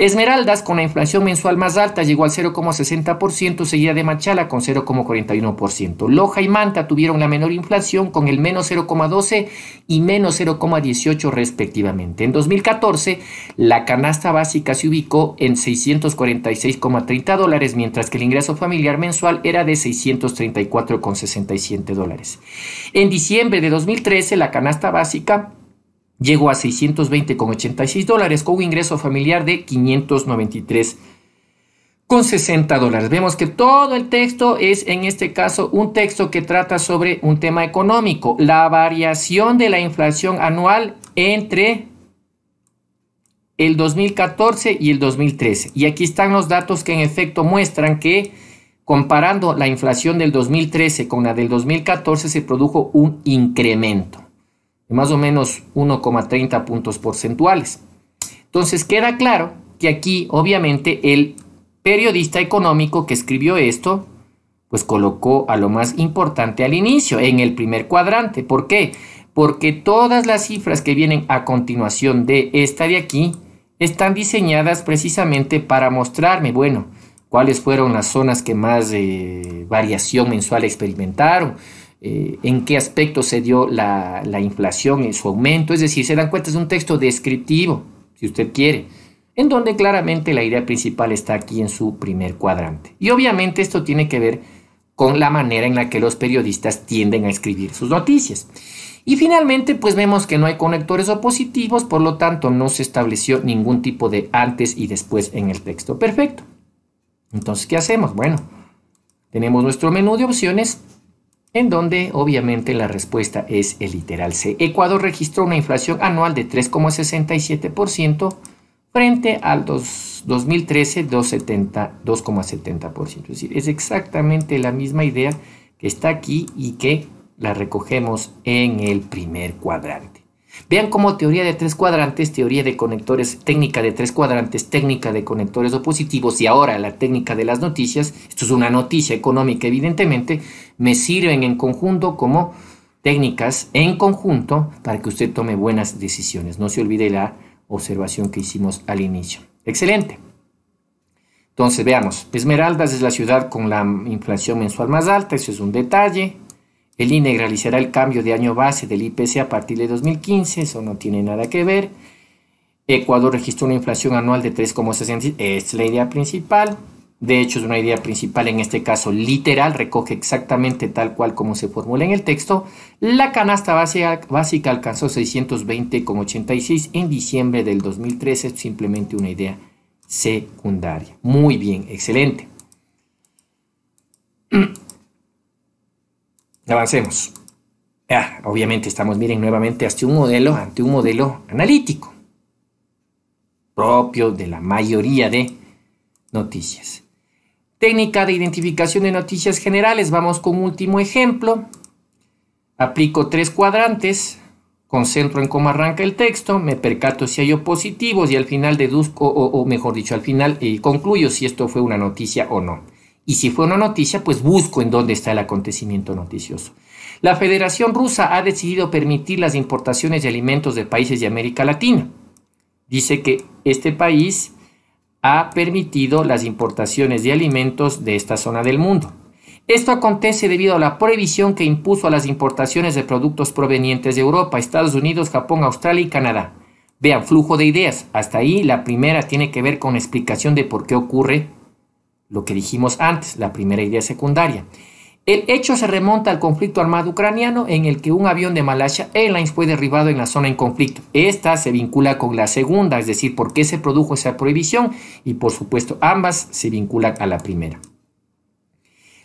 Esmeraldas, con la inflación mensual más alta, llegó al 0,60%, seguida de Machala con 0,41%. Loja y Manta tuvieron la menor inflación con el menos 0,12 y menos 0,18 respectivamente. En 2014, la canasta básica se ubicó en 646,30 dólares, mientras que el ingreso familiar mensual era de 634,67 dólares. En diciembre de 2013, la canasta básica llegó a 620,86 dólares con un ingreso familiar de 593,60 dólares. Vemos que todo el texto es en este caso un texto que trata sobre un tema económico, la variación de la inflación anual entre el 2014 y el 2013. Y aquí están los datos que en efecto muestran que comparando la inflación del 2013 con la del 2014 se produjo un incremento más o menos 1,30 puntos porcentuales. Entonces queda claro que aquí obviamente el periodista económico que escribió esto, pues colocó a lo más importante al inicio, en el primer cuadrante. ¿Por qué? Porque todas las cifras que vienen a continuación de esta de aquí están diseñadas precisamente para mostrarme, bueno, cuáles fueron las zonas que más eh, variación mensual experimentaron, eh, en qué aspecto se dio la, la inflación en su aumento. Es decir, se dan cuenta, es un texto descriptivo, si usted quiere, en donde claramente la idea principal está aquí en su primer cuadrante. Y obviamente esto tiene que ver con la manera en la que los periodistas tienden a escribir sus noticias. Y finalmente, pues vemos que no hay conectores opositivos, por lo tanto no se estableció ningún tipo de antes y después en el texto. Perfecto. Entonces, ¿qué hacemos? Bueno, tenemos nuestro menú de opciones en donde obviamente la respuesta es el literal C. Ecuador registró una inflación anual de 3,67% frente al 2013 2,70%. Es decir, es exactamente la misma idea que está aquí y que la recogemos en el primer cuadrante. Vean cómo teoría de tres cuadrantes, teoría de conectores, técnica de tres cuadrantes, técnica de conectores opositivos y ahora la técnica de las noticias, esto es una noticia económica evidentemente, me sirven en conjunto como técnicas en conjunto para que usted tome buenas decisiones. No se olvide la observación que hicimos al inicio. Excelente. Entonces veamos, Esmeraldas es la ciudad con la inflación mensual más alta, eso es un detalle, el INE realizará el cambio de año base del IPC a partir de 2015, eso no tiene nada que ver. Ecuador registró una inflación anual de 3,60, es la idea principal. De hecho, es una idea principal, en este caso literal, recoge exactamente tal cual como se formula en el texto. La canasta básica, básica alcanzó 620,86 en diciembre del 2013, es simplemente una idea secundaria. Muy bien, excelente. Avancemos. obviamente estamos, miren, nuevamente hasta un modelo, ante un modelo analítico, propio de la mayoría de noticias. Técnica de identificación de noticias generales, vamos con un último ejemplo. Aplico tres cuadrantes, concentro en cómo arranca el texto, me percato si hay opositivos y al final deduzco, o, mejor dicho, al final eh, concluyo si esto fue una noticia o no y si fue una noticia, pues busco en dónde está el acontecimiento noticioso. La Federación Rusa ha decidido permitir las importaciones de alimentos de países de América Latina. Dice que este país ha permitido las importaciones de alimentos de esta zona del mundo. Esto acontece debido a la prohibición que impuso a las importaciones de productos provenientes de Europa, Estados Unidos, Japón, Australia y Canadá. Vean, flujo de ideas. Hasta ahí la primera tiene que ver con la explicación de por qué ocurre lo que dijimos antes, la primera idea secundaria. El hecho se remonta al conflicto armado ucraniano en el que un avión de Malasia Airlines fue derribado en la zona en conflicto. Esta se vincula con la segunda, es decir, por qué se produjo esa prohibición y por supuesto ambas se vinculan a la primera.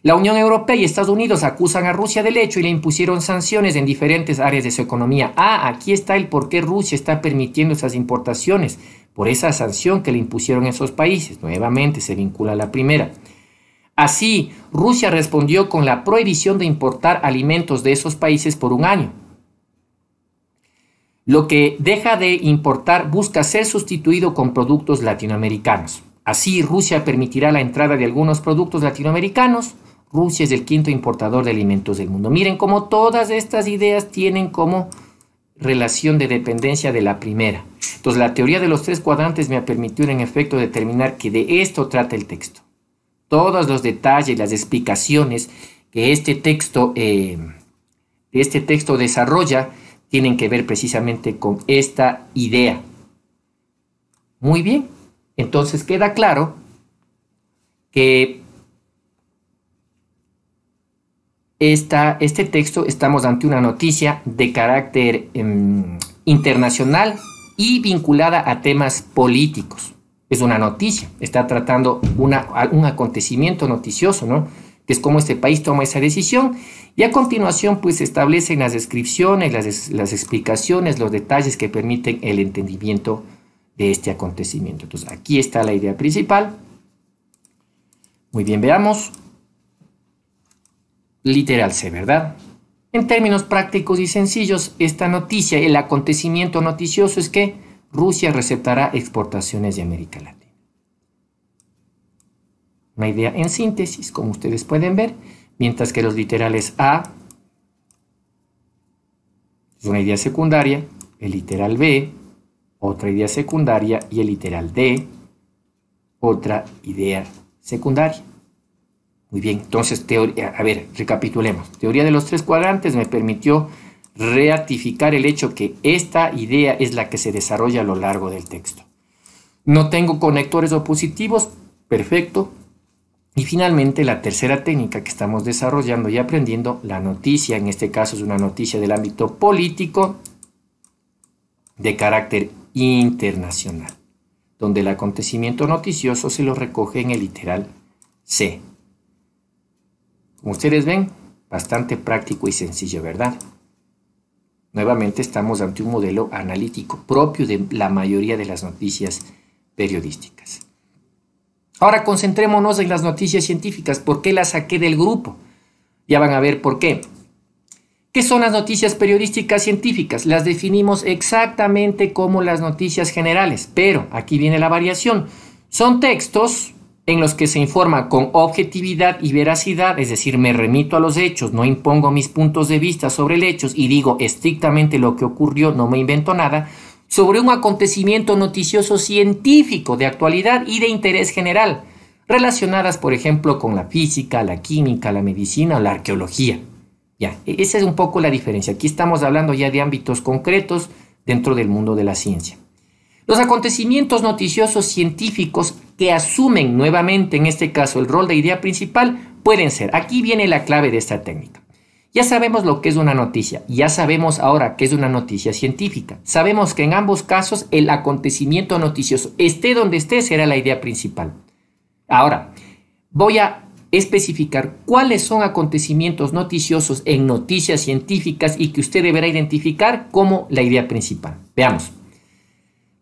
La Unión Europea y Estados Unidos acusan a Rusia del hecho y le impusieron sanciones en diferentes áreas de su economía. Ah, aquí está el por qué Rusia está permitiendo esas importaciones por esa sanción que le impusieron esos países. Nuevamente se vincula a la primera. Así, Rusia respondió con la prohibición de importar alimentos de esos países por un año. Lo que deja de importar busca ser sustituido con productos latinoamericanos. Así, Rusia permitirá la entrada de algunos productos latinoamericanos. Rusia es el quinto importador de alimentos del mundo. Miren cómo todas estas ideas tienen como relación de dependencia de la primera. Entonces, la teoría de los tres cuadrantes me ha permitido, en efecto, determinar que de esto trata el texto. Todos los detalles, las explicaciones que este texto, eh, este texto desarrolla tienen que ver precisamente con esta idea. Muy bien, entonces queda claro que esta, este texto estamos ante una noticia de carácter em, internacional y vinculada a temas políticos. Es una noticia, está tratando una, un acontecimiento noticioso, ¿no? Que es cómo este país toma esa decisión y a continuación pues se establecen las descripciones, las, las explicaciones, los detalles que permiten el entendimiento de este acontecimiento. Entonces aquí está la idea principal. Muy bien, veamos literal C, ¿verdad? En términos prácticos y sencillos, esta noticia, el acontecimiento noticioso es que Rusia receptará exportaciones de América Latina. Una idea en síntesis, como ustedes pueden ver, mientras que los literales A es una idea secundaria, el literal B, otra idea secundaria y el literal D, otra idea secundaria. Muy bien, entonces, teoría, a ver, recapitulemos. Teoría de los tres cuadrantes me permitió reatificar el hecho que esta idea es la que se desarrolla a lo largo del texto. No tengo conectores opositivos, perfecto. Y finalmente la tercera técnica que estamos desarrollando y aprendiendo, la noticia, en este caso es una noticia del ámbito político de carácter internacional, donde el acontecimiento noticioso se lo recoge en el literal C. Como ustedes ven, bastante práctico y sencillo, ¿verdad? Nuevamente estamos ante un modelo analítico propio de la mayoría de las noticias periodísticas. Ahora concentrémonos en las noticias científicas. ¿Por qué las saqué del grupo? Ya van a ver por qué. ¿Qué son las noticias periodísticas científicas? Las definimos exactamente como las noticias generales, pero aquí viene la variación. Son textos en los que se informa con objetividad y veracidad, es decir, me remito a los hechos, no impongo mis puntos de vista sobre el hecho y digo estrictamente lo que ocurrió, no me invento nada, sobre un acontecimiento noticioso científico de actualidad y de interés general, relacionadas, por ejemplo, con la física, la química, la medicina o la arqueología. Ya, e-, esa es un poco la diferencia. Aquí estamos hablando ya de ámbitos concretos dentro del mundo de la ciencia. Los acontecimientos noticiosos científicos que asumen nuevamente, en este caso, el rol de idea principal, pueden ser. Aquí viene la clave de esta técnica. Ya sabemos lo que es una noticia, ya sabemos ahora qué es una noticia científica. Sabemos que en ambos casos el acontecimiento noticioso, esté donde esté, será la idea principal. Ahora, voy a especificar cuáles son acontecimientos noticiosos en noticias científicas y que usted deberá identificar como la idea principal. Veamos.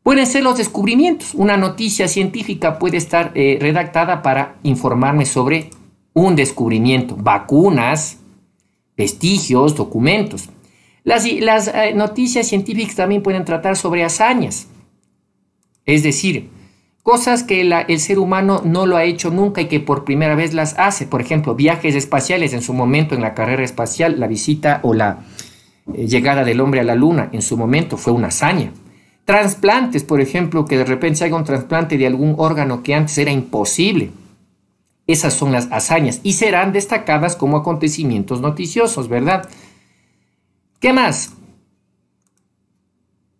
Pueden ser los descubrimientos. Una noticia científica puede estar eh, redactada para informarme sobre un descubrimiento, vacunas, vestigios, documentos. Las, eh, noticias científicas también pueden tratar sobre hazañas, es decir, cosas que el ser humano no lo ha hecho nunca y que por primera vez las hace. Por ejemplo, viajes espaciales en su momento en la carrera espacial, la visita o la eh, llegada del hombre a la luna en su momento fue una hazaña. Transplantes, por ejemplo, que de repente se haga un trasplante de algún órgano que antes era imposible. Esas son las hazañas y serán destacadas como acontecimientos noticiosos, ¿verdad? ¿Qué más?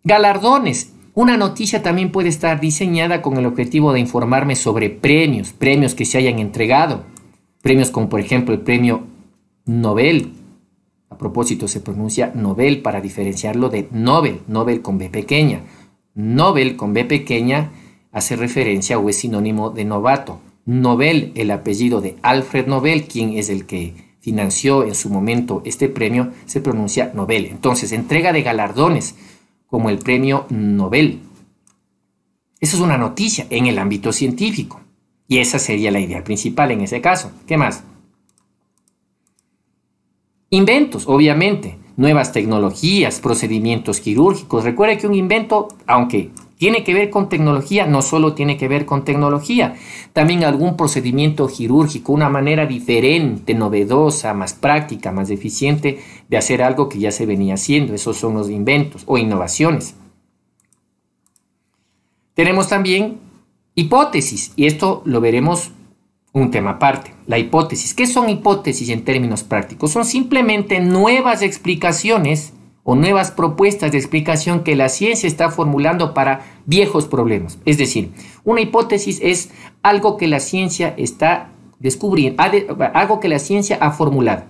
Galardones. Una noticia también puede estar diseñada con el objetivo de informarme sobre premios, premios que se hayan entregado, premios como por ejemplo el premio Nobel. A propósito, se pronuncia Nobel para diferenciarlo de Nobel, Nobel con B pequeña. Nobel con B pequeña hace referencia o es sinónimo de novato. Nobel, el apellido de Alfred Nobel, quien es el que financió en su momento este premio, se pronuncia Nobel. Entonces, entrega de galardones como el premio Nobel. Eso es una noticia en el ámbito científico. Y esa sería la idea principal en ese caso. ¿Qué más? Inventos, obviamente nuevas tecnologías, procedimientos quirúrgicos. Recuerda que un invento, aunque tiene que ver con tecnología, no solo tiene que ver con tecnología, también algún procedimiento quirúrgico, una manera diferente, novedosa, más práctica, más eficiente de hacer algo que ya se venía haciendo. Esos son los inventos o innovaciones. Tenemos también hipótesis, y esto lo veremos un tema aparte. La hipótesis. ¿Qué son hipótesis en términos prácticos? Son simplemente nuevas explicaciones o nuevas propuestas de explicación que la ciencia está formulando para viejos problemas. Es decir, una hipótesis es algo que la ciencia está descubriendo, algo que la ciencia ha formulado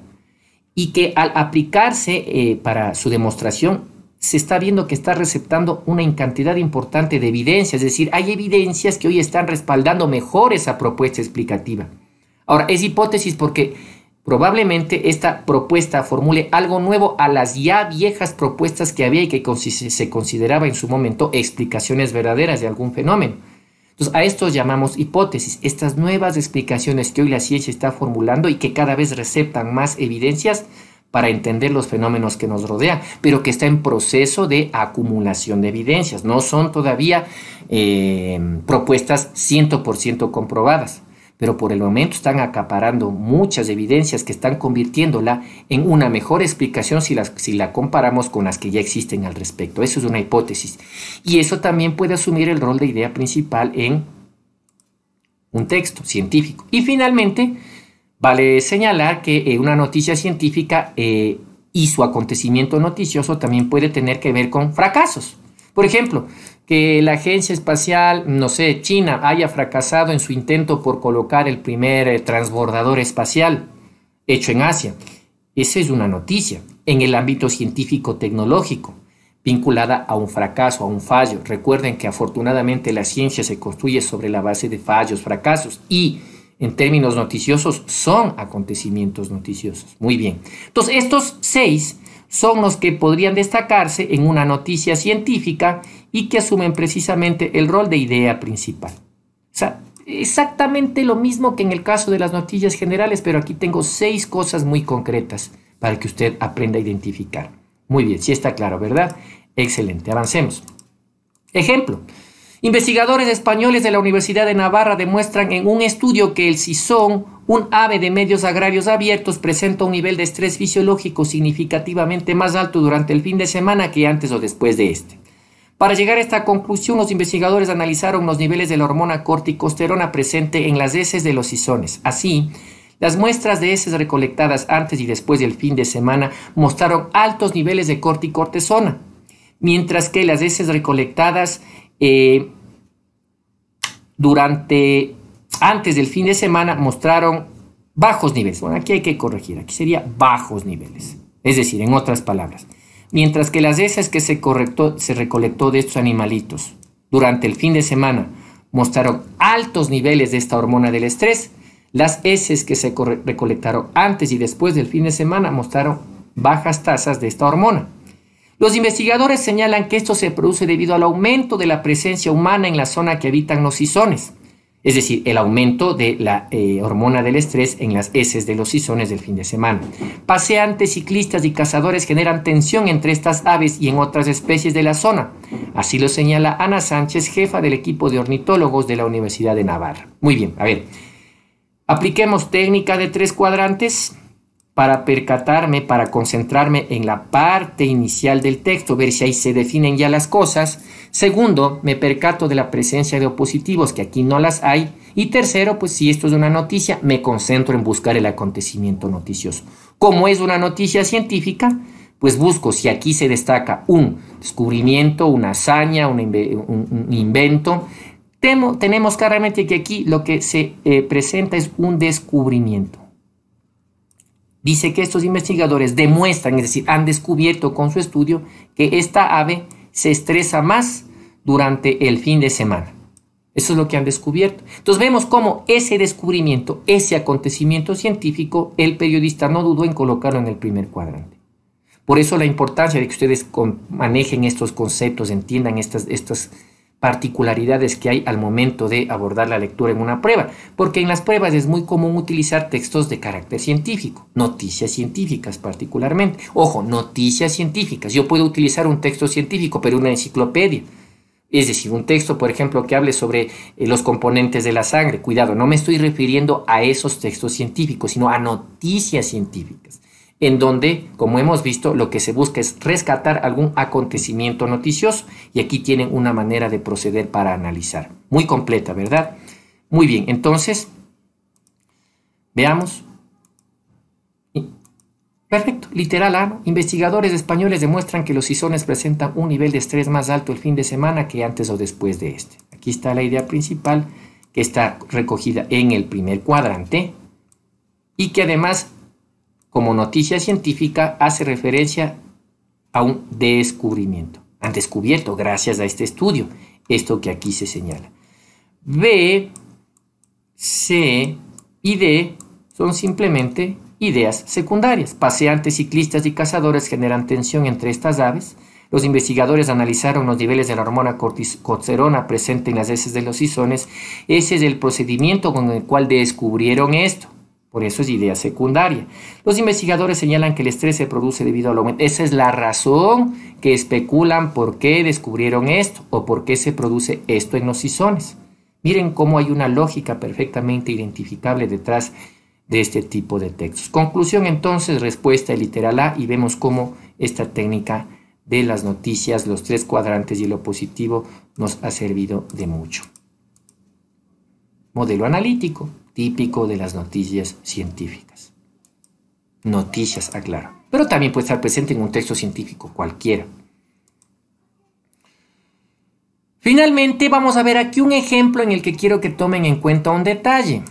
y que al aplicarse eh, para su demostración se está viendo que está receptando una cantidad importante de evidencia, es decir, hay evidencias que hoy están respaldando mejor esa propuesta explicativa. Ahora, es hipótesis porque probablemente esta propuesta formule algo nuevo a las ya viejas propuestas que había y que se consideraba en su momento explicaciones verdaderas de algún fenómeno. Entonces, a esto llamamos hipótesis, estas nuevas explicaciones que hoy la ciencia está formulando y que cada vez receptan más evidencias, para entender los fenómenos que nos rodean, pero que está en proceso de acumulación de evidencias. No son todavía eh, propuestas 100% comprobadas, pero por el momento están acaparando muchas evidencias que están convirtiéndola en una mejor explicación si, si la comparamos con las que ya existen al respecto. Eso es una hipótesis. Y eso también puede asumir el rol de idea principal en un texto científico. Y finalmente, Vale señalar que eh, una noticia científica eh, y su acontecimiento noticioso también puede tener que ver con fracasos. Por ejemplo, que la agencia espacial, no sé, China haya fracasado en su intento por colocar el primer eh, transbordador espacial hecho en Asia. Esa es una noticia en el ámbito científico-tecnológico, vinculada a un fracaso, a un fallo. Recuerden que afortunadamente la ciencia se construye sobre la base de fallos, fracasos y en términos noticiosos son acontecimientos noticiosos. Muy bien. Entonces, estos seis son los que podrían destacarse en una noticia científica y que asumen precisamente el rol de idea principal. O sea, exactamente lo mismo que en el caso de las noticias generales, pero aquí tengo seis cosas muy concretas para que usted aprenda a identificar. Muy bien, sí está claro, ¿verdad? Excelente, avancemos. Ejemplo, Investigadores españoles de la Universidad de Navarra demuestran en un estudio que el sisón, un ave de medios agrarios abiertos, presenta un nivel de estrés fisiológico significativamente más alto durante el fin de semana que antes o después de este. Para llegar a esta conclusión, los investigadores analizaron los niveles de la hormona corticosterona presente en las heces de los sisones. Así, las muestras de heces recolectadas antes y después del fin de semana mostraron altos niveles de corticortesona, mientras que las heces recolectadas eh, durante, antes del fin de semana, mostraron bajos niveles. Bueno, aquí hay que corregir, aquí sería bajos niveles. Es decir, en otras palabras, mientras que las heces que se, recolectó de estos animalitos durante el fin de semana mostraron altos niveles de esta hormona del estrés, las heces que se recolectaron antes y después del fin de semana mostraron bajas tasas de esta hormona. Los investigadores señalan que esto se produce debido al aumento de la presencia humana en la zona que habitan los sisones. es decir, el aumento de la eh, hormona del estrés en las heces de los sisones del fin de semana. Paseantes, ciclistas y cazadores generan tensión entre estas aves y en otras especies de la zona. Así lo señala Ana Sánchez, jefa del equipo de ornitólogos de la Universidad de Navarra. Muy bien, a ver, apliquemos técnica de tres cuadrantes para percatarme, para concentrarme en la parte inicial del texto, ver si ahí se definen ya las cosas. Segundo, me percato de la presencia de opositivos, que aquí no las hay. Y tercero, pues si esto es una noticia, me concentro en buscar el acontecimiento noticioso. Como es una noticia científica, pues busco si aquí se destaca un descubrimiento, una hazaña, un, invento. tenemos claramente que aquí lo que se eh, presenta es un descubrimiento dice que estos investigadores demuestran, es decir, han descubierto con su estudio que esta ave se estresa más durante el fin de semana. Eso es lo que han descubierto. Entonces vemos cómo ese descubrimiento, ese acontecimiento científico, el periodista no dudó en colocarlo en el primer cuadrante. Por eso la importancia de que ustedes manejen estos conceptos, entiendan estas, estas particularidades que hay al momento de abordar la lectura en una prueba, porque en las pruebas es muy común utilizar textos de carácter científico, noticias científicas particularmente. Ojo, noticias científicas. Yo puedo utilizar un texto científico, pero una enciclopedia. Es decir, un texto, por ejemplo, que hable sobre eh, los componentes de la sangre. Cuidado, no me estoy refiriendo a esos textos científicos, sino a noticias científicas en donde, como hemos visto, lo que se busca es rescatar algún acontecimiento noticioso y aquí tienen una manera de proceder para analizar. Muy completa, ¿verdad? Muy bien, entonces, veamos. Perfecto, literal ah, Investigadores españoles demuestran que los sisones presentan un nivel de estrés más alto el fin de semana que antes o después de este. Aquí está la idea principal que está recogida en el primer cuadrante y que además como noticia científica hace referencia a un descubrimiento. Han descubierto gracias a este estudio esto que aquí se señala. B, C y D son simplemente ideas secundarias. Paseantes, ciclistas y cazadores generan tensión entre estas aves. Los investigadores analizaron los niveles de la hormona corticosterona presente en las heces de los isones. Ese es el procedimiento con el cual descubrieron esto. Por eso es idea secundaria. Los investigadores señalan que el estrés se produce debido a lo... Esa es la razón que especulan por qué descubrieron esto o por qué se produce esto en los sisones. Miren cómo hay una lógica perfectamente identificable detrás de este tipo de textos. Conclusión entonces, respuesta literal A y vemos cómo esta técnica de las noticias, los tres cuadrantes y lo positivo nos ha servido de mucho. Modelo analítico típico de las noticias científicas. Noticias, aclaro. Pero también puede estar presente en un texto científico cualquiera. Finalmente vamos a ver aquí un ejemplo en el que quiero que tomen en cuenta un detalle.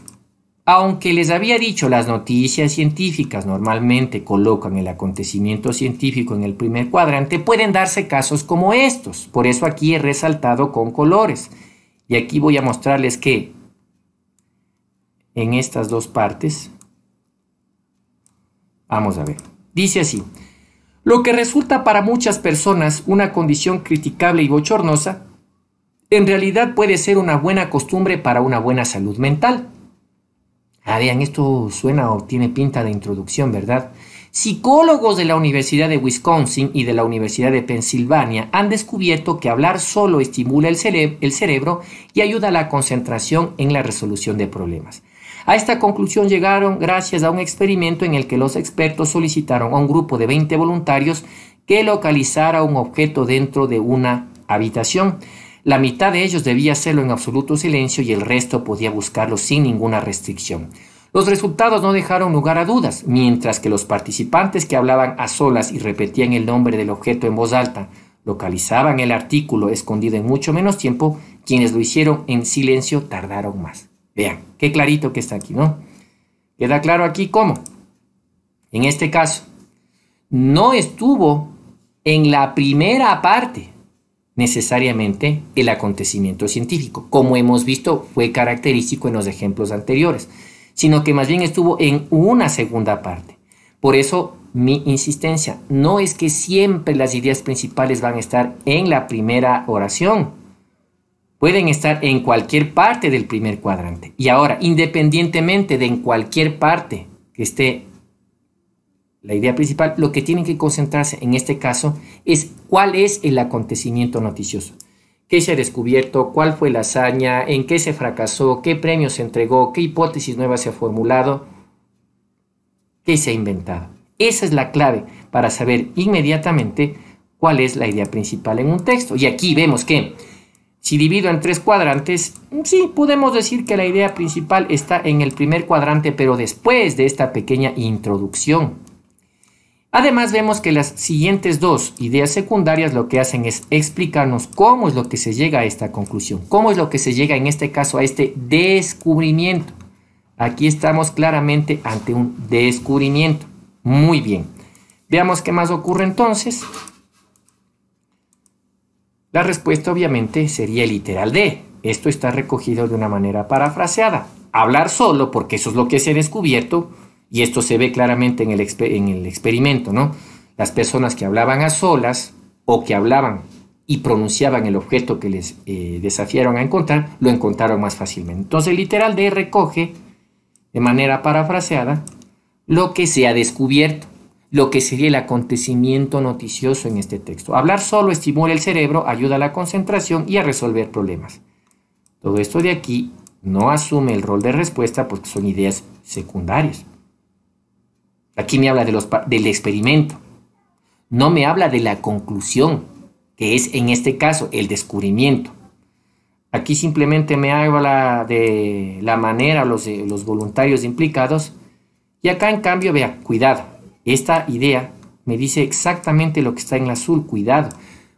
Aunque les había dicho las noticias científicas normalmente colocan el acontecimiento científico en el primer cuadrante, pueden darse casos como estos. Por eso aquí he resaltado con colores. Y aquí voy a mostrarles que en estas dos partes. Vamos a ver. Dice así. Lo que resulta para muchas personas una condición criticable y bochornosa, en realidad puede ser una buena costumbre para una buena salud mental. Ah, vean, esto suena o tiene pinta de introducción, ¿verdad? Psicólogos de la Universidad de Wisconsin y de la Universidad de Pensilvania han descubierto que hablar solo estimula el, el cerebro y ayuda a la concentración en la resolución de problemas. A esta conclusión llegaron gracias a un experimento en el que los expertos solicitaron a un grupo de 20 voluntarios que localizara un objeto dentro de una habitación. La mitad de ellos debía hacerlo en absoluto silencio y el resto podía buscarlo sin ninguna restricción. Los resultados no dejaron lugar a dudas, mientras que los participantes que hablaban a solas y repetían el nombre del objeto en voz alta localizaban el artículo escondido en mucho menos tiempo, quienes lo hicieron en silencio tardaron más. Vean, qué clarito que está aquí, ¿no? Queda claro aquí cómo. En este caso, no estuvo en la primera parte necesariamente el acontecimiento científico, como hemos visto fue característico en los ejemplos anteriores, sino que más bien estuvo en una segunda parte. Por eso mi insistencia, no es que siempre las ideas principales van a estar en la primera oración, pueden estar en cualquier parte del primer cuadrante. Y ahora, independientemente de en cualquier parte que esté la idea principal, lo que tienen que concentrarse en este caso es cuál es el acontecimiento noticioso. ¿Qué se ha descubierto? ¿Cuál fue la hazaña? ¿En qué se fracasó? ¿Qué premio se entregó? ¿Qué hipótesis nueva se ha formulado? ¿Qué se ha inventado? Esa es la clave para saber inmediatamente cuál es la idea principal en un texto. Y aquí vemos que si divido en tres cuadrantes, sí, podemos decir que la idea principal está en el primer cuadrante, pero después de esta pequeña introducción. Además, vemos que las siguientes dos ideas secundarias lo que hacen es explicarnos cómo es lo que se llega a esta conclusión, cómo es lo que se llega en este caso a este descubrimiento. Aquí estamos claramente ante un descubrimiento. Muy bien. Veamos qué más ocurre entonces. La respuesta obviamente sería literal D. Esto está recogido de una manera parafraseada. Hablar solo, porque eso es lo que se ha descubierto, y esto se ve claramente en el, experimento, ¿no? Las personas que hablaban a solas o que hablaban y pronunciaban el objeto que les eh, desafiaron a encontrar, lo encontraron más fácilmente. Entonces, literal D recoge de manera parafraseada lo que se ha descubierto lo que sería el acontecimiento noticioso en este texto. Hablar solo estimula el cerebro, ayuda a la concentración y a resolver problemas. Todo esto de aquí no asume el rol de respuesta porque son ideas secundarias. Aquí me habla de los del experimento. No me habla de la conclusión, que es en este caso el descubrimiento. Aquí simplemente me habla de la manera, los, los voluntarios implicados. Y acá en cambio, vea, cuidado. Esta idea me dice exactamente lo que está en la azul, cuidado.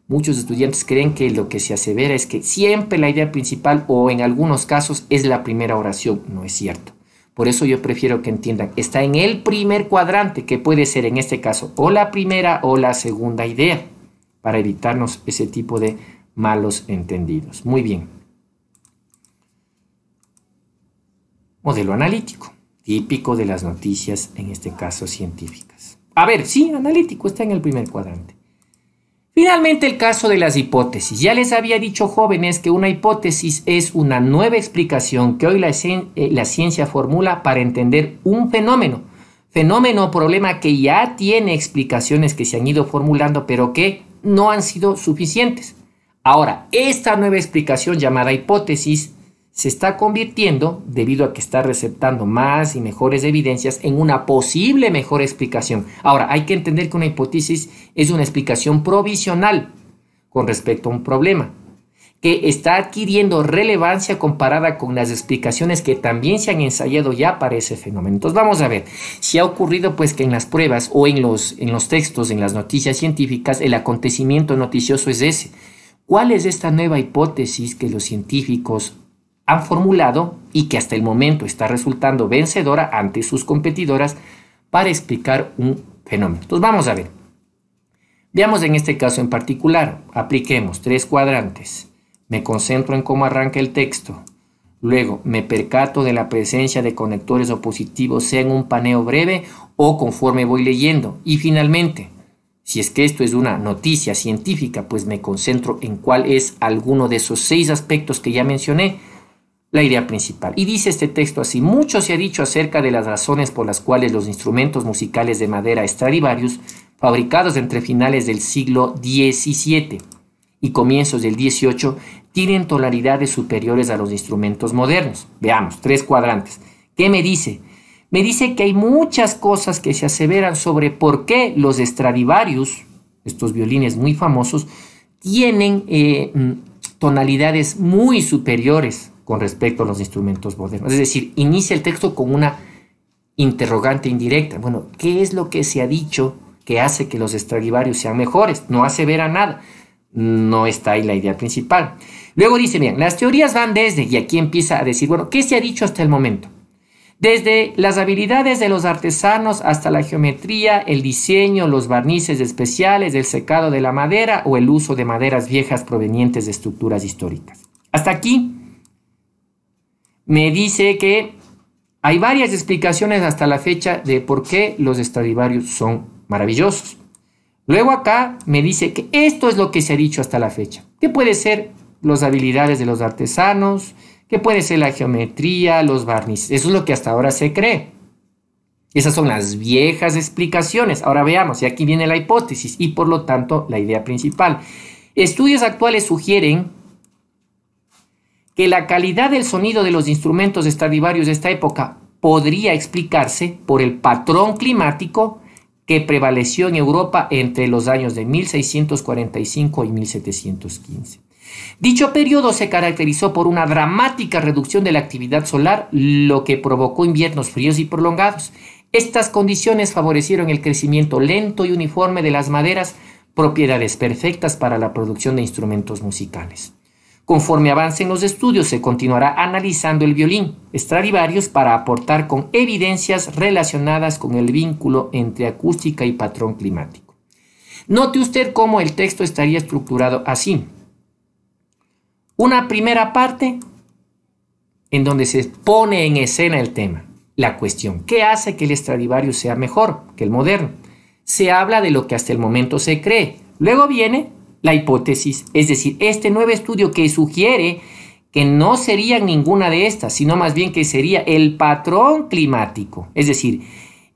Muchos estudiantes creen que lo que se asevera es que siempre la idea principal o en algunos casos es la primera oración. No es cierto. Por eso yo prefiero que entiendan, está en el primer cuadrante, que puede ser en este caso o la primera o la segunda idea, para evitarnos ese tipo de malos entendidos. Muy bien. Modelo analítico, típico de las noticias, en este caso científicas. A ver, sí, analítico, está en el primer cuadrante. Finalmente, el caso de las hipótesis. Ya les había dicho, jóvenes, que una hipótesis es una nueva explicación que hoy eh, la, ciencia formula para entender un fenómeno. Fenómeno o problema que ya tiene explicaciones que se han ido formulando, pero que no han sido suficientes. Ahora, esta nueva explicación llamada hipótesis se está convirtiendo, debido a que está receptando más y mejores evidencias, en una posible mejor explicación. Ahora, hay que entender que una hipótesis es una explicación provisional con respecto a un problema, que está adquiriendo relevancia comparada con las explicaciones que también se han ensayado ya para ese fenómeno. Entonces vamos a ver si ha ocurrido pues que en las pruebas o en los, en los textos, en las noticias científicas, el acontecimiento noticioso es ese. ¿Cuál es esta nueva hipótesis que los científicos han formulado y que hasta el momento está resultando vencedora ante sus competidoras para explicar un fenómeno. Entonces vamos a ver. Veamos en este caso en particular, apliquemos tres cuadrantes, me concentro en cómo arranca el texto, luego me percato de la presencia de conectores opositivos, sea en un paneo breve o conforme voy leyendo, y finalmente, si es que esto es una noticia científica, pues me concentro en cuál es alguno de esos seis aspectos que ya mencioné, la idea principal. Y dice este texto así, mucho se ha dicho acerca de las razones por las cuales los instrumentos musicales de madera Stradivarius, fabricados entre finales del siglo XVII y comienzos del XVIII, tienen tonalidades superiores a los instrumentos modernos. Veamos, tres cuadrantes. ¿Qué me dice? Me dice que hay muchas cosas que se aseveran sobre por qué los Stradivarius, estos violines muy famosos, tienen eh, mm, tonalidades muy superiores con respecto a los instrumentos modernos. Es decir, inicia el texto con una interrogante indirecta. Bueno, ¿qué es lo que se ha dicho que hace que los Stradivarius sean mejores? No hace ver a nada. No está ahí la idea principal. Luego dice, bien, las teorías van desde, y aquí empieza a decir, bueno, ¿qué se ha dicho hasta el momento? Desde las habilidades de los artesanos hasta la geometría, el diseño, los barnices especiales, el secado de la madera o el uso de maderas viejas provenientes de estructuras históricas. Hasta aquí me dice que hay varias explicaciones hasta la fecha de por qué los Stradivarius son maravillosos. Luego acá me dice que esto es lo que se ha dicho hasta la fecha. ¿Qué puede ser las habilidades de los artesanos? ¿Qué puede ser la geometría, los barnices? Eso es lo que hasta ahora se cree. Esas son las viejas explicaciones. Ahora veamos, y aquí viene la hipótesis y por lo tanto la idea principal. Estudios actuales sugieren que la calidad del sonido de los instrumentos estadivarios de esta época podría explicarse por el patrón climático que prevaleció en Europa entre los años de 1645 y 1715. Dicho periodo se caracterizó por una dramática reducción de la actividad solar, lo que provocó inviernos fríos y prolongados. Estas condiciones favorecieron el crecimiento lento y uniforme de las maderas, propiedades perfectas para la producción de instrumentos musicales. Conforme avancen los estudios, se continuará analizando el violín Stradivarius para aportar con evidencias relacionadas con el vínculo entre acústica y patrón climático. Note usted cómo el texto estaría estructurado así. Una primera parte en donde se pone en escena el tema, la cuestión, ¿qué hace que el Stradivarius sea mejor que el moderno? Se habla de lo que hasta el momento se cree. Luego viene la hipótesis, es decir, este nuevo estudio que sugiere que no sería ninguna de estas, sino más bien que sería el patrón climático, es decir,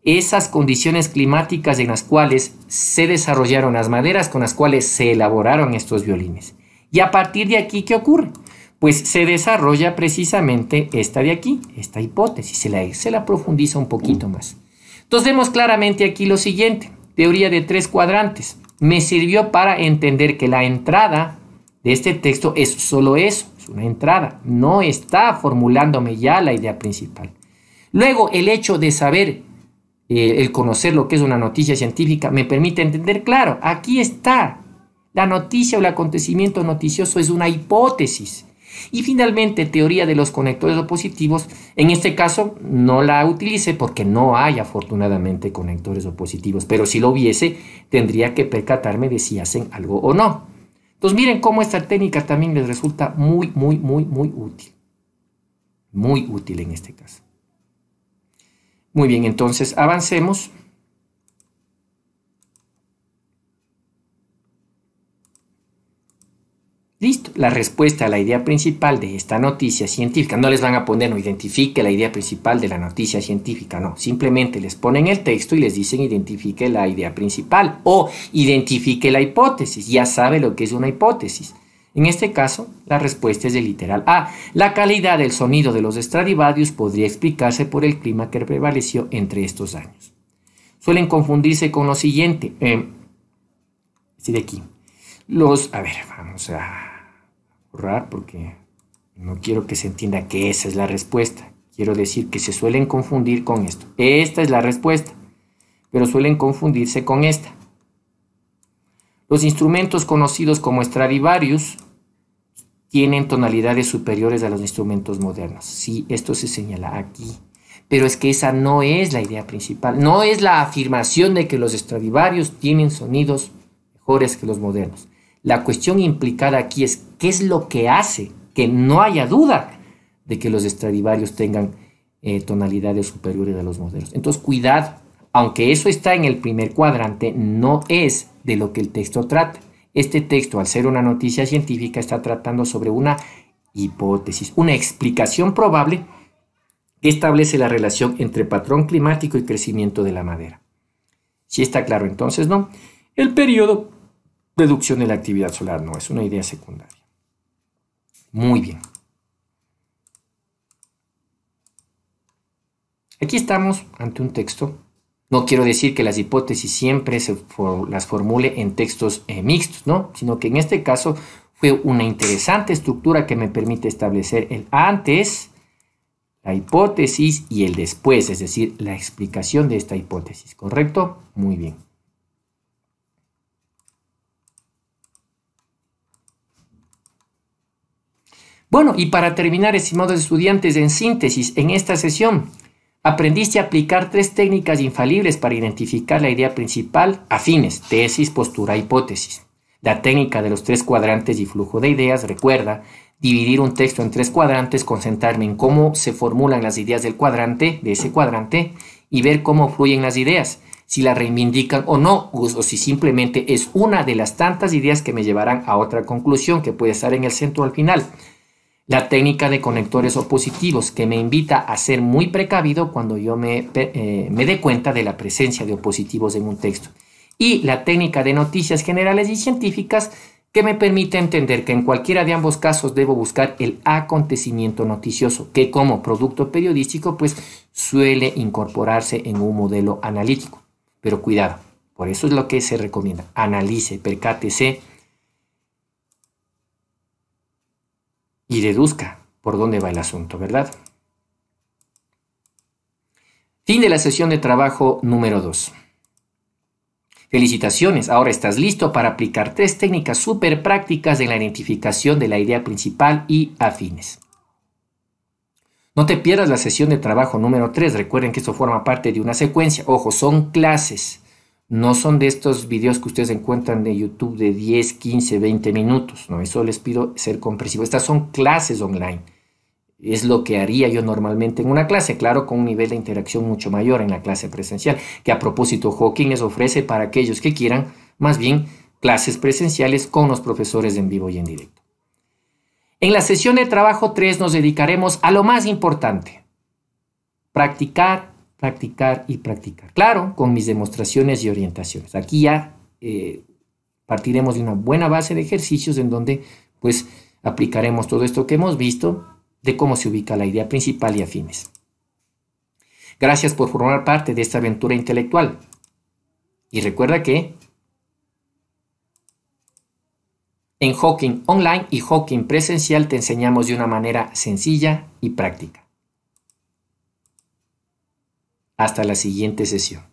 esas condiciones climáticas en las cuales se desarrollaron las maderas con las cuales se elaboraron estos violines. Y a partir de aquí, ¿qué ocurre? Pues se desarrolla precisamente esta de aquí, esta hipótesis, se la, se la profundiza un poquito más. Entonces vemos claramente aquí lo siguiente, teoría de tres cuadrantes me sirvió para entender que la entrada de este texto es solo eso, es una entrada, no está formulándome ya la idea principal. Luego, el hecho de saber, eh, el conocer lo que es una noticia científica, me permite entender, claro, aquí está, la noticia o el acontecimiento noticioso es una hipótesis, y finalmente, teoría de los conectores opositivos. En este caso, no la utilice porque no hay afortunadamente conectores opositivos, pero si lo hubiese, tendría que percatarme de si hacen algo o no. Entonces, miren cómo esta técnica también les resulta muy, muy, muy, muy útil. Muy útil en este caso. Muy bien, entonces avancemos. Listo, la respuesta a la idea principal de esta noticia científica, no les van a poner, no identifique la idea principal de la noticia científica, no, simplemente les ponen el texto y les dicen identifique la idea principal o identifique la hipótesis, ya sabe lo que es una hipótesis. En este caso, la respuesta es de literal A. La calidad del sonido de los Stradivarius podría explicarse por el clima que prevaleció entre estos años. Suelen confundirse con lo siguiente, eh, de aquí. Los, a ver, vamos a porque no quiero que se entienda que esa es la respuesta. Quiero decir que se suelen confundir con esto. Esta es la respuesta, pero suelen confundirse con esta. Los instrumentos conocidos como Stradivarius tienen tonalidades superiores a los instrumentos modernos. Sí, esto se señala aquí. Pero es que esa no es la idea principal. No es la afirmación de que los Stradivarius tienen sonidos mejores que los modernos. La cuestión implicada aquí es qué es lo que hace que no haya duda de que los extradivarios tengan eh, tonalidades superiores a los modelos. Entonces, cuidado, aunque eso está en el primer cuadrante, no es de lo que el texto trata. Este texto, al ser una noticia científica, está tratando sobre una hipótesis, una explicación probable que establece la relación entre patrón climático y crecimiento de la madera. Si está claro, entonces no. El periodo Reducción de la actividad solar no es una idea secundaria. Muy bien. Aquí estamos ante un texto. No quiero decir que las hipótesis siempre se las formule en textos eh, mixtos, ¿no? Sino que en este caso fue una interesante estructura que me permite establecer el antes, la hipótesis y el después, es decir, la explicación de esta hipótesis, ¿correcto? Muy bien. Bueno, y para terminar, estimados estudiantes, en síntesis, en esta sesión aprendiste a aplicar tres técnicas infalibles para identificar la idea principal afines, tesis, postura, hipótesis. La técnica de los tres cuadrantes y flujo de ideas, recuerda, dividir un texto en tres cuadrantes, concentrarme en cómo se formulan las ideas del cuadrante, de ese cuadrante, y ver cómo fluyen las ideas, si las reivindican o no, o si simplemente es una de las tantas ideas que me llevarán a otra conclusión que puede estar en el centro al final. La técnica de conectores opositivos que me invita a ser muy precavido cuando yo eh, me, dé cuenta de la presencia de opositivos en un texto. Y la técnica de noticias generales y científicas que me permite entender que en cualquiera de ambos casos debo buscar el acontecimiento noticioso, que como producto periodístico pues suele incorporarse en un modelo analítico. Pero cuidado, por eso es lo que se recomienda. Analice, percátese y deduzca por dónde va el asunto, ¿verdad? Fin de la sesión de trabajo número 2. Felicitaciones, ahora estás listo para aplicar tres técnicas súper prácticas en la identificación de la idea principal y afines. No te pierdas la sesión de trabajo número 3, recuerden que esto forma parte de una secuencia, ojo, son clases no son de estos videos que ustedes encuentran de YouTube de 10, 15, 20 minutos, ¿no? Eso les pido ser comprensivo. Estas son clases online. Es lo que haría yo normalmente en una clase, claro, con un nivel de interacción mucho mayor en la clase presencial, que a propósito Hawking les ofrece para aquellos que quieran, más bien, clases presenciales con los profesores en vivo y en directo. En la sesión de trabajo 3 nos dedicaremos a lo más importante, practicar practicar y practicar. Claro, con mis demostraciones y orientaciones. Aquí ya eh, partiremos de una buena base de ejercicios en donde pues aplicaremos todo esto que hemos visto de cómo se ubica la idea principal y afines. Gracias por formar parte de esta aventura intelectual. Y recuerda que en Hawking Online y Hawking Presencial te enseñamos de una manera sencilla y práctica. Hasta la siguiente sesión.